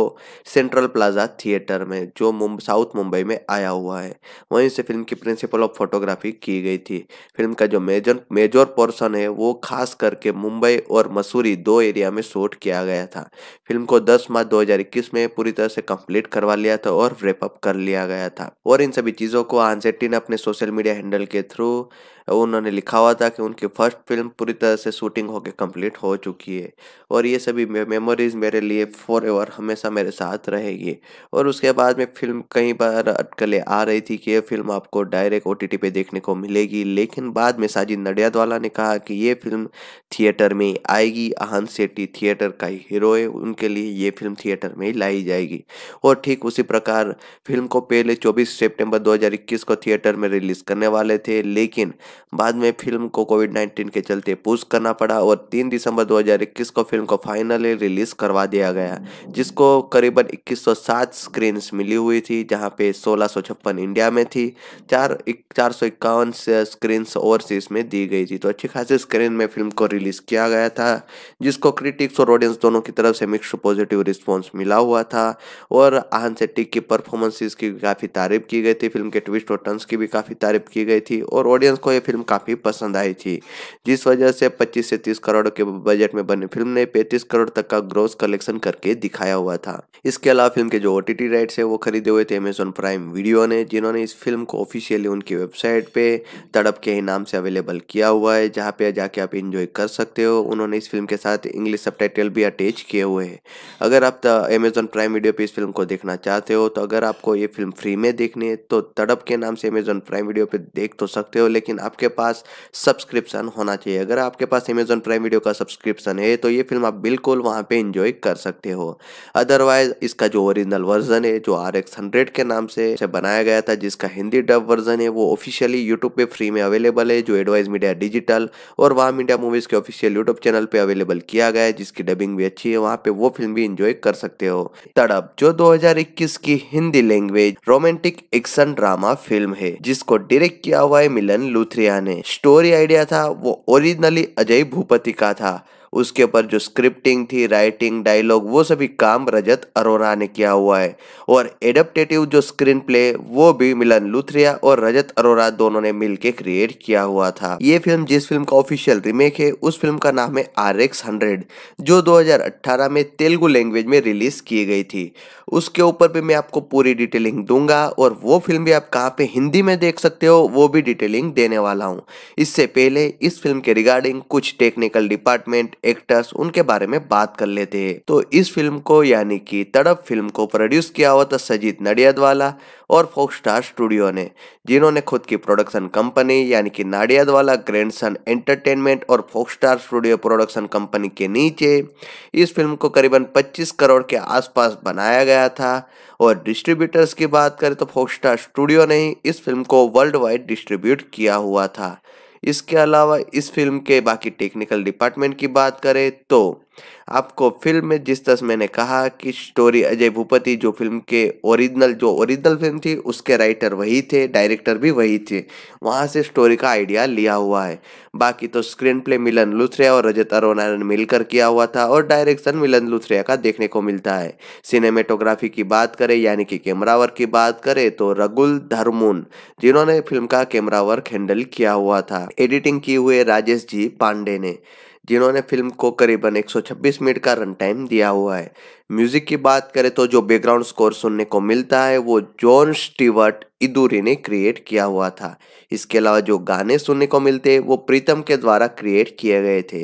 सेंट्रल प्लाजा थिएटर में जो मुंब, साउथ मुंबई में आया हुआ है वहीं से फिल्म की प्रिंसिपल ऑफ फोटोग्राफी की गई थी फिल्म का जो मेजर मेजर पोर्सन है वो खास करके मुंबई और मसूरी दो एरिया में शूट किया गया था फिल्म को दस मार्च दो में पूरी तरह से कंप्लीट करवा लिया था और रेपअप कर लिया गया था और इन सभी चीज़ों को आंसेट्टी ने अपने सोशल मीडिया हैंडल के थ्रू उन्होंने लिखा हुआ था कि उनकी फर्स्ट फिल्म पूरी तरह से शूटिंग होकर कंप्लीट हो चुकी है और ये सभी मेमोरीज मेरे लिए फॉर एवर हमेशा मेरे साथ रहेगी और उसके बाद में फिल्म कई बार अटकलें आ रही थी कि ये फिल्म आपको डायरेक्ट ओ पे देखने को मिलेगी लेकिन बाद में साजिद नडियादवाला ने कहा कि ये फिल्म थिएटर में आएगी आहन सेट्टी थिएटर का ही हीरो है उनके लिए ये फिल्म थिएटर में ही लाई जाएगी और ठीक उसी प्रकार फिल्म को पहले 24 सितंबर 2021 को थिएटर में रिलीज करने वाले थे लेकिन बाद में फिल्म को कोविड 19 के चलते पूज करना पड़ा और 3 दिसंबर 2021 को फिल्म को फाइनली रिलीज करवा दिया गया जिसको करीबन 2107 स्क्रीन मिली हुई थी जहाँ पे सोलह इंडिया में थी चार चार सौ इक्यावन स्क्रीन ओवरसीज में दी गई थी तो अच्छी खासी स्क्रीन में फिल्म को रिलीज किया गया था जिसको क्रिटिक्स और ऑडियंस दोनों की तरफ से मिक्स पॉजिटिव रिस्पॉन्स मिला हुआ था और आहन शेट्टी की परफॉर्मेंसेस की काफ़ी तारीफ की गई थी फिल्म के ट्विस्ट और टर्न्स की भी काफ़ी तारीफ की गई थी और ऑडियंस को ये फिल्म काफी पसंद आई थी जिस वजह से 25 से 30 करोड़ के बजट में बनी फिल्म ने 35 करोड़ तक का ग्रोस कलेक्शन करके दिखाया हुआ था इसके अलावा फिल्म के जो ओ टी राइट्स है वो खरीदे हुए थे अमेजोन प्राइम वीडियो ने जिन्होंने इस फिल्म को ऑफिशियली उनकी वेबसाइट पे तड़प के ही नाम से अवेलेबल किया हुआ है जहाँ पे जाके आप इंजॉय कर सकते हो उन्होंने इस फिल्म के साथ इंग्लिश सब भी अटैच किए हुए हैं अगर आप अमेजोन प्राइम वीडियो पर इस फिल्म को देखना चाहते हो तो अगर आपको ये फिल्म फ्री में देखनी है तो तड़प के नाम से अमेजोन प्राइम वीडियो पे देख तो सकते हो लेकिन आप आपके पास सब्सक्रिप्शन होना चाहिए अगर आपके पास अमेजोन प्राइम वीडियो का सब्सक्रिप्शन है तो ये फिल्म आप बिल्कुल वहाँ पे इंजॉय कर सकते हो अदरवाइज इसका जो ओरिजिनल वर्जन है जो आर एक्स हंड्रेड के नाम से बनाया गया था जिसका हिंदी डब वर्जन है वो ऑफिशियली यूट्यूब पे फ्री में अवेलेबल है जो एडवाइज मीडिया डिजिटल और वाम इंडिया मूवीज़ के ऑफिशियल यूट्यूब चैनल पे अवेलेबल किया गया है जिसकी डबिंग भी अच्छी है वहाँ पे वो फिल्म भी इंजॉय कर सकते हो तड़प जो दो की Hindi language romantic action drama film है जिसको डायरेक्ट किया हुआ है मिलन लूथरी प्रक्रिया ने स्टोरी आइडिया था वो ओरिजिनली अजय भूपति का था उसके ऊपर जो स्क्रिप्टिंग थी राइटिंग डायलॉग वो सभी काम रजत अरोरा ने किया हुआ है और एडप्टेटिव जो स्क्रीन प्ले वो भी मिलन लुथरिया और रजत अरोरा दोनों ने मिलकर क्रिएट किया हुआ था ये फिल्म जिस फिल्म का ऑफिशियल रिमेक है उस फिल्म का नाम है आर एक्स हंड्रेड जो दो में तेलुगु लैंग्वेज में रिलीज की गई थी उसके ऊपर भी मैं आपको पूरी डिटेलिंग दूंगा और वो फिल्म भी आप कहाँ पे हिंदी में देख सकते हो वो भी डिटेलिंग देने वाला हूँ इससे पहले इस फिल्म के रिगार्डिंग कुछ टेक्निकल डिपार्टमेंट एक्टर्स उनके बारे में बात कर लेते हैं तो इस फिल्म को यानी कि तड़प फिल्म को प्रोड्यूस किया हुआ था सजीत नडियादवाला और फोक स्टार स्टूडियो ने जिन्होंने खुद की प्रोडक्शन कंपनी यानी कि नाडियादवाला सन एंटरटेनमेंट और फोक स्टार स्टूडियो प्रोडक्शन कंपनी के नीचे इस फिल्म को करीबन 25 करोड़ के आसपास बनाया गया था और डिस्ट्रीब्यूटर्स की बात करें तो फोक स्टार स्टूडियो ने इस फिल्म को वर्ल्ड वाइड डिस्ट्रीब्यूट किया हुआ था इसके अलावा इस फिल्म के बाकी टेक्निकल डिपार्टमेंट की बात करें तो आपको फिल्म में जिस तरह मैंने कहा कि स्टोरी अजय भूपति जो फिल्म के ओरिजिनल जो ओरिजिनल फिल्म थी उसके राइटर वही थे डायरेक्टर भी वही थे वहाँ से स्टोरी का आइडिया लिया हुआ है बाकी तो स्क्रीन प्ले मिलन लुथरिया और रजत अरुणारायण मिलकर किया हुआ था और डायरेक्शन मिलन लुथरिया का देखने को मिलता है सिनेमेटोग्राफी की बात करें यानी कि कैमरा वर्क की बात करें तो रगुल धर्मून जिन्होंने फिल्म का कैमरा वर्क हैंडल किया हुआ था एडिटिंग की हुए राजेश जी पांडे ने जिन्होंने फिल्म को करीबन 126 मिनट का रन टाइम दिया हुआ है म्यूजिक की बात करें तो जो बैकग्राउंड स्कोर सुनने को मिलता है वो जॉन स्टीवर्ट इदूरी ने क्रिएट किया हुआ था इसके अलावा जो गाने सुनने को मिलते हैं वो प्रीतम के द्वारा क्रिएट किए गए थे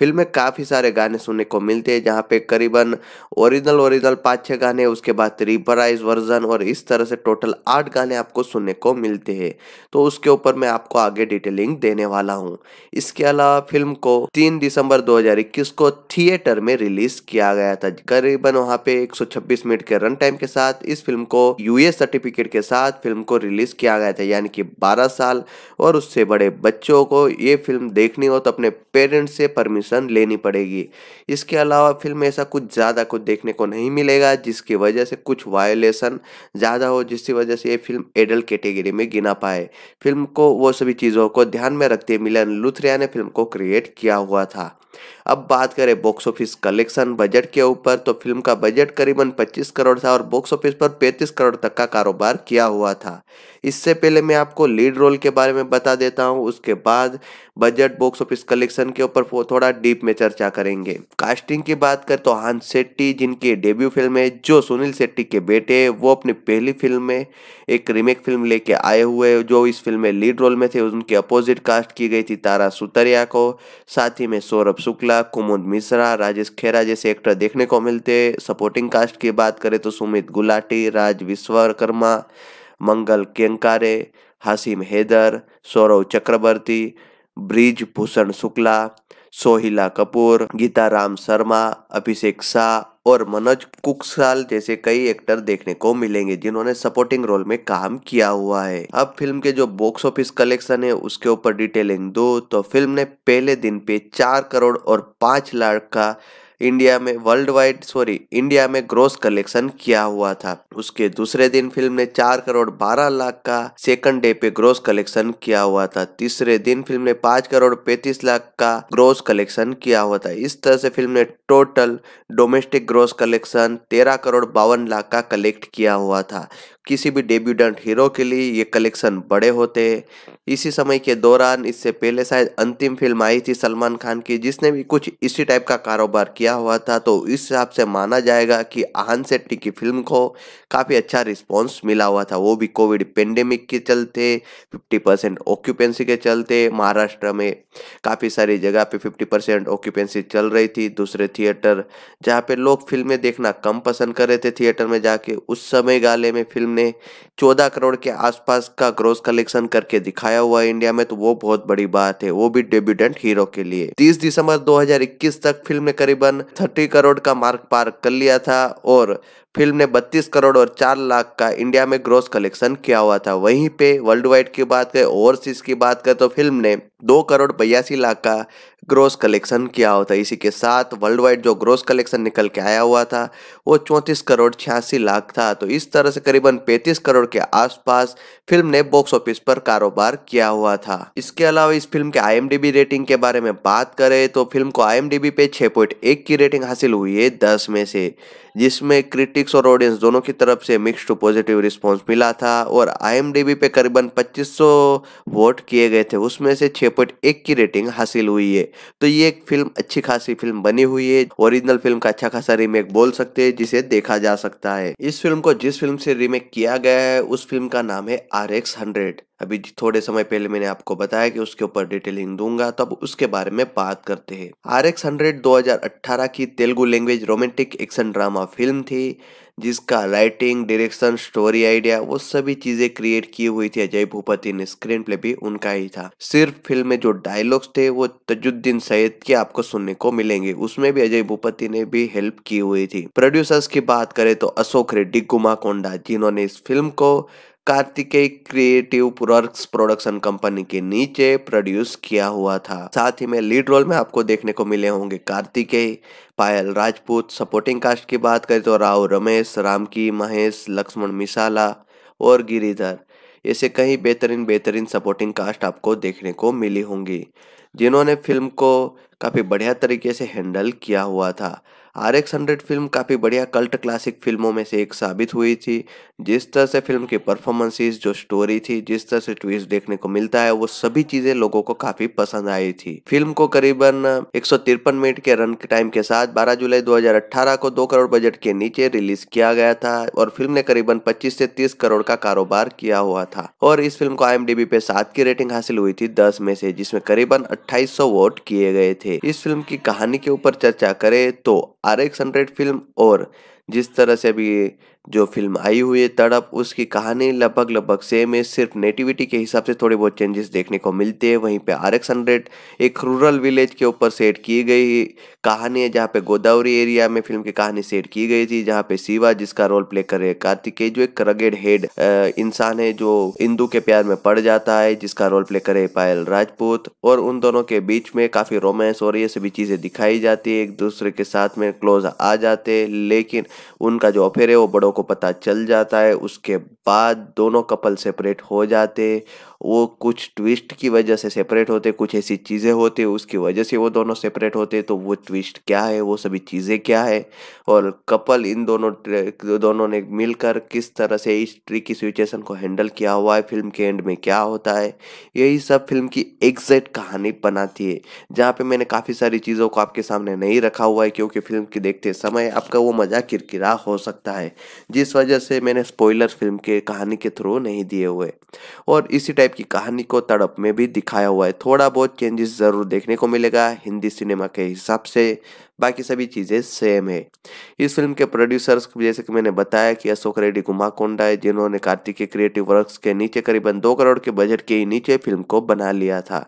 फिल्म में काफ़ी सारे गाने सुनने को मिलते हैं जहाँ पे करीबन ओरिजिनल ओरिजिनल पाँच छः गाने उसके बाद रिपराइज वर्जन और इस तरह से टोटल आठ गाने आपको सुनने को मिलते हैं तो उसके ऊपर मैं आपको आगे डिटेलिंग देने वाला हूँ इसके अलावा फिल्म को तीन दिसंबर दो को थिएटर में रिलीज किया गया था करीबन वहाँ पे एक मिनट के रन टाइम के साथ इस फिल्म को यूएस सर्टिफिकेट के साथ फिल्म को रिलीज किया गया था यानी कि 12 साल और उससे बड़े बच्चों को ये फिल्म देखनी हो तो अपने पेरेंट्स से परमिशन परमिशन लेनी पड़ेगी इसके अलावा फिल्म में ऐसा कुछ ज़्यादा कुछ देखने को नहीं मिलेगा जिसकी वजह से कुछ वायोलेशन ज़्यादा हो जिसकी वजह से ये फिल्म एडल्ट कैटेगरी में गिना पाए फिल्म को वो सभी चीज़ों को ध्यान में रखते मिलन लुथरिया ने फिल्म को क्रिएट किया हुआ था अब बात करें बॉक्स ऑफिस कलेक्शन बजट के ऊपर तो फिल्म का बजट करीबन 25 करोड़ था और बॉक्स ऑफिस पर 35 करोड़ तक का कारोबार किया हुआ था इससे पहले मैं आपको लीड रोल के बारे में बता देता हूँ उसके बाद बजट बॉक्स ऑफिस कलेक्शन के ऊपर थोड़ा डीप में चर्चा करेंगे कास्टिंग की बात करें तो हांस शेट्टी जिनकी डेब्यू फिल्म है जो सुनील सेट्टी के बेटे वो अपनी पहली फिल्म में एक रीमेक फिल्म लेके आए हुए जो इस फिल्म में लीड रोल में थे उनके अपोजिट कास्ट की गई थी तारा सुतरिया को साथ ही में सौरभ शुक्ला शुक्ला कुमुद मिश्रा राजेश खेरा जैसे एक्टर देखने को मिलते सपोर्टिंग कास्ट की बात करें तो सुमित गुलाटी राज विश्वकर्मा मंगल केंकारे हसीम हैदर सौरव चक्रवर्ती ब्रिज भूषण शुक्ला सोहिला कपूर गीता राम शर्मा अभिषेक शाह और मनोज कुकसाल जैसे कई एक्टर देखने को मिलेंगे जिन्होंने सपोर्टिंग रोल में काम किया हुआ है अब फिल्म के जो बॉक्स ऑफिस कलेक्शन है उसके ऊपर डिटेलिंग दो तो फिल्म ने पहले दिन पे चार करोड़ और पांच लाख का इंडिया में वर्ल्ड वाइड सॉरी इंडिया में ग्रोस कलेक्शन किया हुआ था उसके दूसरे दिन फिल्म ने चार करोड़ बारह लाख का सेकंड डे पे ग्रोस कलेक्शन किया हुआ था तीसरे दिन फिल्म ने पांच करोड़ पैतीस लाख का ग्रोस कलेक्शन किया हुआ था इस तरह से फिल्म ने टोटल डोमेस्टिक ग्रोस कलेक्शन तेरह करोड़ बावन लाख का कलेक्ट किया हुआ था किसी भी डेब्यूडेंट हीरो के लिए ये कलेक्शन बड़े होते हैं इसी समय के दौरान इससे पहले शायद अंतिम फिल्म आई थी सलमान खान की जिसने भी कुछ इसी टाइप का कारोबार किया हुआ था तो इस हिसाब से माना जाएगा कि आहन सेट्टी की फिल्म को काफ़ी अच्छा रिस्पॉन्स मिला हुआ था वो भी कोविड पेंडेमिक के चलते फिफ्टी परसेंट ऑक्यूपेंसी के चलते महाराष्ट्र में काफ़ी सारी जगह पे फिफ्टी परसेंट ऑक्यूपेंसी चल रही थी दूसरे थिएटर जहाँ पे लोग फिल्में देखना कम पसंद कर रहे थे थिएटर में जाके उस समय गाले में फिल्म टीम ने चौदह करोड़ के आसपास का ग्रोस कलेक्शन करके दिखाया हुआ है इंडिया में तो वो बहुत बड़ी बात है वो भी डेब्यूटेंट हीरो के लिए तीस दिसंबर 2021 तक फिल्म ने करीबन थर्टी करोड़ का मार्क पार कर लिया था और फिल्म ने 32 करोड़ और 4 लाख का इंडिया में ग्रोस कलेक्शन किया हुआ था वहीं पे वर्ल्ड वाइड की बात करें ओवरसीज की बात करें तो फिल्म ने 2 करोड़ बयासी लाख का ग्रोस कलेक्शन किया हुआ था इसी के साथ वर्ल्ड वाइड जो ग्रोस कलेक्शन निकल के आया हुआ था वो चौंतीस करोड़ छियासी लाख था तो इस तरह से करीबन 35 करोड़ के आसपास फिल्म ने बॉक्स ऑफिस पर कारोबार किया हुआ था इसके अलावा इस फिल्म के आई रेटिंग के बारे में बात करें तो फिल्म को आई पे छह की रेटिंग हासिल हुई है दस में से जिसमें क्रिटिक्स और ऑडियंस दोनों की तरफ से मिक्स टू पॉजिटिव रिस्पॉन्स मिला था और आई पे करीबन 2500 वोट किए गए थे उसमें से 6.1 की रेटिंग हासिल हुई है तो ये एक फिल्म अच्छी खासी फिल्म बनी हुई है ओरिजिनल फिल्म का अच्छा खासा रीमेक बोल सकते हैं जिसे देखा जा सकता है इस फिल्म को जिस फिल्म से रीमेक किया गया है उस फिल्म का नाम है आर एक्स हंड्रेड अभी थोड़े समय पहले मैंने आपको बताया कि उसके ऊपर डिटेलिंग दूंगा तब तो उसके बारे में बात करते हैं आर एक्स हंड्रेड दो की Telugu language romantic action drama film थी जिसका राइटिंग डायरेक्शन स्टोरी आइडिया वो सभी चीजें क्रिएट की हुई थी अजय भूपति ने स्क्रीन प्ले भी उनका ही था सिर्फ फिल्म में जो डायलॉग्स थे वो तजुद्दीन सैयद के आपको सुनने को मिलेंगे उसमें भी अजय भूपति ने भी हेल्प की हुई थी प्रोड्यूसर्स की बात करें तो अशोक रेड्डी गुमा कोंडा जिन्होंने इस फिल्म को Kartikeya creative products production company के नीचे प्रोड्यूस किया हुआ था साथ ही में लीड रोल में आपको देखने को मिले होंगे कार्तिकेय पायल राजपूत सपोर्टिंग कास्ट की बात करें तो राव रमेश रामकी महेश लक्ष्मण मिसाला और गिरिधर ऐसे कई बेहतरीन बेहतरीन सपोर्टिंग कास्ट आपको देखने को मिली होंगी जिन्होंने फिल्म को काफ़ी बढ़िया तरीके से हैंडल किया हुआ था आर एक्स हंड्रेड फिल्म काफ़ी बढ़िया कल्ट क्लासिक फिल्मों में से एक साबित हुई थी जिस तरह से फिल्म की परफॉर्मेंसेस जो स्टोरी थी जिस तरह से ट्विस्ट देखने को मिलता है वो सभी चीज़ें लोगों को काफ़ी पसंद आई थी फिल्म को करीबन एक मिनट के रन टाइम के साथ 12 जुलाई 2018 को दो करोड़ बजट के नीचे रिलीज किया गया था और फिल्म ने करीबन पच्चीस से तीस करोड़ का कारोबार किया हुआ था और इस फिल्म को आई पे सात की रेटिंग हासिल हुई थी दस में से जिसमें करीबन अट्ठाईस वोट किए गए थे इस फिल्म की कहानी के ऊपर चर्चा करें तो आर एक्स हंड्रेड फिल्म और जिस तरह से अभी जो फिल्म आई हुई है तड़प उसकी कहानी लगभग लगभग सेम है सिर्फ नेटिविटी के हिसाब से थोड़े बहुत चेंजेस देखने को मिलते हैं वहीं पे आर एक्स हंड्रेड एक रूरल विलेज के ऊपर सेट की गई कहानी है जहाँ पे गोदावरी एरिया में फिल्म की कहानी सेट की गई थी जहाँ पे शिवा जिसका रोल प्ले कर रहे कार्तिकेय जो एक रगेड हेड इंसान है जो इंदू के प्यार में पड़ जाता है जिसका रोल प्ले करे पायल राजपूत और उन दोनों के बीच में काफी रोमांस और ये सभी चीजें दिखाई जाती है एक दूसरे के साथ में क्लोज आ जाते लेकिन उनका जो अफेयर है वो बड़ो वालों को पता चल जाता है उसके बाद दोनों कपल सेपरेट हो जाते वो कुछ ट्विस्ट की वजह से सेपरेट होते कुछ ऐसी चीज़ें होती उसकी वजह से वो दोनों सेपरेट होते तो वो ट्विस्ट क्या है वो सभी चीज़ें क्या है और कपल इन दोनों दोनों ने मिलकर किस तरह से इस ट्रिकी सिचुएशन को हैंडल किया हुआ है फिल्म के एंड में क्या होता है यही सब फिल्म की एग्जैक्ट कहानी बनाती है जहाँ पर मैंने काफ़ी सारी चीज़ों को आपके सामने नहीं रखा हुआ है क्योंकि फिल्म की देखते समय आपका वो मज़ा किरकिरा हो सकता है जिस वजह से मैंने स्पॉयलर फिल्म के कहानी के थ्रू नहीं दिए हुए और इसी टाइप टाइप की कहानी को तड़प में भी दिखाया हुआ है थोड़ा बहुत चेंजेस ज़रूर देखने को मिलेगा हिंदी सिनेमा के हिसाब से बाकी सभी चीज़ें सेम है इस फिल्म के प्रोड्यूसर्स जैसे कि मैंने बताया कि अशोक रेड्डी गुमा कोंडा है जिन्होंने कार्तिक के क्रिएटिव वर्क्स के नीचे करीबन दो करोड़ के बजट के नीचे फिल्म को बना लिया था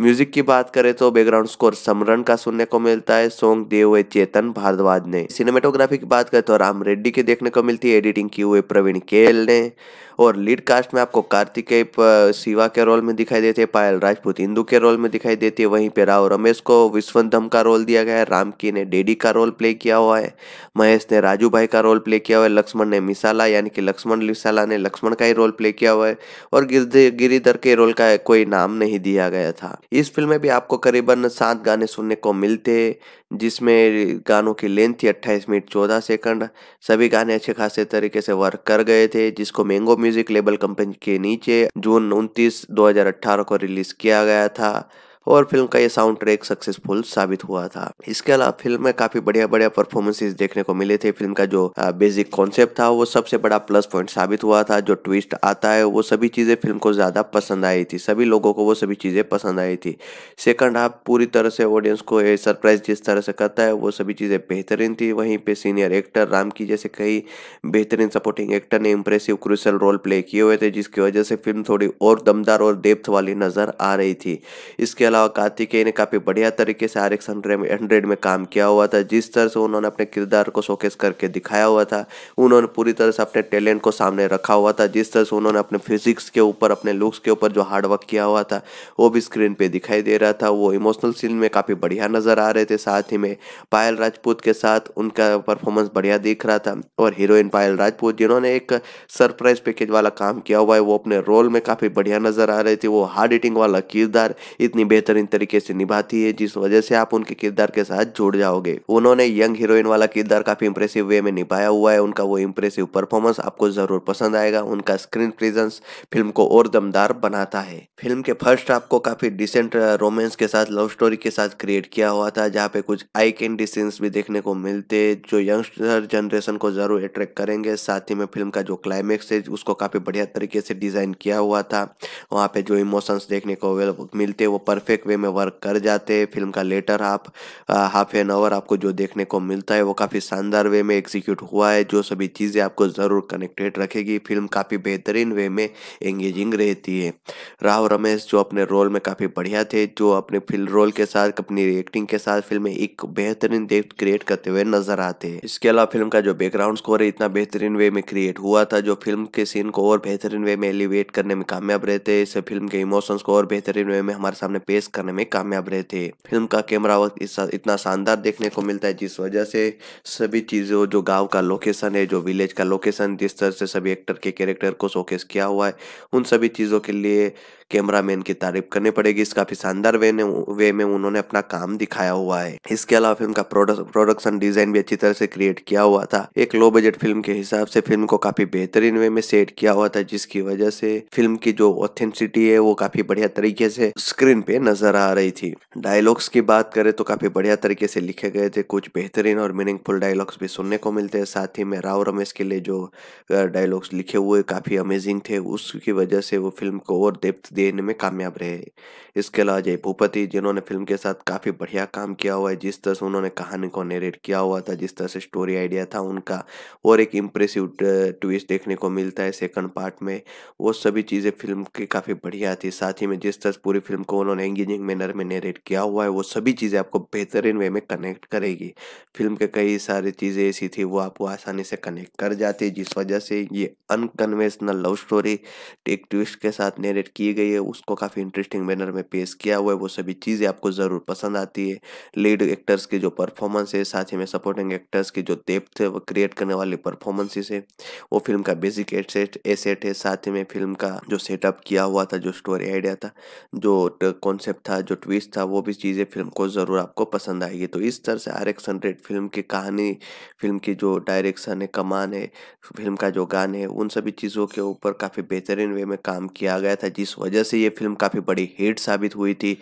म्यूजिक की बात करें तो बैकग्राउंड स्कोर समरण का सुनने को मिलता है सॉन्ग दिए हुए चेतन भारद्वाज ने सिनेमेटोग्राफी की बात करें तो राम रेड्डी की देखने को मिलती है एडिटिंग की हुए प्रवीण केल ने और लीड कास्ट में आपको कार्तिक शिवा के रोल में दिखाई देते हैं पायल राजपूत इंदू के रोल में दिखाई देती है वहीं पे राव रमेश को विश्वंधम का रोल दिया गया है राम की ने डेडी का रोल प्ले किया हुआ है महेश ने राजू भाई का रोल प्ले किया हुआ है लक्ष्मण ने मिसाला यानी कि लक्ष्मण मिसाला ने लक्ष्मण का ही रोल प्ले किया हुआ है और गिरिधर के रोल का कोई नाम नहीं दिया गया था इस फिल्म में भी आपको करीबन सात गाने सुनने को मिलते जिसमें गानों की लेंथ थी अट्ठाईस मिनट चौदह सेकंड सभी गाने अच्छे खासे तरीके से वर्क कर गए थे जिसको मैंगो म्यूजिक लेबल कंपनी के नीचे जून उनतीस 2018 को रिलीज किया गया था और फिल्म का ये साउंड ट्रैक सक्सेसफुल साबित हुआ था इसके अलावा फिल्म में काफी बढ़िया बढ़िया परफॉर्मेंसेज देखने को मिले थे फिल्म का जो बेसिक कॉन्सेप्ट था वो सबसे बड़ा प्लस पॉइंट साबित हुआ था जो ट्विस्ट आता है वो सभी चीजें फिल्म को ज्यादा पसंद आई थी सभी लोगों को वो सभी चीजें पसंद आई थी सेकंड हाफ पूरी तरह से ऑडियंस को सरप्राइज जिस तरह से करता है वो सभी चीजें बेहतरीन थी वहीं पे सीनियर एक्टर राम की जैसे कई बेहतरीन सपोर्टिंग एक्टर ने इंप्रेसिव क्रूशल रोल प्ले किए हुए थे जिसकी वजह से फिल्म थोड़ी और दमदार और डेप्थ वाली नजर आ रही थी इसके अलावा अलावा कार्तिकेय ने काफ़ी बढ़िया तरीके से आर एक्स हंड्रेड में काम किया हुआ था जिस तरह से उन्होंने अपने किरदार को शोकेस करके दिखाया हुआ था उन्होंने पूरी तरह से अपने टैलेंट को सामने रखा हुआ था जिस तरह से उन्होंने अपने फिजिक्स के ऊपर अपने लुक्स के ऊपर जो हार्डवर्क किया हुआ था वो भी स्क्रीन पर दिखाई दे रहा था वो इमोशनल सीन में काफ़ी बढ़िया नज़र आ रहे थे साथ ही में पायल राजपूत के साथ उनका परफॉर्मेंस बढ़िया दिख रहा था और हीरोइन पायल राजपूत जिन्होंने एक सरप्राइज पैकेज वाला काम किया हुआ है वो अपने रोल में काफ़ी बढ़िया नज़र आ रही थी वो हार्ड हिटिंग वाला किरदार इतनी बेहतरीन तरीके से निभाती है जिस वजह से आप उनके किरदार के साथ जुड़ जाओगे उन्होंने यंग हीरोइन वाला किरदार काफी इंप्रेसिव वे में निभाया हुआ है उनका वो इंप्रेसिव परफॉर्मेंस आपको जरूर पसंद आएगा उनका स्क्रीन प्रेजेंस फिल्म को और दमदार बनाता है फिल्म के फर्स्ट आपको काफी डिसेंट रोमांस के साथ लव स्टोरी के साथ क्रिएट किया हुआ था जहाँ पे कुछ आई कैंडी सीन्स भी देखने को मिलते जो यंगस्टर जनरेशन को जरूर अट्रैक्ट करेंगे साथ ही में फिल्म का जो क्लाइमेक्स है उसको काफी बढ़िया तरीके से डिजाइन किया हुआ था वहाँ पे जो इमोशंस देखने को मिलते वो परफेक्ट परफेक्ट वे में वर्क कर जाते हैं फिल्म का latter half half an hour आपको जो देखने को मिलता है वो काफ़ी शानदार वे में एग्जीक्यूट हुआ है जो सभी चीज़ें आपको ज़रूर कनेक्टेड रखेगी फिल्म काफ़ी बेहतरीन वे में एंगेजिंग रहती है राहुल रमेश जो अपने रोल में काफ़ी बढ़िया थे जो अपने फिल्म रोल के साथ अपनी एक्टिंग के साथ फिल्म में एक बेहतरीन देख क्रिएट करते हुए नजर आते हैं इसके अलावा फिल्म का जो बैकग्राउंड स्कोर है इतना बेहतरीन वे में क्रिएट हुआ था जो फिल्म के सीन को और बेहतरीन वे में एलिवेट करने में कामयाब रहते हैं इससे फिल्म के इमोशंस को और बेहतरीन वे में हमारे सामने पेश पेश करने में कामयाब रहे थे फिल्म का कैमरा वर्क इतना शानदार देखने को मिलता है जिस वजह से सभी चीज़ों जो गाँव का लोकेशन है जो विलेज का लोकेशन जिस तरह से सभी एक्टर के कैरेक्टर को शोकेस किया हुआ है उन सभी चीज़ों के लिए कैमरामैन की तारीफ करनी पड़ेगी इस काफी शानदार वे ने वे में उन्होंने अपना काम दिखाया हुआ है इसके अलावा फिल्म का प्रोडक्शन डिजाइन भी अच्छी तरह से क्रिएट किया हुआ था एक लो बजट फिल्म के हिसाब से फिल्म को काफी बेहतरीन वे में सेट किया हुआ था जिसकी वजह से फिल्म की जो ऑथेंटिसिटी है वो काफी बढ़िया तरीके से स्क्रीन पे नजर आ रही थी डायलॉग्स की बात करें तो काफी बढ़िया तरीके से लिखे गए थे कुछ बेहतरीन और मीनिंगफुल डायलॉग्स भी सुनने को मिलते हैं साथ ही में राव रमेश के लिए जो डायलॉग्स लिखे हुए काफी अमेजिंग थे उसकी वजह से वो फिल्म को और डेप्थ देने में कामयाब रहे इसके अलावा जय भूपति जिन्होंने फिल्म के साथ काफ़ी बढ़िया काम किया हुआ है जिस तरह से उन्होंने कहानी को नरेट किया हुआ था जिस तरह से स्टोरी आइडिया था उनका और एक इम्प्रेसिव ट्विस्ट देखने को मिलता है सेकंड पार्ट में वो सभी चीज़ें फिल्म की काफ़ी बढ़िया थी साथ ही में जिस तरह से पूरी फिल्म को उन्होंने एंगेजिंग मैनर में नरेट किया हुआ है वो सभी चीज़ें आपको बेहतरीन वे में कनेक्ट करेगी फिल्म के कई सारी चीज़ें ऐसी थी वो आपको आसानी से कनेक्ट कर जाती है जिस वजह से ये अनकन्वेंशनल लव स्टोरी एक ट्विस्ट के साथ नरेट की गई गई है उसको काफ़ी इंटरेस्टिंग मैनर में पेश किया हुआ है वो सभी चीज़ें आपको ज़रूर पसंद आती है लीड एक्टर्स की जो परफॉर्मेंस है साथ ही में सपोर्टिंग एक्टर्स की जो डेप्थ है वो क्रिएट करने वाली परफॉर्मेंसेस है वो फिल्म का बेसिक एसेट एसेट है साथ ही में फिल्म का जो सेटअप किया हुआ था जो स्टोरी आइडिया था जो कॉन्सेप्ट था जो ट्विस्ट था वो भी चीज़ें फिल्म को ज़रूर आपको पसंद आएगी तो इस तरह से आर एक्स हंड्रेड फिल्म की कहानी फिल्म की जो डायरेक्शन है कमान है फिल्म का जो गान है उन सभी चीज़ों के ऊपर काफ़ी बेहतरीन वे में काम किया गया था जिस वजह वजह से ये फिल्म काफ़ी बड़ी हिट साबित हुई थी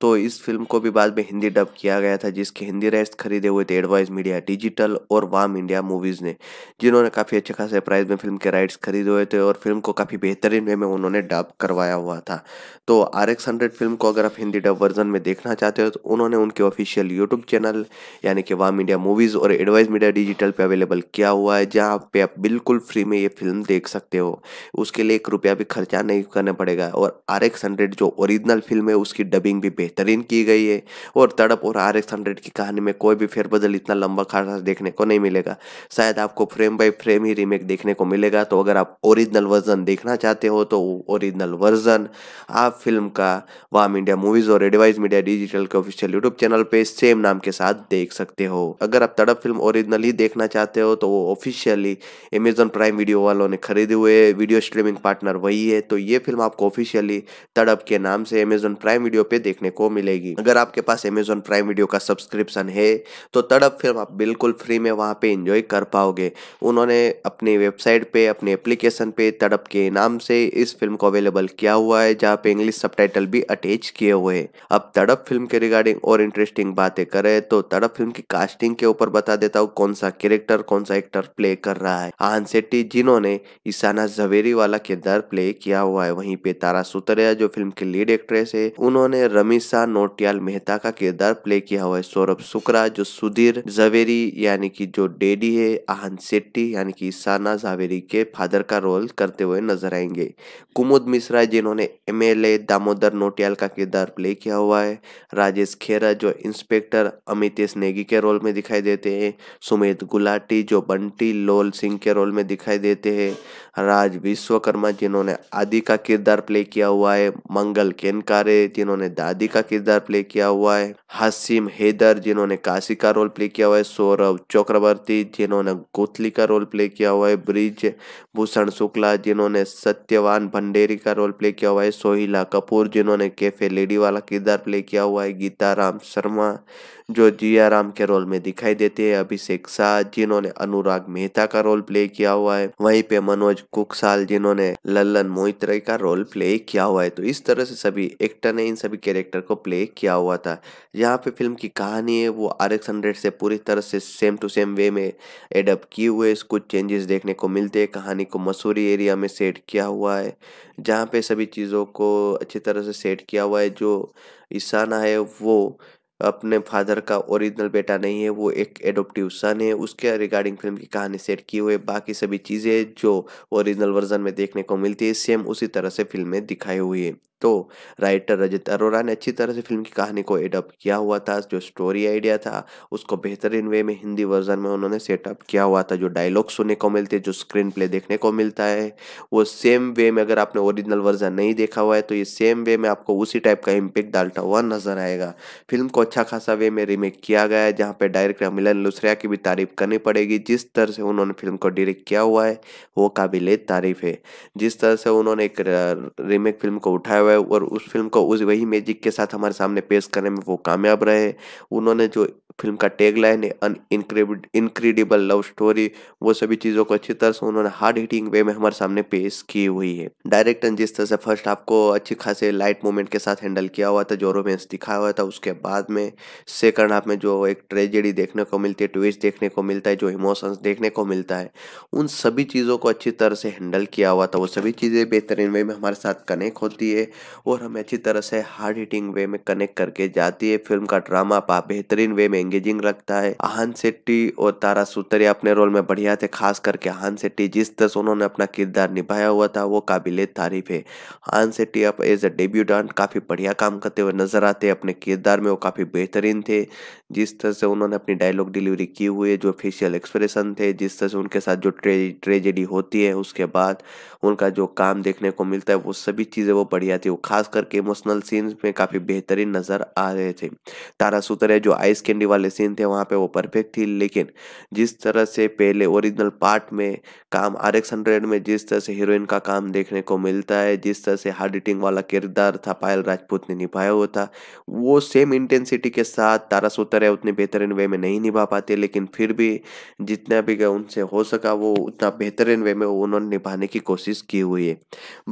तो इस फिल्म को भी बाद में हिंदी डब किया गया था जिसके हिंदी राइट्स खरीदे हुए थे एडवाइज मीडिया डिजिटल और वाम इंडिया मूवीज़ ने जिन्होंने काफ़ी अच्छे खासे प्राइस में फिल्म के राइट्स खरीदे हुए थे और फिल्म को काफ़ी बेहतरीन वे में उन्होंने डब करवाया हुआ था तो आर एक्स हंड्रेड फिल्म को अगर आप हिंदी डब वर्जन में देखना चाहते हो तो उन्होंने उनके ऑफिशियल यूट्यूब चैनल यानी कि वाम इंडिया मूवीज़ और एडवाइज मीडिया डिजिटल पर अवेलेबल किया हुआ है जहाँ पे आप बिल्कुल फ्री में ये फिल्म देख सकते हो उसके लिए एक रुपया भी खर्चा नहीं करना पड़ेगा जाएगा और आर एक्स हंड्रेड जो ओरिजिनल फिल्म है उसकी डबिंग भी बेहतरीन की गई है और तड़प और आर एक्स हंड्रेड की कहानी में कोई भी फेरबदल इतना लंबा खासा देखने को नहीं मिलेगा शायद आपको फ्रेम बाई फ्रेम ही रीमेक देखने को मिलेगा तो अगर आप ओरिजिनल वर्जन देखना चाहते हो तो ओरिजिनल वर्जन आप फिल्म का वाम इंडिया मूवीज और एडवाइज मीडिया डिजिटल के ऑफिशियल यूट्यूब चैनल पे सेम नाम के साथ देख सकते हो अगर आप तड़प फिल्म ओरिजिनल ही देखना चाहते हो तो वो ऑफिशियली अमेजन प्राइम वीडियो वालों ने खरीदे हुए वीडियो स्ट्रीमिंग पार्टनर वही है तो ये फिल्म आपको ऑफिशियली तड़प के नाम से अमेजोन प्राइम वीडियो पे देखने को मिलेगी अगर आपके पास अमेजोन प्राइम वीडियो का सब्सक्रिप्शन है तो तड़प फिल्म आप बिल्कुल फ्री में वहाँ पे इंजॉय कर पाओगे उन्होंने अपनी वेबसाइट पे अपने एप्लीकेशन पे तड़प के नाम से इस फिल्म को अवेलेबल किया हुआ है जहाँ पे इंग्लिश सब भी अटैच किए हुए हैं अब तड़प फिल्म के रिगार्डिंग और इंटरेस्टिंग बातें करें तो तड़प फिल्म की कास्टिंग के ऊपर बता देता हूँ कौन सा कैरेक्टर कौन सा एक्टर प्ले कर रहा है आहन शेट्टी जिन्होंने ईशाना जवेरी वाला किरदार प्ले किया हुआ है वहीं पे पे तारा सुतरिया जो फिल्म की लीड एक्ट्रेस है उन्होंने रमीशा नोटियाल मेहता का किरदार प्ले किया हुआ है सौरभ शुक्रा जो सुधीर जवेरी यानी कि जो डेडी है आहन सेट्टी यानी कि साना जावेरी के फादर का रोल करते हुए नजर आएंगे कुमुद मिश्रा जिन्होंने एम दामोदर नोटियाल का किरदार प्ले किया हुआ है राजेश खेरा जो इंस्पेक्टर अमितेश नेगी के रोल में दिखाई देते हैं सुमित गुलाटी जो बंटी लोल सिंह के रोल में दिखाई देते हैं राज विश्वकर्मा जिन्होंने आदि का किरदार किरदार प्ले किया हुआ है मंगल केनकारे जिन्होंने दादी का किरदार प्ले किया हुआ है हसीम हैदर जिन्होंने काशी का रोल प्ले किया हुआ है सौरभ चक्रवर्ती जिन्होंने गोथली का रोल प्ले किया हुआ है ब्रिज भूषण शुक्ला जिन्होंने सत्यवान भंडेरी का रोल प्ले किया हुआ है सोहिला कपूर जिन्होंने कैफे लेडी वाला किरदार प्ले किया हुआ है गीता राम शर्मा जो जिया राम के रोल में दिखाई देते हैं अभिषेक शाह जिन्होंने अनुराग मेहता का रोल प्ले किया हुआ है वहीं पे मनोज कुकसाल जिन्होंने लल्लन मोहित्रे का रोल प्ले किया हुआ है तो इस तरह से सभी एक्टर ने इन सभी कैरेक्टर को प्ले किया हुआ था यहाँ पे फिल्म की कहानी है वो आर एक्स हंड्रेड से पूरी तरह से सेम टू सेम वे में एडप्ट किए हुए कुछ चेंजेस देखने को मिलते हैं कहानी को मसूरी एरिया में सेट किया हुआ है जहाँ पे सभी चीज़ों को अच्छी तरह से सेट किया हुआ है जो इशाना है वो अपने फादर का ओरिजिनल बेटा नहीं है वो एक एडोप्टिव सन है उसके रिगार्डिंग फिल्म की कहानी सेट की हुई है बाकी सभी चीज़ें जो ओरिजिनल वर्जन में देखने को मिलती है सेम उसी तरह से फिल्म में दिखाई हुई है तो राइटर रजत अरोरा ने अच्छी तरह से फिल्म की कहानी को एडप्ट किया हुआ था जो स्टोरी आइडिया था उसको बेहतरीन वे में हिंदी वर्जन में उन्होंने सेटअप किया हुआ था जो डायलॉग सुनने को मिलते जो स्क्रीन प्ले देखने को मिलता है वो सेम वे में अगर आपने ओरिजिनल वर्जन नहीं देखा हुआ है तो ये सेम वे में आपको उसी टाइप का इम्पेक्ट डालता हुआ नजर आएगा फिल्म को अच्छा खासा वे में रीमेक किया गया है जहाँ पर डायरेक्टर मिलन लुसरिया की भी तारीफ करनी पड़ेगी जिस तरह से उन्होंने फिल्म को डायरेक्ट किया हुआ है वो काबिल तारीफ है जिस तरह से उन्होंने एक रीमेक फिल्म को उठाया हुआ है और उस फिल्म को उस वही मैजिक के साथ हमारे सामने पेश करने में वो कामयाब रहे उन्होंने जो फिल्म का टैग लाइन है अन इनक्रेडिबल लव स्टोरी वो सभी चीज़ों को अच्छी तरह से उन्होंने हार्ड हिटिंग वे में हमारे सामने पेश की हुई है डायरेक्टर जिस तरह से फर्स्ट आपको अच्छी खासी लाइट मोमेंट के साथ हैंडल किया हुआ था जो रोमेंस दिखाया हुआ था उसके बाद में सेकंड हाफ में जो एक ट्रेजेडी देखने को मिलती है ट्विस्ट देखने को मिलता है जो इमोशंस देखने को मिलता है उन सभी चीज़ों को अच्छी तरह से हैंडल किया हुआ था वो सभी चीज़ें बेहतरीन वे में हमारे साथ कनेक्ट होती है और हमें अच्छी तरह से हार्ड हिटिंग वे में कनेक्ट करके जाती है फिल्म का ड्रामा बेहतरीन वे में एंगेजिंग रखता है आहन शेट्टी और तारा सुतरिया अपने रोल में बढ़िया थे खास करके आहन शेट्टी जिस तरह से उन्होंने अपना किरदार निभाया हुआ था वो काबिल तारीफ है आहन शेट्टी अब एज अ डेब्यूटांट काफ़ी बढ़िया काम करते हुए नजर आते अपने किरदार में वो काफ़ी बेहतरीन थे जिस तरह से उन्होंने अपनी डायलॉग डिलीवरी की हुई है जो फेशियल एक्सप्रेशन थे जिस तरह से उनके साथ जो ट्रेजेडी होती है उसके बाद उनका जो काम देखने को मिलता है वो सभी चीज़ें वो बढ़िया थी वो खास करके इमोशनल सीन्स में काफ़ी बेहतरीन नज़र आ रहे थे तारा सूत्र जो आइस कैंडी वाले सीन थे वहाँ पे वो परफेक्ट थी लेकिन जिस तरह से पहले ओरिजिनल पार्ट में काम आर एक्स हंड्रेड में जिस तरह से हीरोइन का काम देखने को मिलता है जिस तरह से हार्ड इटिंग वाला किरदार था पायल राजपूत ने निभाया हुआ था वो सेम इंटेंसिटी के साथ तारा सूत्र उतने बेहतरीन वे में नहीं निभा पाते लेकिन फिर भी जितना भी उनसे हो सका वो उतना बेहतरीन वे में उन्होंने निभाने की कोशिश की हुई है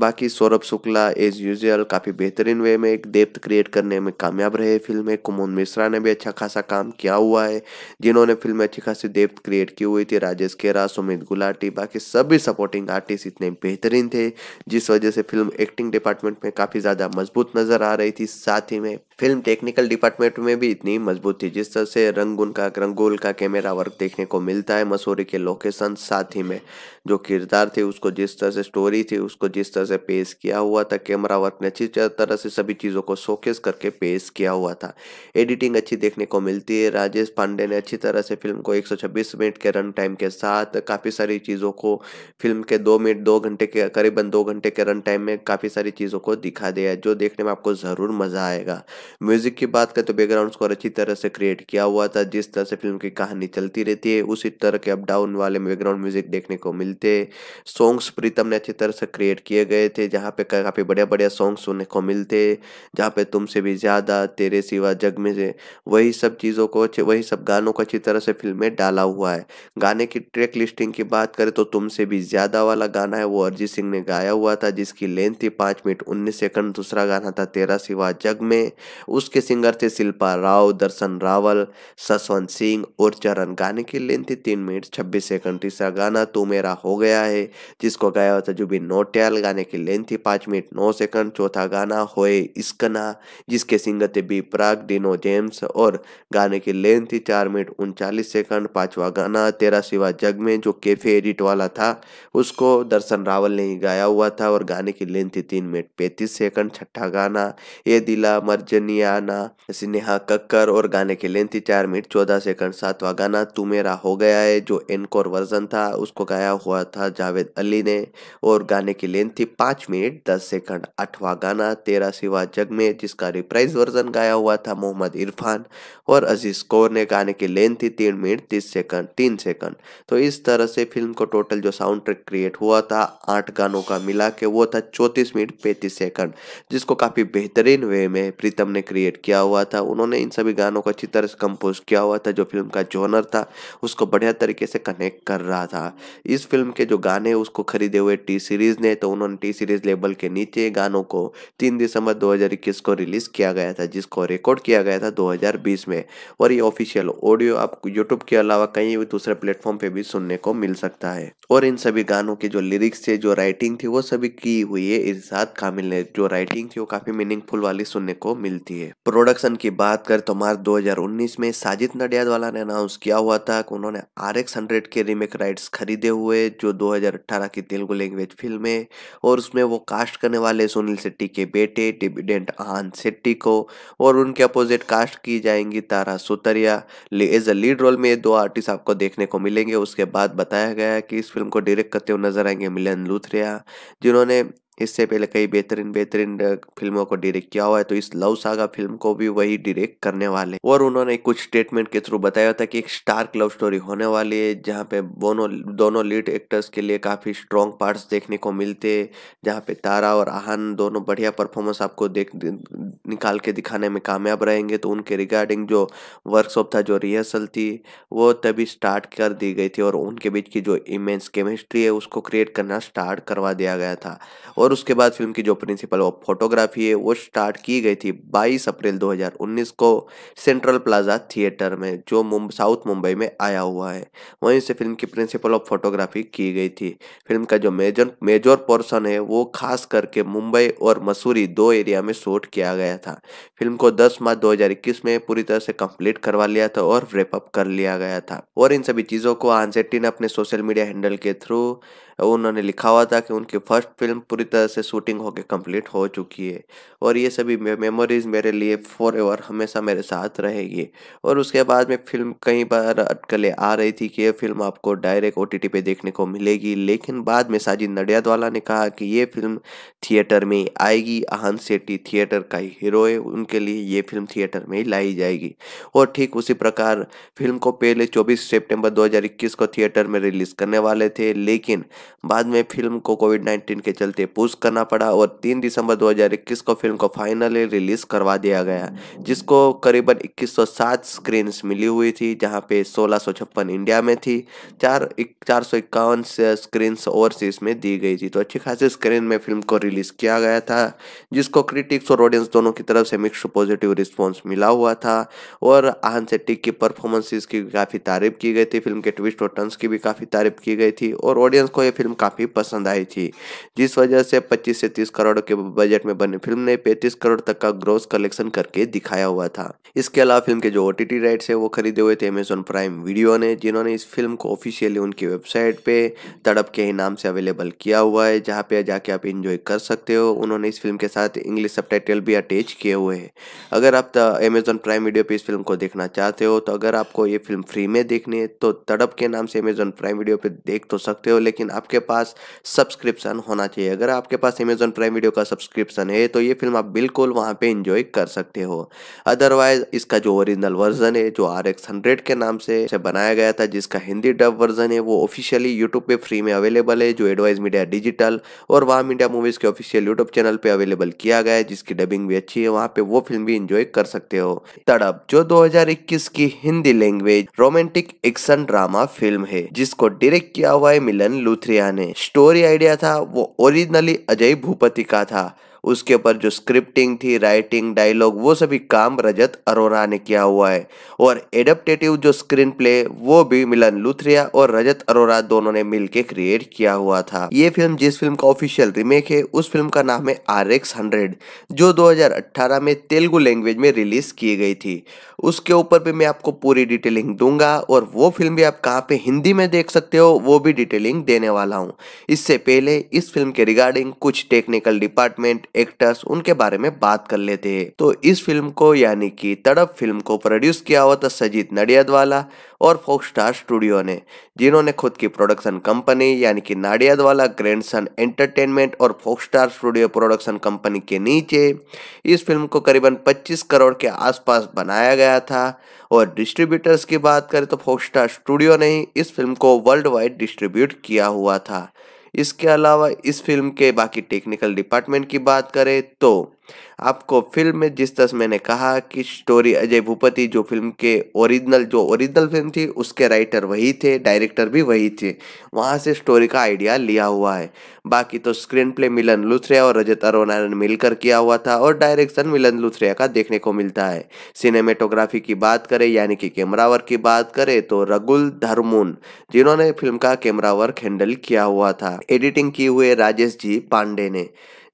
बाकी Saurabh Shukla as use visual काफ़ी बेहतरीन वे में एक डेप्थ क्रिएट करने में कामयाब रहे फिल्म में कुमुन मिश्रा ने भी अच्छा खासा काम किया हुआ है जिन्होंने फिल्म में अच्छी खासी डेप्थ क्रिएट की हुई थी राजेश खेरा सुमित गुलाटी बाकी सभी सपोर्टिंग आर्टिस्ट इतने बेहतरीन थे जिस वजह से फिल्म एक्टिंग डिपार्टमेंट में काफ़ी ज़्यादा मजबूत नज़र आ रही थी साथ ही में फिल्म टेक्निकल डिपार्टमेंट में भी इतनी मजबूत थी जिस तरह से रंगुन का रंगोल का कैमरा वर्क देखने को मिलता है मसूरी के लोकेशन साथ ही में जो किरदार थे उसको जिस तरह से स्टोरी थी उसको जिस तरह से पेश किया हुआ था कैमरा वर्क ने अच्छी तरह से सभी चीज़ों को शोकेस करके पेश किया हुआ था एडिटिंग अच्छी देखने को मिलती है राजेश पांडे ने अच्छी तरह से फिल्म को 126 मिनट के रन टाइम के साथ काफ़ी सारी चीज़ों को फिल्म के दो मिनट दो घंटे के करीबन दो घंटे के रन टाइम में काफ़ी सारी चीज़ों को दिखा दिया है जो देखने में आपको ज़रूर मज़ा आएगा म्यूज़िक की बात करें तो बैकग्राउंड स्कोर अच्छी तरह से क्रिएट किया हुआ था जिस तरह से फिल्म की कहानी चलती रहती है उसी तरह के अप डाउन वाले बैकग्राउंड म्यूज़िक देखने को मिलती थे सॉन्ग्स प्रीतम ने अच्छी तरह से क्रिएट किए गए थे जहाँ पे काफ़ी बढ़िया बढ़िया सॉन्ग सुनने को मिलते जहाँ पे तुमसे भी ज़्यादा तेरे सिवा जग में से वही सब चीज़ों को वही सब गानों को अच्छी तरह से फिल्म में डाला हुआ है गाने की ट्रैक लिस्टिंग की बात करें तो तुमसे भी ज़्यादा वाला गाना है वो अरिजीत सिंह ने गाया हुआ था जिसकी लेंथ थी पाँच मिनट उन्नीस सेकंड दूसरा गाना था तेरा सिवा जग में उसके सिंगर थे शिल्पा राव दर्शन रावल ससवंत सिंह और चरण गाने की लेंथ थी तीन मिनट छब्बीस सेकंड तीसरा गाना तू मेरा हो हो गया है जिसको गाया हुआ था जुबिन नोटियाल गाने की लेंथ थी पाँच मिनट नौ सेकंड चौथा गाना होए इसकना जिसके सिंगर थे बी प्राग डिनो जेम्स और गाने की लेंथ थी चार मिनट उनचालीस सेकंड पाँचवा गाना तेरा सिवा जग में जो कैफे एडिट वाला था उसको दर्शन रावल ने ही गाया हुआ था और गाने की लेंथ थी तीन मिनट पैंतीस सेकंड छठा गाना ये दिला मर्जनियाना स्नेहा कक्कर और गाने की लेंथ थी चार मिनट चौदह सेकंड सातवा गाना तू मेरा हो गया है जो एनकोर वर्जन था उसको गाया हुआ था जावेद अली ने और गाने की लेंथ थी पाँच मिनट दस सेकंड आठवा गाना तेरा सिवा जग में जिसका रिप्राइज वर्जन गाया हुआ था मोहम्मद इरफान और अजीज कौर ने गाने की लेंथ थी तीन मिनट तीस सेकंड तीन सेकंड तो इस तरह से फिल्म को टोटल जो साउंड ट्रैक क्रिएट हुआ था आठ गानों का मिला के वो था चौंतीस मिनट पैंतीस सेकंड जिसको काफ़ी बेहतरीन वे में प्रीतम ने क्रिएट किया हुआ था उन्होंने इन सभी गानों को अच्छी तरह से कंपोज किया हुआ था जो फिल्म का जोनर था उसको बढ़िया तरीके से कनेक्ट कर रहा था इस फिल्म फिल्म के जो गाने उसको खरीदे हुए टी सीरीज़ ने तो उन्होंने टी सीरीज़ लेबल के नीचे गानों को तीन दिसंबर 2021 को रिलीज़ किया गया था जिसको रिकॉर्ड किया गया था 2020 में और ये ऑफिशियल ऑडियो आप यूट्यूब के अलावा कहीं भी दूसरे प्लेटफॉर्म पे भी सुनने को मिल सकता है और इन सभी गानों के जो लिरिक्स थे जो राइटिंग थी वो सभी की हुई है इर्शाद कामिल ने जो राइटिंग थी वो काफ़ी मीनिंगफुल वाली सुनने को मिलती है प्रोडक्शन की बात कर तो मार्च 2019 में साजिद वाला ने अनाउंस किया हुआ था कि उन्होंने आर एक्स हंड्रेड के रीमेक राइट्स खरीदे हुए लैंग्वेज जो 2018 की तेलुगु लैंग्वेज फिल्म है और उसमें वो कास्ट करने वाले सुनील शेट्टी के बेटे डिविडेंट आहान शेट्टी को और उनके अपोजिट कास्ट की जाएंगी Tara Sutaria as a lead role में दो आर्टिस्ट आपको देखने को मिलेंगे उसके बाद बताया गया कि इस फिल्म को डायरेक्ट करते हुए नजर आएंगे मिलन लूथरिया जिन्होंने इससे पहले कई बेहतरीन बेहतरीन फिल्मों को डायरेक्ट किया हुआ है तो इस लव सागा फिल्म को भी वही डायरेक्ट करने वाले और उन्होंने कुछ स्टेटमेंट के थ्रू बताया था कि एक स्टार्क लव स्टोरी होने वाली है जहाँ पे दोनों दोनों लीड एक्टर्स के लिए काफ़ी स्ट्रॉन्ग पार्ट्स देखने को मिलते हैं जहाँ पे तारा और आहन दोनों बढ़िया परफॉर्मेंस आपको देख निकाल के दिखाने में कामयाब रहेंगे तो उनके रिगार्डिंग जो वर्कशॉप था जो रिहर्सल थी वो तभी स्टार्ट कर दी गई थी और उनके बीच की जो इमेंस केमिस्ट्री है उसको क्रिएट करना स्टार्ट करवा दिया गया था और और उसके बाद फिल्म की जो प्रिंसिपल ऑफ फोटोग्राफी है वो स्टार्ट की गई थी 22 अप्रैल 2019 को सेंट्रल प्लाजा थिएटर में जो मुंब साउथ मुंबई में आया हुआ है वहीं से फिल्म की प्रिंसिपल ऑफ फोटोग्राफी की गई थी फिल्म का जो मेजर मेजर पोर्सन है वो खास करके मुंबई और मसूरी दो एरिया में शूट किया गया था फिल्म को दस मार्च दो में पूरी तरह से कम्प्लीट करवा लिया था और रेपअप कर लिया गया था और इन सभी चीज़ों को आंसेट्टी ने अपने सोशल मीडिया हैंडल के थ्रू उन्होंने लिखा हुआ था कि उनकी फर्स्ट फिल्म पूरी तरह से शूटिंग होकर कंप्लीट हो चुकी है और ये सभी मेमोरीज मेरे लिए फॉर एवर हमेशा मेरे साथ रहेगी और उसके बाद में फिल्म कई बार अटकलें आ रही थी कि ये फिल्म आपको डायरेक्ट ओ टी पे देखने को मिलेगी लेकिन बाद में साजिद नडियादवाला ने कहा कि ये फिल्म थिएटर में आएगी अहन सेट्टी थिएटर का ही हीरो है उनके लिए ये फिल्म थिएटर में ही लाई जाएगी और ठीक उसी प्रकार फिल्म को पहले 24 सितंबर 2021 को थिएटर में रिलीज करने वाले थे लेकिन बाद में फिल्म को कोविड 19 के चलते पुश करना पड़ा और 3 दिसंबर 2021 को फिल्म को फाइनली रिलीज करवा दिया गया जिसको करीबन 2107 स्क्रीन्स मिली हुई थी जहाँ पे सोलह इंडिया में थी चार चार सौ इक्यावन स्क्रीन्स ओवरसीज में दी गई थी तो अच्छी खासी स्क्रीन में फिल्म को रिलीज किया गया था जिसको क्रिटिक्स और ऑडियंस दोनों की तरफ से मिक्स पॉजिटिव रिस्पॉन्स मिला हुआ था और आहन सेट्टी की परफॉर्मेंसेस की काफ़ी तारीफ की गई थी फिल्म के ट्विस्ट और टर्न्स की भी काफ़ी तारीफ की गई थी और ऑडियंस को यह फिल्म काफ़ी पसंद आई थी जिस वजह से 25 से 30 करोड़ के बजट में बनी फिल्म ने 35 करोड़ तक का ग्रोस कलेक्शन करके दिखाया हुआ था इसके अलावा फिल्म के जो ओ टी राइट्स है वो खरीदे हुए थे अमेजोन प्राइम वीडियो ने जिन्होंने इस फिल्म को ऑफिशियली उनकी वेबसाइट पे तड़प के ही नाम से अवेलेबल किया हुआ है जहाँ पे जाके आप इंजॉय कर सकते हो उन्होंने इस फिल्म के साथ इंग्लिश सब भी अटैच किए हुए हैं अगर आप अमेजोन प्राइम वीडियो पर इस फिल्म को देखना चाहते हो तो अगर आपको ये फिल्म फ्री में देखनी है तो तड़प के नाम से अमेजोन प्राइम वीडियो पे देख तो सकते हो लेकिन आप आपके पास सब्सक्रिप्शन होना चाहिए अगर आपके पास अमेजोन प्राइम वीडियो का सब्सक्रिप्शन है तो ये फिल्म आप बिल्कुल वहाँ पे इंजॉय कर सकते हो अदरवाइज इसका जो ओरिजिनल वर्जन है जो आर एक्स हंड्रेड के नाम से बनाया गया था जिसका हिंदी डब वर्जन है वो ऑफिशियली यूट्यूब पे फ्री में अवेलेबल है जो एडवाइज मीडिया डिजिटल और वाम इंडिया मूवीज के ऑफिशियल यूट्यूब चैनल पे अवेलेबल किया गया है जिसकी डबिंग भी अच्छी है वहाँ पे वो फिल्म भी इंजॉय कर सकते हो तड़प जो 2021 की Hindi language romantic action drama film है जिसको डायरेक्ट किया हुआ है मिलन लुथरिया आर्या ने स्टोरी आइडिया था वो ओरिजिनली अजय भूपति का था उसके ऊपर जो स्क्रिप्टिंग थी राइटिंग डायलॉग वो सभी काम रजत अरोरा ने किया हुआ है और एडप्टेटिव जो स्क्रीन प्ले वो भी मिलन लुथरिया और रजत अरोरा दोनों ने मिलकर क्रिएट किया हुआ था ये फिल्म जिस फिल्म का ऑफिशियल रिमेक है उस फिल्म का नाम है आर एक्स हंड्रेड जो दो में तेलुगु लैंग्वेज में रिलीज की गई थी उसके ऊपर भी मैं आपको पूरी डिटेलिंग दूंगा और वो फिल्म भी आप कहाँ पे हिंदी में देख सकते हो वो भी डिटेलिंग देने वाला हूँ इससे पहले इस फिल्म के रिगार्डिंग कुछ टेक्निकल डिपार्टमेंट एक्टर्स उनके बारे में बात कर लेते हैं तो इस फिल्म को यानी कि तड़प फिल्म को प्रोड्यूस किया हुआ था सजीत नडियादवाला और फोक स्टार स्टूडियो ने जिन्होंने खुद की प्रोडक्शन कंपनी यानी कि नाडियादवाला ग्रैंड सन एंटरटेनमेंट और फोक स्टार स्टूडियो प्रोडक्शन कंपनी के नीचे इस फिल्म को करीबन 25 करोड़ के आसपास बनाया गया था और डिस्ट्रीब्यूटर्स की बात करें तो फोक स्टार स्टूडियो ने ही इस फिल्म को वर्ल्ड वाइड डिस्ट्रीब्यूट किया हुआ था इसके अलावा इस फिल्म के बाकी टेक्निकल डिपार्टमेंट की बात करें तो आपको फिल्म में जिस तरह मैंने कहा कि स्टोरी अजय भूपति जो फिल्म के ओरिजिनल जो ओरिजिनल फिल्म थी उसके राइटर वही थे डायरेक्टर भी वही थे वहाँ से स्टोरी का आइडिया लिया हुआ है बाकी तो स्क्रीन प्ले मिलन लुथरे और रजत अरुणारायण मिलकर किया हुआ था और डायरेक्शन मिलन लुथरे का देखने को मिलता है सिनेमेटोग्राफी की बात करें यानी कि कैमरा वर्क की बात करें तो रगुल धर्मुन जिन्होंने फिल्म का कैमरा वर्क हैंडल किया हुआ था एडिटिंग की हुए राजेश जी पांडे ने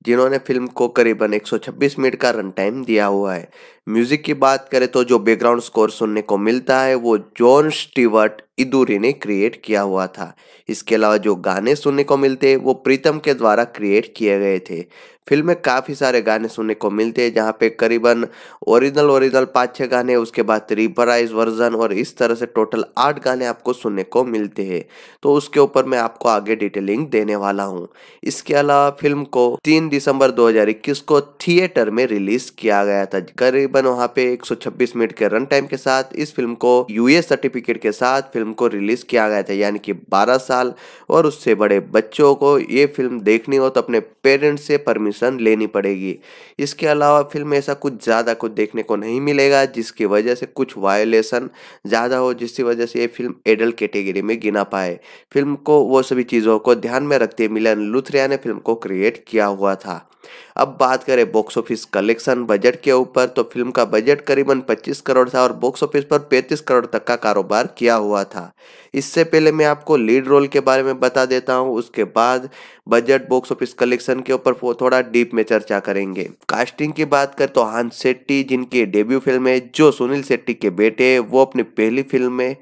जिन्होंने फिल्म को करीबन 126 मिनट का रन टाइम दिया हुआ है म्यूजिक की बात करें तो जो बैकग्राउंड स्कोर सुनने को मिलता है वो जॉन स्टीवर्ट इदूरी ने क्रिएट किया हुआ था इसके अलावा जो गाने सुनने को मिलते हैं वो प्रीतम के द्वारा क्रिएट किए गए थे फिल्म में काफ़ी सारे गाने सुनने को मिलते हैं जहाँ पे करीबन ओरिजिनल ओरिजिनल पाँच छः गाने उसके बाद रिपराइज वर्जन और इस तरह से टोटल आठ गाने आपको सुनने को मिलते हैं तो उसके ऊपर मैं आपको आगे डिटेलिंग देने वाला हूँ इसके अलावा फिल्म को तीन दिसंबर 2021 को थिएटर में रिलीज किया गया था करीब तकरीबन वहाँ पे 126 मिनट के रन टाइम के साथ इस फिल्म को यूएस सर्टिफिकेट के साथ फिल्म को रिलीज किया गया था यानी कि 12 साल और उससे बड़े बच्चों को ये फिल्म देखनी हो तो अपने पेरेंट्स से परमिशन लेनी पड़ेगी इसके अलावा फिल्म ऐसा कुछ ज़्यादा कुछ देखने को नहीं मिलेगा जिसकी वजह से कुछ वायोलेशन ज़्यादा हो जिसकी वजह से ये फिल्म एडल्ट कैटेगरी में गिना पाए फिल्म को वो सभी चीज़ों को ध्यान में रखते मिलन लुथरिया ने फिल्म को क्रिएट किया हुआ था अब बात करें बॉक्स ऑफिस कलेक्शन बजट के ऊपर तो फिल्म का बजट करीबन 25 करोड़ था और बॉक्स ऑफिस पर 35 करोड़ तक का कारोबार किया हुआ था इससे पहले मैं आपको लीड रोल के बारे में बता देता हूँ उसके बाद बजट बॉक्स ऑफिस कलेक्शन के ऊपर थोड़ा डीप में चर्चा करेंगे कास्टिंग की बात कर तो हान शेट्टी जिनकी डेब्यू फिल्म है जो सुनील शेट्टी के बेटे है वो अपनी पहली फिल्म में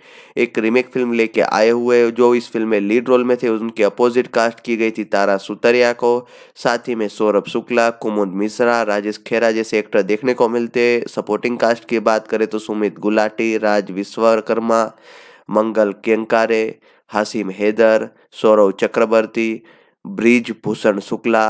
एक रीमेक फिल्म लेके आए हुए जो इस फिल्म में लीड रोल में थे उनके अपोजिट कास्ट की गई थी तारा सुतरिया को साथ ही में सौरभ शुक्ला कुमुद मिश्रा राजेश खेरा जैसे एक्टर देखने को मिलते सपोर्टिंग कास्ट की बात करें तो सुमित गुलाटी राज विश्वकर्मा मंगल केंकारे हसीम हैदर सौरव चक्रवर्ती ब्रिज भूषण शुक्ला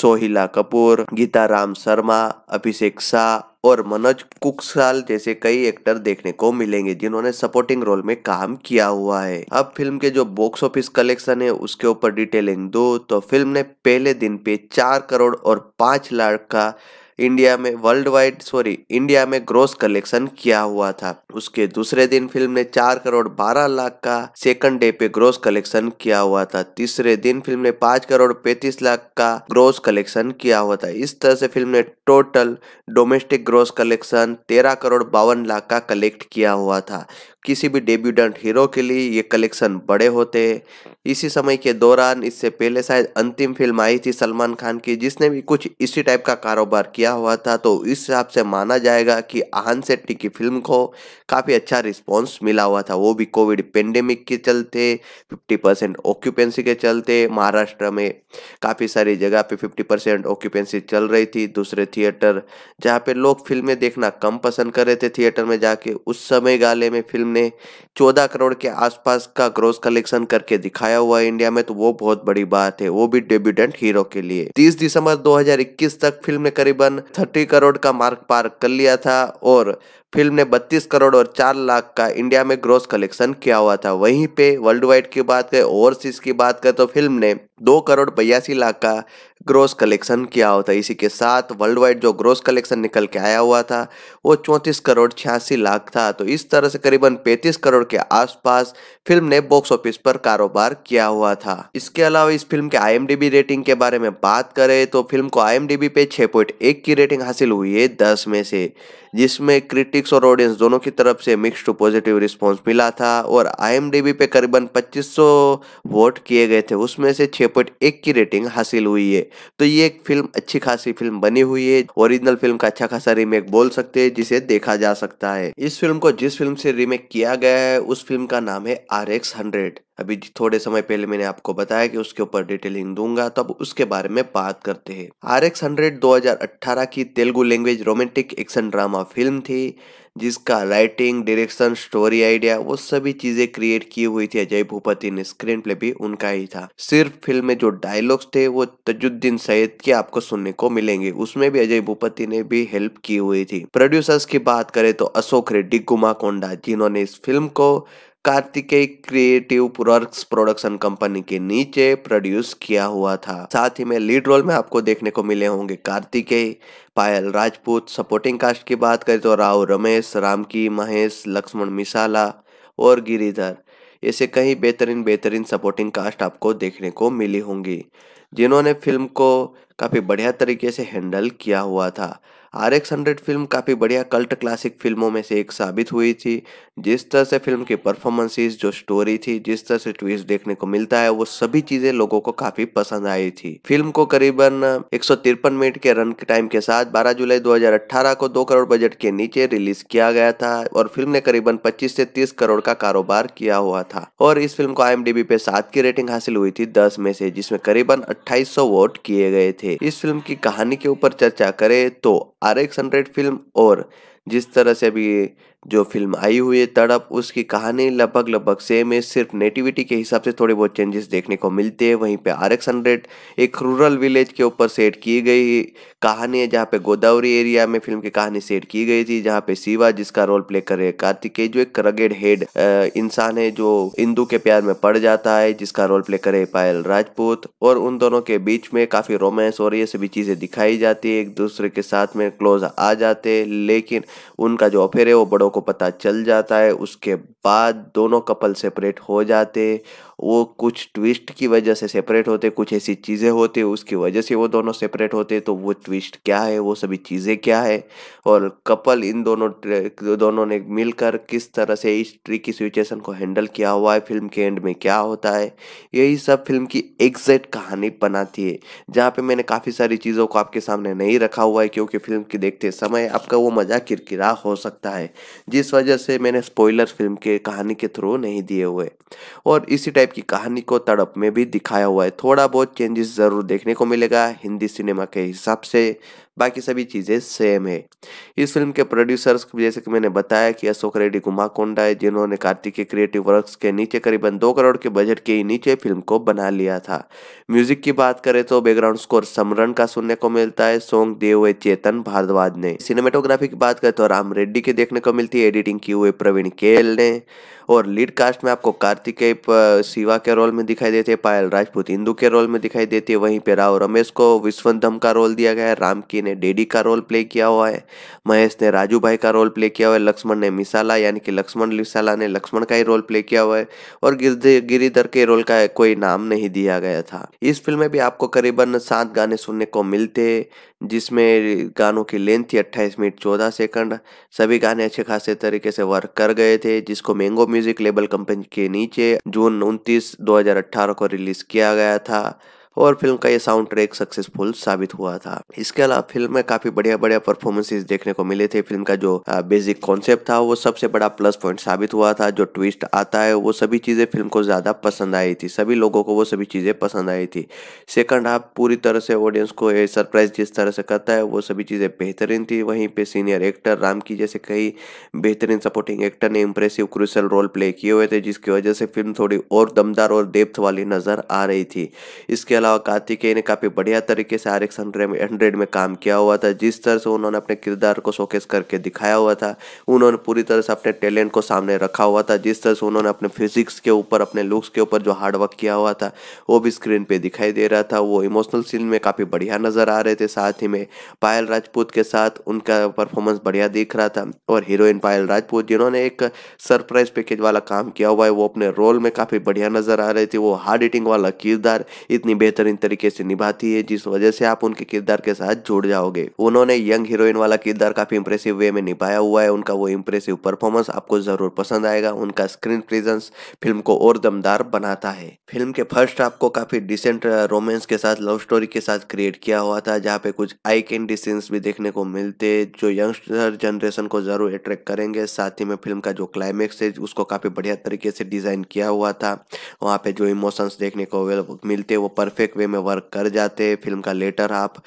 सोहिला कपूर गीता राम शर्मा अभिषेक शाह और मनोज कुकसाल जैसे कई एक्टर देखने को मिलेंगे जिन्होंने सपोर्टिंग रोल में काम किया हुआ है अब फिल्म के जो बॉक्स ऑफिस कलेक्शन है उसके ऊपर डिटेलिंग दो तो फिल्म ने पहले दिन पे चार करोड़ और पांच लाख का इंडिया में वर्ल्ड वाइड सॉरी इंडिया में ग्रोस कलेक्शन किया हुआ था उसके दूसरे दिन फिल्म ने चार करोड़ बारह लाख का सेकंड डे पे ग्रोस कलेक्शन किया हुआ था तीसरे दिन फिल्म ने पांच करोड़ पैतीस लाख का ग्रोस कलेक्शन किया हुआ था इस तरह से फिल्म ने टोटल डोमेस्टिक ग्रोस कलेक्शन तेरह करोड़ बावन लाख का कलेक्ट किया हुआ था किसी भी डेब्यूडेंट हीरो के लिए ये कलेक्शन बड़े होते हैं इसी समय के दौरान इससे पहले शायद अंतिम फिल्म आई थी सलमान खान की जिसने भी कुछ इसी टाइप का कारोबार किया हुआ था तो इस हिसाब से माना जाएगा कि आहन सेट्टी की फिल्म को काफ़ी अच्छा रिस्पॉन्स मिला हुआ था वो भी कोविड पेंडेमिक के चलते फिफ्टी परसेंट ऑक्यूपेंसी के चलते महाराष्ट्र में काफ़ी सारी जगह पर फिफ्टी परसेंट ऑक्यूपेंसी चल रही थी दूसरे थिएटर जहाँ पर लोग फिल्में देखना कम पसंद कर रहे थे थिएटर में जाके उस समय गाले में फिल्म ने 14 करोड़ के आसपास का ग्रोस कलेक्शन करके दिखाया हुआ है इंडिया में तो वो बहुत बड़ी बात है वो भी डेब्यूटेंट हीरो के लिए 30 दिसंबर 2021 तक फिल्म ने करीबन 30 करोड़ का मार्क पार कर लिया था और फिल्म ने 32 करोड़ और 4 लाख का इंडिया में ग्रोस कलेक्शन किया हुआ था वहीं पे वर्ल्ड वाइड की बात करें ओवरसीज की बात करें तो फिल्म ने 2 करोड़ बयासी लाख का ग्रोस कलेक्शन किया हुआ था इसी के साथ वर्ल्ड वाइड जो ग्रोस कलेक्शन निकल के आया हुआ था वो चौंतीस करोड़ छियासी लाख था तो इस तरह से करीबन पैंतीस करोड़ के आसपास फिल्म ने बॉक्स ऑफिस पर कारोबार किया हुआ था इसके अलावा इस फिल्म के आई रेटिंग के बारे में बात करें तो फिल्म को आई पे छः की रेटिंग हासिल हुई है दस में से जिसमें क्रिटिक्स और ऑडियंस दोनों की तरफ से मिक्स टू पॉजिटिव रिस्पॉन्स मिला था और आईएमडीबी पे करीबन 2500 वोट किए गए थे उसमें से 6.1 की रेटिंग हासिल हुई है तो ये एक फिल्म अच्छी खासी फिल्म बनी हुई है ओरिजिनल फिल्म का अच्छा खासा रीमेक बोल सकते है जिसे देखा जा सकता है इस फिल्म को जिस फिल्म से रीमेक किया गया है उस फिल्म का नाम है आर एक्स हंड्रेड अभी थोड़े समय पहले मैंने आपको बताया कि उसके ऊपर डिटेलिंग दूंगा तो अब उसके बारे में बात करते हैं आर एक्स हंड्रेड दो की Telugu language romantic action drama film थी जिसका राइटिंग डायरेक्शन स्टोरी आइडिया वो सभी चीजें क्रिएट की हुई थी अजय भूपति ने स्क्रीन प्ले भी उनका ही था सिर्फ फिल्म में जो डायलॉग्स थे वो तजुद्दीन सैयद के आपको सुनने को मिलेंगे उसमें भी अजय भूपति ने भी हेल्प की हुई थी प्रोड्यूसर्स की बात करें तो अशोक रेड्डी गुमा कोंडा जिन्होंने इस फिल्म को Kartikeya creative works production company के नीचे प्रोड्यूस किया हुआ था साथ ही में लीड रोल में आपको देखने को मिले होंगे कार्तिकेय पायल राजपूत सपोर्टिंग कास्ट की बात करें तो राव रमेश रामकी महेश लक्ष्मण मिसाला और गिरिधर ऐसे कई बेहतरीन बेहतरीन सपोर्टिंग कास्ट आपको देखने को मिली होंगी जिन्होंने फिल्म को काफ़ी बढ़िया तरीके से हैंडल किया हुआ था आर एक्स हंड्रेड फिल्म काफ़ी बढ़िया कल्ट क्लासिक फिल्मों में से एक साबित हुई थी जिस तरह से फिल्म की परफॉर्मेंसेस जो स्टोरी थी जिस तरह से ट्विस्ट देखने को मिलता है वो सभी चीज़ें लोगों को काफ़ी पसंद आई थी फिल्म को करीबन एक मिनट के रन के टाइम के साथ 12 जुलाई 2018 को दो करोड़ बजट के नीचे रिलीज किया गया था और फिल्म ने करीबन पच्चीस से तीस करोड़ का कारोबार किया हुआ था और इस फिल्म को आई पे सात की रेटिंग हासिल हुई थी दस में से जिसमें करीबन अट्ठाईस वोट किए गए थे इस फिल्म की कहानी के ऊपर चर्चा करें तो आर एक्स हंड्रेड फिल्म और जिस तरह से अभी जो फिल्म आई हुई है तड़प उसकी कहानी लगभग लगभग सेम है सिर्फ नेटिविटी के हिसाब से थोड़े बहुत चेंजेस देखने को मिलते हैं वहीं पे एक्स हंड्रेड एक रूरल विलेज के ऊपर सेट की गई कहानी है जहाँ पे गोदावरी एरिया में फिल्म की कहानी सेट की गई थी जहाँ पे शिवा जिसका रोल प्ले करे कार्तिकेय जो एक रगेड हेड इंसान है जो इंदू के प्यार में पड़ जाता है जिसका रोल प्ले करे पायल राजपूत और उन दोनों के बीच में काफी रोमांस और ये सभी चीजें दिखाई जाती है एक दूसरे के साथ में क्लोज आ जाते लेकिन उनका जो अफेयर है वो बड़ों को पता चल जाता है उसके बाद दोनों कपल सेपरेट हो जाते वो कुछ ट्विस्ट की वजह से सेपरेट होते कुछ ऐसी चीज़ें होती उसकी वजह से वो दोनों सेपरेट होते तो वो ट्विस्ट क्या है वो सभी चीज़ें क्या है और कपल इन दोनों दोनों ने मिलकर किस तरह से इस ट्रिकी सिचुएशन को हैंडल किया हुआ है फिल्म के एंड में क्या होता है यही सब फिल्म की एग्जैक्ट कहानी बनाती है जहाँ पर मैंने काफ़ी सारी चीज़ों को आपके सामने नहीं रखा हुआ है क्योंकि फिल्म की देखते समय आपका वो मज़ा किरकिरा हो सकता है जिस वजह से मैंने स्पॉयलर फिल्म के कहानी के थ्रू नहीं दिए हुए और इसी टाइप टाइप की कहानी को तड़प में भी दिखाया हुआ है थोड़ा बहुत चेंजेस ज़रूर देखने को मिलेगा हिंदी सिनेमा के हिसाब से बाकी सभी चीज़ें सेम है इस फिल्म के प्रोड्यूसर्स जैसे कि मैंने बताया कि अशोक रेड्डी गुमा है जिन्होंने कार्तिक के क्रिएटिव वर्क्स के नीचे करीबन दो करोड़ के बजट के ही नीचे फिल्म को बना लिया था म्यूजिक की बात करें तो बैकग्राउंड स्कोर समरण का सुनने को मिलता है सॉन्ग दिए हुए चेतन भारद्वाज ने सिनेमेटोग्राफी की बात करें तो राम रेड्डी के देखने को मिलती है एडिटिंग की हुए प्रवीण केल ने और लीड कास्ट में आपको कार्तिक शिवा के रोल में दिखाई देते हैं पायल राजपूत इंदू के रोल में दिखाई देती है वहीं पे राव रमेश को विश्वंधम का रोल दिया गया है राम की रेड्डी ने डेडी का रोल प्ले किया हुआ है महेश ने राजू भाई का रोल प्ले किया हुआ है लक्ष्मण ने मिसाला यानी कि लक्ष्मण मिसाला ने लक्ष्मण का ही रोल प्ले किया हुआ है और गिरिधर के रोल का कोई नाम नहीं दिया गया था इस फिल्म में भी आपको करीबन सात गाने सुनने को मिलते जिसमें गानों की लेंथ थी अट्ठाईस मिनट चौदह सेकंड सभी गाने अच्छे खासे तरीके से वर्क कर गए थे जिसको मैंगो म्यूजिक लेबल कंपनी के नीचे जून 29 2018 को रिलीज किया गया था और फिल्म का ये साउंड ट्रैक सक्सेसफुल साबित हुआ था इसके अलावा फिल्म में काफी बढ़िया बढ़िया परफॉर्मेंसेज देखने को मिले थे फिल्म का जो बेसिक कॉन्सेप्ट था वो सबसे बड़ा प्लस पॉइंट साबित हुआ था जो ट्विस्ट आता है वो सभी चीजें फिल्म को ज्यादा पसंद आई थी सभी लोगों को वो सभी चीजें पसंद आई थी सेकंड हाफ पूरी तरह से ऑडियंस को सरप्राइज जिस तरह से करता है वो सभी चीजें बेहतरीन थी वहीं पे सीनियर एक्टर राम की जैसे कई बेहतरीन सपोर्टिंग एक्टर ने इंप्रेसिव क्रूशल रोल प्ले किए हुए थे जिसकी वजह से फिल्म थोड़ी और दमदार और डेप्थ वाली नजर आ रही थी इसके अलावा कार्तिकेय ने काफ़ी बढ़िया तरीके से आर एक्स हंड्रेड में काम किया हुआ था जिस तरह से उन्होंने अपने किरदार को शोकेस करके दिखाया हुआ था उन्होंने पूरी तरह से अपने टैलेंट को सामने रखा हुआ था जिस तरह से उन्होंने अपने फिजिक्स के ऊपर अपने लुक्स के ऊपर जो हार्डवर्क किया हुआ था वो भी स्क्रीन पर दिखाई दे रहा था वो इमोशनल सीन में काफ़ी बढ़िया नज़र आ रहे थे साथ ही में पायल राजपूत के साथ उनका परफॉर्मेंस बढ़िया दिख रहा था और हीरोइन पायल राजपूत जिन्होंने एक सरप्राइज पैकेज वाला काम किया हुआ है वो अपने रोल में काफ़ी बढ़िया नज़र आ रही थी वो हार्ड हिटिंग वाला किरदार इतनी बेहतर बेहतरीन तरीके से निभाती है जिस वजह से आप उनके किरदार के साथ जुड़ जाओगे उन्होंने यंग हीरोइन वाला किरदार काफी इंप्रेसिव वे में निभाया हुआ है उनका वो इंप्रेसिव परफॉर्मेंस आपको जरूर पसंद आएगा उनका स्क्रीन प्रेजेंस फिल्म को और दमदार बनाता है फिल्म के फर्स्ट हाफ को काफी डिसेंट रोमांस के साथ लव स्टोरी के साथ क्रिएट किया हुआ था जहाँ पे कुछ आई कैंडी सीन्स भी देखने को मिलते जो यंगस्टर जनरेशन को जरूर अट्रैक्ट करेंगे साथ ही में फिल्म का जो क्लाइमेक्स है उसको काफी बढ़िया तरीके से डिजाइन किया हुआ था वहाँ पे जो इमोशंस देखने को मिलते वो परफेक्ट परफेक्ट वे में वर्क कर जाते हैं फिल्म का latter half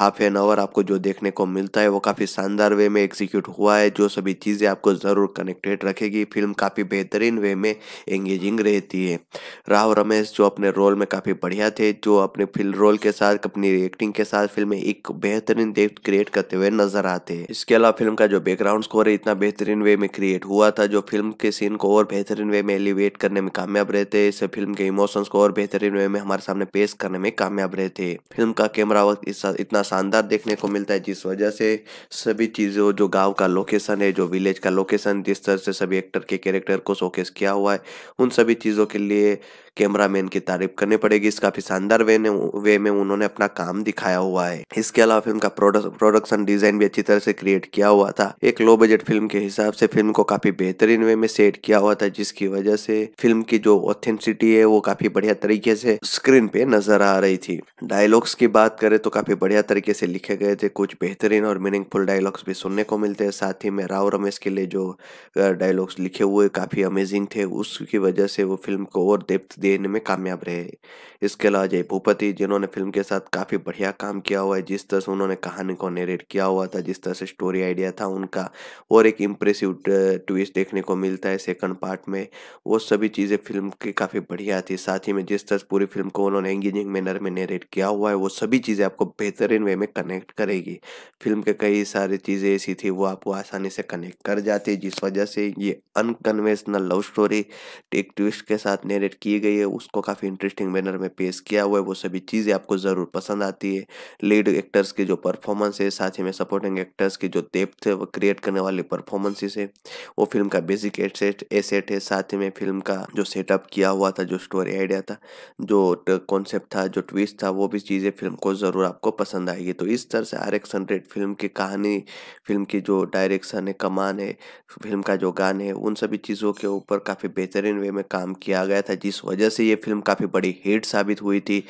half an hour आपको जो देखने को मिलता है वो काफ़ी शानदार वे में एग्जीक्यूट हुआ है जो सभी चीज़ें आपको ज़रूर कनेक्टेड रखेगी फिल्म काफ़ी बेहतरीन वे में एंगेजिंग रहती है राहुल रमेश जो अपने रोल में काफ़ी बढ़िया थे जो अपने फिल्म रोल के साथ अपनी एक्टिंग के साथ फिल्म में एक बेहतरीन डेप्थ क्रिएट करते हुए नजर आते हैं इसके अलावा फिल्म का जो बैकग्राउंड स्कोर है इतना बेहतरीन वे में क्रिएट हुआ था जो फिल्म के सीन को और बेहतरीन वे में एलिवेट करने में कामयाब रहते हैं इससे फिल्म के इमोशंस को और बेहतरीन वे में हमारे सामने पेश पेश करने में कामयाब रहे थे फिल्म का कैमरा वर्क इतना शानदार देखने को मिलता है जिस वजह से सभी चीज़ों जो गाँव का लोकेशन है जो विलेज का लोकेशन जिस तरह से सभी एक्टर के कैरेक्टर को शोकेस किया हुआ है उन सभी चीज़ों के लिए कैमरामैन की तारीफ करनी पड़ेगी इस काफी शानदार वे ने वे में उन्होंने अपना काम दिखाया हुआ है इसके अलावा फिल्म का प्रोडक्शन डिजाइन भी अच्छी तरह से क्रिएट किया हुआ था एक लो बजट फिल्म के हिसाब से फिल्म को काफी बेहतरीन वे में सेट किया हुआ था जिसकी वजह से फिल्म की जो ऑथेंटिसिटी है वो काफी बढ़िया तरीके से स्क्रीन पे नजर आ रही थी डायलॉग्स की बात करें तो काफी बढ़िया तरीके से लिखे गए थे कुछ बेहतरीन और मीनिंगफुल डायलॉग्स भी सुनने को मिलते हैं साथ ही में राव रमेश के लिए जो डायलॉग्स लिखे हुए काफी अमेजिंग थे उसकी वजह से वो फिल्म को और डेप्थ देने में कामयाब रहे इसके अलावा जय भूपति जिन्होंने फिल्म के साथ काफ़ी बढ़िया काम किया हुआ है जिस तरह से उन्होंने कहानी को नरेट किया हुआ था जिस तरह से स्टोरी आइडिया था उनका और एक इम्प्रेसिव ट्विस्ट देखने को मिलता है सेकंड पार्ट में वो सभी चीज़ें फिल्म की काफ़ी बढ़िया थी साथ ही में जिस तरह पूरी फिल्म को उन्होंने एंगेजिंग मैनर में नरेट किया हुआ है वो सभी चीज़ें आपको बेहतरीन वे में कनेक्ट करेगी फिल्म के कई सारी चीज़ें ऐसी थी वो आपको आसानी से कनेक्ट कर जाती जिस वजह से ये अनकन्वेंशनल लव स्टोरी एक ट्विस्ट के साथ नरेट की गई गई है उसको काफ़ी इंटरेस्टिंग मैनर में पेश किया हुआ है वो सभी चीज़ें आपको ज़रूर पसंद आती है लीड एक्टर्स की जो परफॉर्मेंस है साथ ही में सपोर्टिंग एक्टर्स की जो डेप्थ क्रिएट करने वाली परफॉर्मेंसेस है वो फिल्म का बेसिक एसेट एसेट है साथ ही में फिल्म का जो सेटअप किया हुआ था जो स्टोरी आइडिया था जो कॉन्सेप्ट था जो ट्विस्ट था वो भी चीज़ें फिल्म को ज़रूर आपको पसंद आएगी तो इस तरह से आर एक्स हंड्रेड फिल्म की कहानी फिल्म की जो डायरेक्शन है कमान है फिल्म का जो गान है उन सभी चीज़ों के ऊपर काफ़ी बेहतरीन वे में काम किया गया था जिस वजह वजह से ये फिल्म काफ़ी बड़ी हिट साबित हुई थी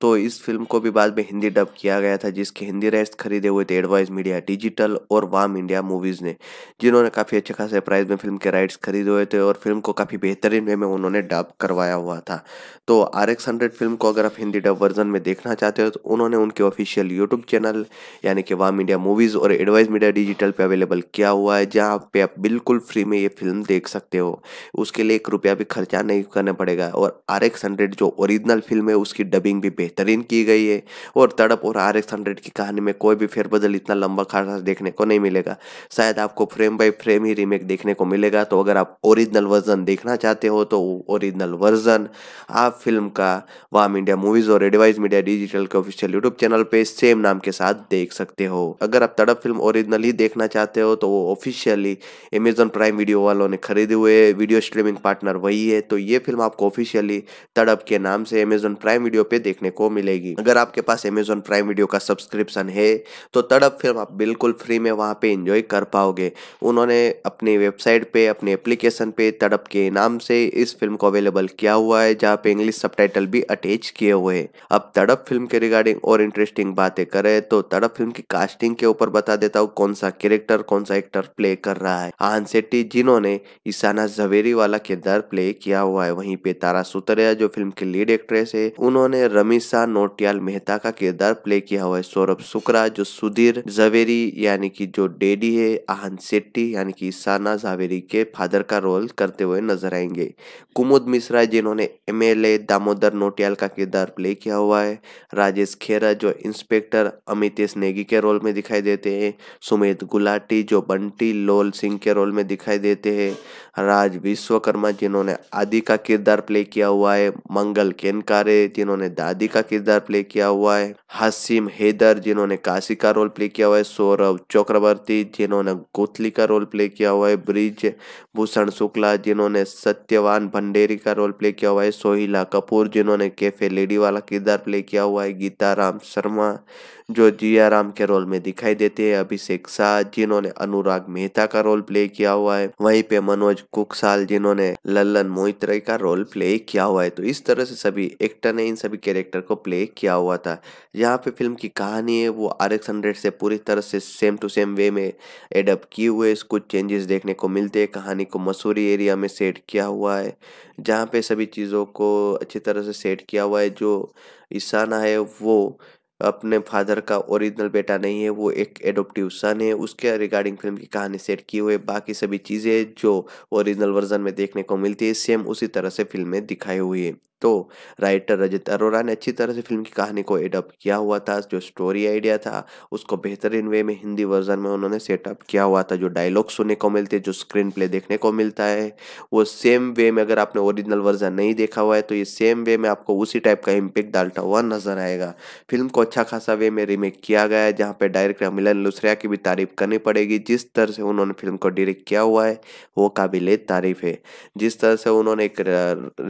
तो इस फिल्म को भी बाद में हिंदी डब किया गया था जिसके हिंदी राइट्स खरीदे हुए थे एडवाइज़ मीडिया डिजिटल और वाम इंडिया मूवीज़ ने जिन्होंने काफ़ी अच्छे खासे प्राइस में फिल्म के राइट्स खरीदे हुए थे और फिल्म को काफ़ी बेहतरीन वे में उन्होंने डब करवाया हुआ था तो आर एक्स हंड्रेड फिल्म को अगर आप हिंदी डब वर्जन में देखना चाहते हो तो उन्होंने उनके ऑफिशियल यूट्यूब चैनल यानी कि वाम इंडिया मूवीज़ और एडवाइज़ मीडिया डिजिटल पर अवेलेबल किया हुआ है जहाँ पे आप बिल्कुल फ्री में ये फिल्म देख सकते हो उसके लिए एक रुपया भी खर्चा नहीं करना पड़ेगा पड़ेगा और आर एक्स हंड्रेड जो ओरिजिनल फिल्म है उसकी डबिंग भी बेहतरीन की गई है और तड़प और आर एक्स हंड्रेड की कहानी में कोई भी फेरबदल इतना लंबा खासा देखने को नहीं मिलेगा शायद आपको फ्रेम बाई फ्रेम ही रीमेक देखने को मिलेगा तो अगर आप ओरिजिनल वर्जन देखना चाहते हो तो ओरिजिनल वर्जन आप फिल्म का वाम इंडिया मूवीज और एडवाइज मीडिया डिजिटल के ऑफिशियल यूट्यूब चैनल पे सेम नाम के साथ देख सकते हो अगर आप तड़प फिल्म ओरिजिनल ही देखना चाहते हो तो वो ऑफिशियली अमेजोन प्राइम वीडियो वालों ने खरीदे हुए वीडियो स्ट्रीमिंग पार्टनर वही है तो ये फिल्म आपको ऑफिशियली तड़प के नाम से अमेजोन प्राइम वीडियो पे देखने को मिलेगी अगर आपके पास अमेजोन प्राइम वीडियो का सब्सक्रिप्शन है तो तड़प फिल्म आप बिल्कुल फ्री में वहाँ पे इंजॉय कर पाओगे उन्होंने अपनी वेबसाइट पे अपने एप्लीकेशन पे तड़प के नाम से इस फिल्म को अवेलेबल किया हुआ है जहाँ पे इंग्लिश सब भी अटैच किए हुए हैं अब तड़प फिल्म के रिगार्डिंग और इंटरेस्टिंग बातें करें तो तड़प फिल्म की कास्टिंग के ऊपर बता देता हूँ कौन सा कैरेक्टर कौन सा एक्टर प्ले कर रहा है आहन सेट्टी जिन्होंने ईशाना जवेरी वाला किरदार प्ले किया हुआ है वहीं पे तारा सुतरिया जो फिल्म की लीड एक्ट्रेस है उन्होंने रमीशा नोटियाल मेहता का किरदार प्ले किया हुआ है सौरभ शुक्रा जो सुधीर जवेरी यानी कि जो डेडी है आहन सेट्टी यानी कि साना जावेरी के फादर का रोल करते हुए नजर आएंगे कुमुद मिश्रा जिन्होंने एम दामोदर नोटियाल का किरदार प्ले किया हुआ है राजेश खेरा जो इंस्पेक्टर अमितेश नेगी के रोल में दिखाई देते हैं सुमेध गुलाटी जो बंटी लोल सिंह के रोल में दिखाई देते हैं राज विश्वकर्मा जिन्होंने आदि का किरदार प्ले किया हुआ है मंगल केनकारे जिन्होंने दादी का किरदार प्ले किया हुआ है हसीम हैदर जिन्होंने काशी का रोल प्ले किया हुआ है सौरभ चक्रवर्ती जिन्होंने गोथली का रोल प्ले किया हुआ है ब्रिज भूषण शुक्ला जिन्होंने सत्यवान भंडेरी का रोल प्ले किया हुआ है सोहिला कपूर जिन्होंने कैफे लेडी वाला किरदार प्ले किया हुआ है गीता राम शर्मा जो जिया राम के रोल में दिखाई देते हैं अभिषेक शाह जिन्होंने अनुराग मेहता का रोल प्ले किया हुआ है वहीं पे मनोज कुकसाल जिन्होंने लल्लन मोहित्रे का रोल प्ले किया हुआ है तो इस तरह से सभी एक्टर ने इन सभी कैरेक्टर को प्ले किया हुआ था यहाँ पे फिल्म की कहानी है वो आर एक्स हंड्रेड से पूरी तरह से सेम टू सेम वे में एडप्ट किए हुए कुछ चेंजेस देखने को मिलते हैं कहानी को मसूरी एरिया में सेट किया हुआ है जहाँ पे सभी चीज़ों को अच्छी तरह से सेट किया हुआ है जो इशाना है वो अपने फादर का ओरिजिनल बेटा नहीं है वो एक एडोप्टिव सन है उसके रिगार्डिंग फिल्म की कहानी सेट की हुई बाकी सभी चीज़ें जो ओरिजिनल वर्जन में देखने को मिलती है सेम उसी तरह से फिल्म में दिखाई हुई है तो राइटर रजत अरोरा ने अच्छी तरह से फिल्म की कहानी को एडअप किया हुआ था जो स्टोरी आइडिया था उसको बेहतरीन वे में हिंदी वर्जन में उन्होंने सेटअप किया हुआ था जो डायलॉग सुनने को मिलते जो स्क्रीन प्ले देखने को मिलता है वो सेम वे में अगर आपने ओरिजिनल वर्जन नहीं देखा हुआ है तो ये सेम वे में आपको उसी टाइप का इम्पेक्ट डालता हुआ नजर आएगा फिल्म को अच्छा खासा वे में रीमेक किया गया है जहाँ पर डायरेक्टर मिलन लुसरिया की भी तारीफ करनी पड़ेगी जिस तरह से उन्होंने फिल्म को डायरेक्ट किया हुआ है वो काबिल तारीफ है जिस तरह से उन्होंने एक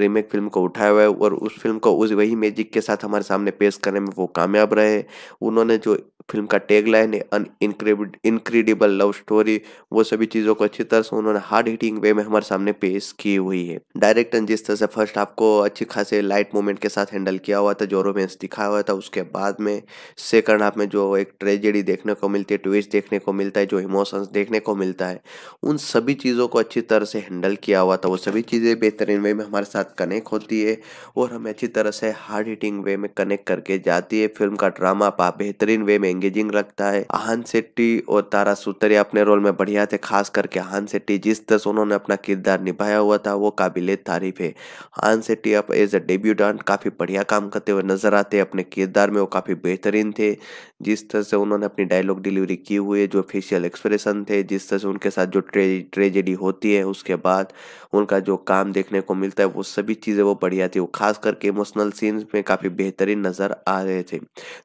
रीमेक फिल्म को उठाया हुआ है और उस फिल्म को उस वही मैजिक के साथ हमारे सामने पेश करने में वो कामयाब रहे उन्होंने जो फिल्म का टैग लाइन है इनक्रेडिबल लव स्टोरी वो सभी चीज़ों को अच्छी तरह से उन्होंने हार्ड हिटिंग वे में हमारे सामने पेश की हुई है डायरेक्टर जिस तरह से फर्स्ट आपको अच्छी खासे लाइट मोमेंट के साथ हैंडल किया हुआ था जो रोमेंस दिखाया हुआ था उसके बाद में सेकंड हाफ में जो एक ट्रेजेडी देखने को मिलती है ट्विस्ट देखने को मिलता है जो इमोशंस देखने को मिलता है उन सभी चीज़ों को अच्छी तरह से हैंडल किया हुआ था वो सभी चीज़ें बेहतरीन वे में हमारे साथ कनेक्ट होती है और हमें अच्छी तरह से हार्ड हिटिंग वे में कनेक्ट करके जाती है फिल्म का ड्रामा बेहतरीन वे में एंगेजिंग रखता है आहन शेट्टी और तारा सुतरिया अपने रोल में बढ़िया थे खास करके आहन शेट्टी जिस तरह से उन्होंने अपना किरदार निभाया हुआ था वो काबिल तारीफ है आहन शेट्टी अब एज अ डेब्यूटांट काफ़ी बढ़िया काम करते हुए नजर आते अपने किरदार में वो काफ़ी बेहतरीन थे जिस तरह से उन्होंने अपनी डायलॉग डिलीवरी की हुई है जो फेशियल एक्सप्रेशन थे जिस तरह से उनके साथ जो ट्रेजेडी होती है उसके बाद उनका जो काम देखने को मिलता है वो सभी चीज़ें वो बढ़िया थी वो खास करके इमोशनल सीन्स में काफ़ी बेहतरीन नज़र आ रहे थे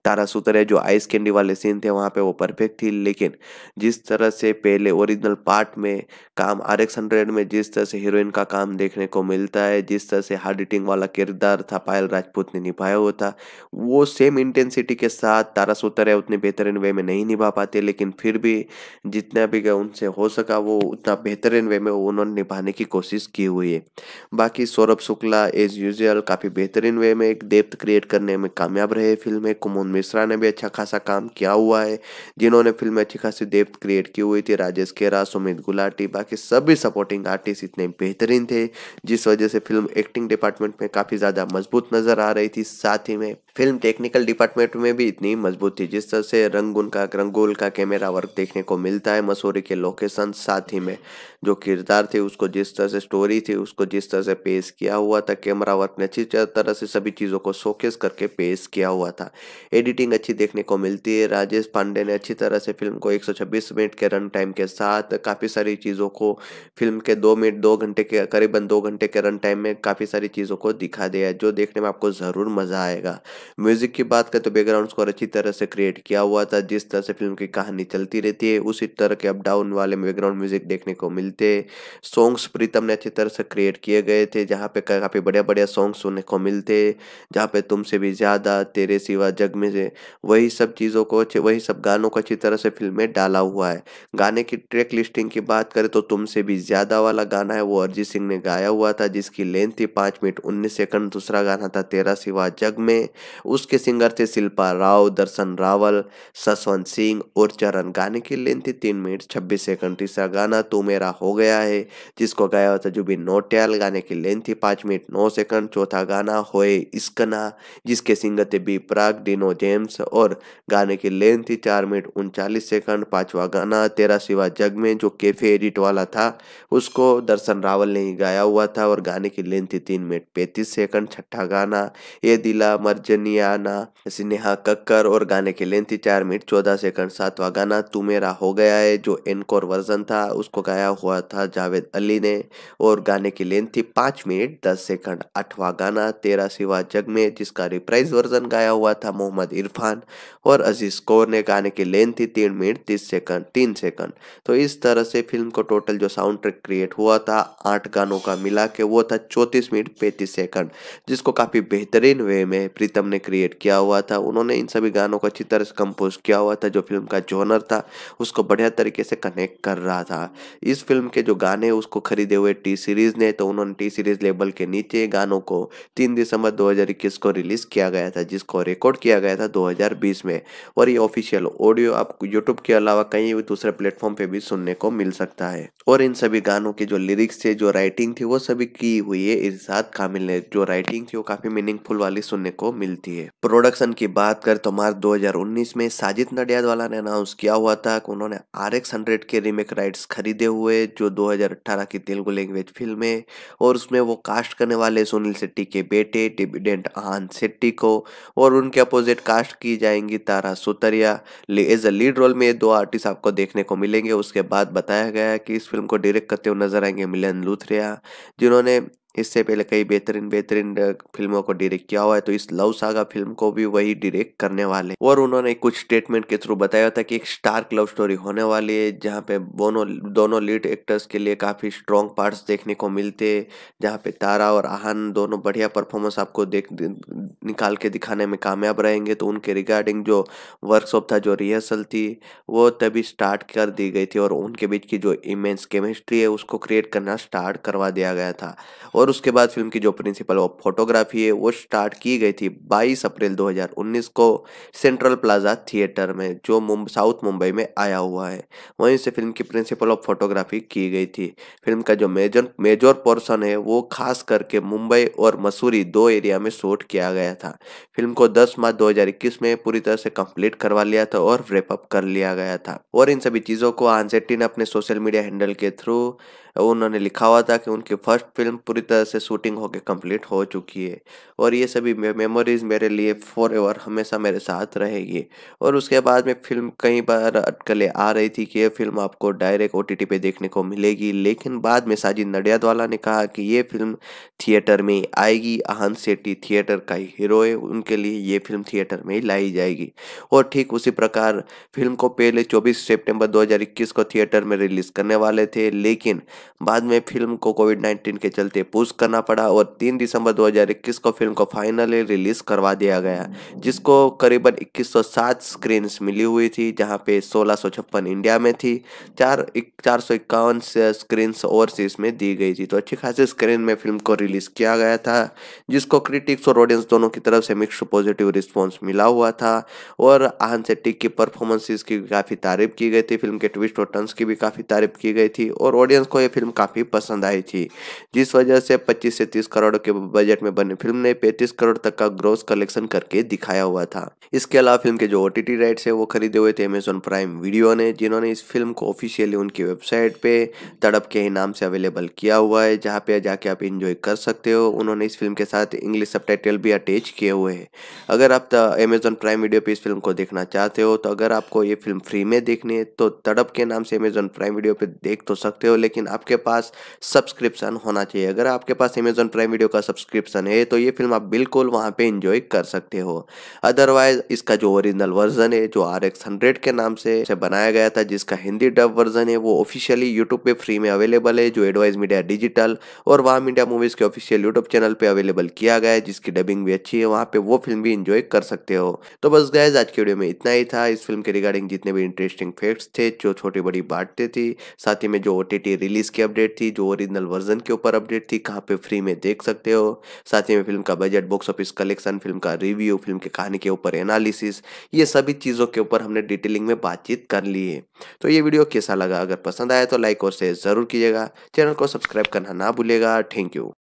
तारा सुतरे जो आइस कैंडी वाले सीन थे वहाँ पे वो परफेक्ट थी लेकिन जिस तरह से पहले ओरिजिनल पार्ट में काम आर एक्स हंड्रेड में जिस तरह से हीरोइन का काम देखने को मिलता है जिस तरह से हार्ड इटिंग वाला किरदार था पायल राजपूत ने निभाया हुआ था वो सेम इंटेंसिटी के साथ तारा सूत्र है उतने बेहतरीन वे में नहीं निभा पाते लेकिन फिर भी जितना भी उनसे हो सका वो उतना बेहतरीन वे में उन्होंने निभाने की कोशिश की हुई है बाकी Saurabh Shukla as use visual काफ़ी बेहतरीन वे में एक डेप्थ क्रिएट करने में कामयाब रहे फिल्म में कुमोन मिश्रा ने भी अच्छा खासा काम किया हुआ है जिन्होंने फिल्म में अच्छी खासी डेप्थ क्रिएट की हुई थी राजेश खेरा सुमित गुलाटी बाकी सभी सपोर्टिंग आर्टिस्ट इतने बेहतरीन थे जिस वजह से फिल्म एक्टिंग डिपार्टमेंट में काफ़ी ज़्यादा मजबूत नज़र आ रही थी साथ ही में फिल्म टेक्निकल डिपार्टमेंट में भी इतनी मजबूत थी जिस तरह से रंगुन का रंगोल का कैमरा वर्क देखने को मिलता है मसूरी के लोकेशन साथ ही में जो किरदार थे उसको जिस तरह से स्टोरी थी उसको जिस तरह से पेश किया हुआ था कैमरा वर्क ने अच्छी तरह से सभी चीज़ों को शोकेस करके पेश किया हुआ था एडिटिंग अच्छी देखने को मिलती है राजेश पांडे ने अच्छी तरह से फिल्म को एक मिनट के रन टाइम के साथ काफ़ी सारी चीज़ों को फिल्म के दो मिनट दो घंटे के करीबन दो घंटे के रन टाइम में काफ़ी सारी चीज़ों को दिखा दिया जो देखने में आपको ज़रूर मज़ा आएगा म्यूज़िक की बात करें तो बैकग्राउंड स्कोर अच्छी तरह से क्रिएट किया हुआ था जिस तरह से फिल्म की कहानी चलती रहती है उसी तरह के अप डाउन वाले बैकग्राउंड म्यूज़िक देखने को मिल मिलते सॉन्ग्स प्रीतम ने अच्छी तरह से क्रिएट किए गए थे जहाँ पे काफ़ी बढ़िया बढ़िया सॉन्ग सुनने को मिलते जहाँ पे तुमसे भी ज़्यादा तेरे सिवा जग में से वही सब चीज़ों को वही सब गानों को अच्छी तरह से फिल्म में डाला हुआ है गाने की ट्रैक लिस्टिंग की बात करें तो तुमसे भी ज़्यादा वाला गाना है वो अरिजीत सिंह ने गाया हुआ था जिसकी लेंथ थी पाँच मिनट उन्नीस सेकंड दूसरा गाना था तेरा सिवा जग में उसके सिंगर थे शिल्पा राव दर्शन रावल सशवंत सिंह और चरण गाने की लेंथ थी तीन मिनट छब्बीस सेकंड तीसरा गाना तू मेरा हो गया है जिसको गाया था भी नोटियाल गाने की लेंथ थी पाँच मिनट नौ सेकंड चौथा गाना होए इसकना जिसके सिंगर थे बी प्राग डिनो जेम्स और गाने की लेंथ थी चार मिनट उनचालीस सेकंड पांचवा गाना तेरा सिवा जग में जो कैफे एडिट वाला था उसको दर्शन रावल ने ही गाया हुआ था और गाने की लेंथ थी तीन मिनट पैंतीस सेकंड छठा गाना ये दिला मर्जनियाना स्नेहा कक्कर और गाने की लेंथ थी चार मिनट चौदह सेकंड सातवा गाना तू मेरा हो गया है जो एनकोर वर्जन था उसको गाया हुआ हुआ था जावेद अली ने और गाने की लेंथ थी पाँच मिनट दस सेकंड अठवा गाना तेरा सिवा जग में जिसका रिप्राइज वर्जन गाया हुआ था मोहम्मद इरफान और अजीज कौर ने गाने की लेंथ थी तीन मिनट तीस सेकंड तीन सेकंड तो इस तरह से फिल्म को टोटल जो साउंड ट्रैक क्रिएट हुआ था आठ गानों का मिला के वो था चौंतीस मिनट पैंतीस सेकंड जिसको काफ़ी बेहतरीन वे में प्रीतम ने क्रिएट किया हुआ था उन्होंने इन सभी गानों को अच्छी तरह से कंपोज किया हुआ था जो फिल्म का जोनर था उसको बढ़िया तरीके से कनेक्ट कर रहा था इस फिल्म फिल्म के जो गाने उसको खरीदे हुए टी सीरीज ने तो उन्होंने टी सीरीज लेबल के नीचे गानों को तीन दिसंबर 2021 को रिलीज किया गया था जिसको रिकॉर्ड किया गया था 2020 में और ये ऑफिशियल ऑडियो आप यूट्यूब के अलावा कहीं भी दूसरे प्लेटफॉर्म पे भी सुनने को मिल सकता है और इन सभी गानों के जो लिरिक्स थे जो राइटिंग थी वो सभी की हुई है इर्शाद कामिल ने जो राइटिंग थी वो काफी मीनिंगफुल वाली सुनने को मिलती है प्रोडक्शन की बात कर तो मार्च 2019 में साजिद नडियाद वाला ने अनाउंस किया हुआ था कि उन्होंने आर एक्स हंड्रेड के रिमेक राइट्स खरीदे हुए लैंग्वेज जो 2018 की तेलुगु लैंग्वेज फिल्म है और उसमें वो कास्ट करने वाले सुनील शेट्टी के बेटे डिविडेंट आहान शेट्टी को और उनके अपोजिट कास्ट की जाएंगी Tara Sutaria as a lead role में दो आर्टिस्ट आपको देखने को मिलेंगे उसके बाद बताया गया है कि इस फिल्म को डायरेक्ट करते हुए नजर आएंगे मिलन लूथरिया जिन्होंने इससे पहले कई बेहतरीन बेहतरीन फिल्मों को डायरेक्ट किया हुआ है तो इस लव सागा फिल्म को भी वही डायरेक्ट करने वाले और उन्होंने कुछ स्टेटमेंट के थ्रू बताया था कि एक स्टार्क लव स्टोरी होने वाली है जहाँ पे दोनों दोनों लीड एक्टर्स के लिए काफ़ी स्ट्रॉन्ग पार्ट्स देखने को मिलते हैं जहाँ पे तारा और आहन दोनों बढ़िया परफॉर्मेंस आपको देख निकाल के दिखाने में कामयाब रहेंगे तो उनके रिगार्डिंग जो वर्कशॉप था जो रिहर्सल थी वो तभी स्टार्ट कर दी गई थी और उनके बीच की जो इमेंस केमिस्ट्री है उसको क्रिएट करना स्टार्ट करवा दिया गया था और उसके बाद फिल्म की जो प्रिंसिपल ऑफ फोटोग्राफी है वो स्टार्ट की गई थी 22 अप्रैल 2019 को सेंट्रल प्लाजा थिएटर में जो मुंब, साउथ मुंबई में आया हुआ है वहीं से फिल्म की प्रिंसिपल ऑफ फोटोग्राफी की गई थी फिल्म का जो मेजर मेजर पोर्सन है वो खास करके मुंबई और मसूरी दो एरिया में शूट किया गया था फिल्म को दस मार्च दो में पूरी तरह से कंप्लीट करवा लिया था और रेपअप कर लिया गया था और इन सभी चीज़ों को आंसेट्टी ने अपने सोशल मीडिया हैंडल के थ्रू उन्होंने लिखा हुआ था कि उनकी फर्स्ट फिल्म पूरी तरह से शूटिंग होकर कंप्लीट हो चुकी है और ये सभी मेमोरीज मेरे लिए फॉर एवर हमेशा मेरे साथ रहेगी और उसके बाद में फिल्म कई बार अटकले आ रही थी कि ये फिल्म आपको डायरेक्ट ओ टी पे देखने को मिलेगी लेकिन बाद में साजिद नडियादवाला ने कहा कि ये फिल्म थिएटर में आएगी अहन सेट्टी थिएटर का ही हीरो है उनके लिए ये फिल्म थिएटर में ही लाई जाएगी और ठीक उसी प्रकार फिल्म को पहले 24 सितंबर 2021 को थिएटर में रिलीज करने वाले थे लेकिन बाद में फिल्म को कोविड 19 के चलते पुश करना पड़ा और 3 दिसंबर 2021 को फिल्म को फाइनली रिलीज करवा दिया गया जिसको करीबन 2107 स्क्रीन्स मिली हुई थी जहां पे सोलह इंडिया में थी चार चार सौ इक्यावन स्क्रीन्स ओवरसीज में दी गई थी तो अच्छी खासी स्क्रीन में फिल्म को रिलीज किया गया था जिसको क्रिटिक्स और ऑडियंस दोनों की तरफ से मिक्स पॉजिटिव रिस्पॉन्स मिला हुआ था और आहन सेट्टी की परफॉर्मेंसेस की काफ़ी तारीफ की गई थी फिल्म के ट्विस्ट और टर्न्स की भी काफ़ी तारीफ की गई थी और ऑडियंस को ये फिल्म काफी पसंद आई थी जिस वजह से 25 से 30 करोड़ के बजट में बनी फिल्म ने 35 करोड़ तक का ग्रोस कलेक्शन करके दिखाया हुआ था इसके अलावा फिल्म के जो ओ राइट्स है वो खरीदे हुए थे अमेजोन प्राइम वीडियो ने जिन्होंने इस फिल्म को ऑफिशियली उनकी वेबसाइट पे तड़प के ही नाम से अवेलेबल किया हुआ है जहाँ पे जाके आप इंजॉय कर सकते हो उन्होंने इस फिल्म के साथ इंग्लिश सब भी अटैच किए हुए हैं अगर आप अमेजोन प्राइम वीडियो पे इस फिल्म को देखना चाहते हो तो अगर आपको ये फिल्म फ्री में देखनी है तो तड़प के नाम से अमेजोन प्राइम वीडियो पे देख तो सकते हो लेकिन आप आपके पास सब्सक्रिप्शन होना चाहिए अगर आपके पास अमेजोन प्राइम वीडियो का सब्सक्रिप्शन है तो ये फिल्म आप बिल्कुल वहाँ पे इंजॉय कर सकते हो अदरवाइज इसका जो ओरिजिनल वर्जन है जो आर एक्स हंड्रेड के नाम से बनाया गया था जिसका हिंदी डब वर्जन है वो ऑफिशियली यूट्यूब पे फ्री में अवेलेबल है जो एडवाइज मीडिया डिजिटल और वाम मीडिया मूवीज के ऑफिशियल यूट्यूब चैनल पे अवेलेबल किया गया है जिसकी डबिंग भी अच्छी है वहाँ पे वो फिल्म भी इंजॉय कर सकते हो तो बस गैज आज के वीडियो में इतना ही था इस फिल्म के रिगार्डिंग जितने भी इंटरेस्टिंग फैक्ट्स थे जो छोटी बड़ी बाटते थी साथ ही में जो ओ रिलीज की अपडेट थी जो ओरिजिनल वर्जन के ऊपर अपडेट थी कहाँ पे फ्री में देख सकते हो साथ ही में फिल्म का budget box office collection film का रिव्यू फिल्म के कहानी के ऊपर एनालिसिस ये सभी चीज़ों के ऊपर हमने डिटेलिंग में बातचीत कर ली है तो ये वीडियो कैसा लगा अगर पसंद आया तो लाइक और शेयर ज़रूर कीजिएगा चैनल को सब्सक्राइब करना ना भूलेगा थैंक यू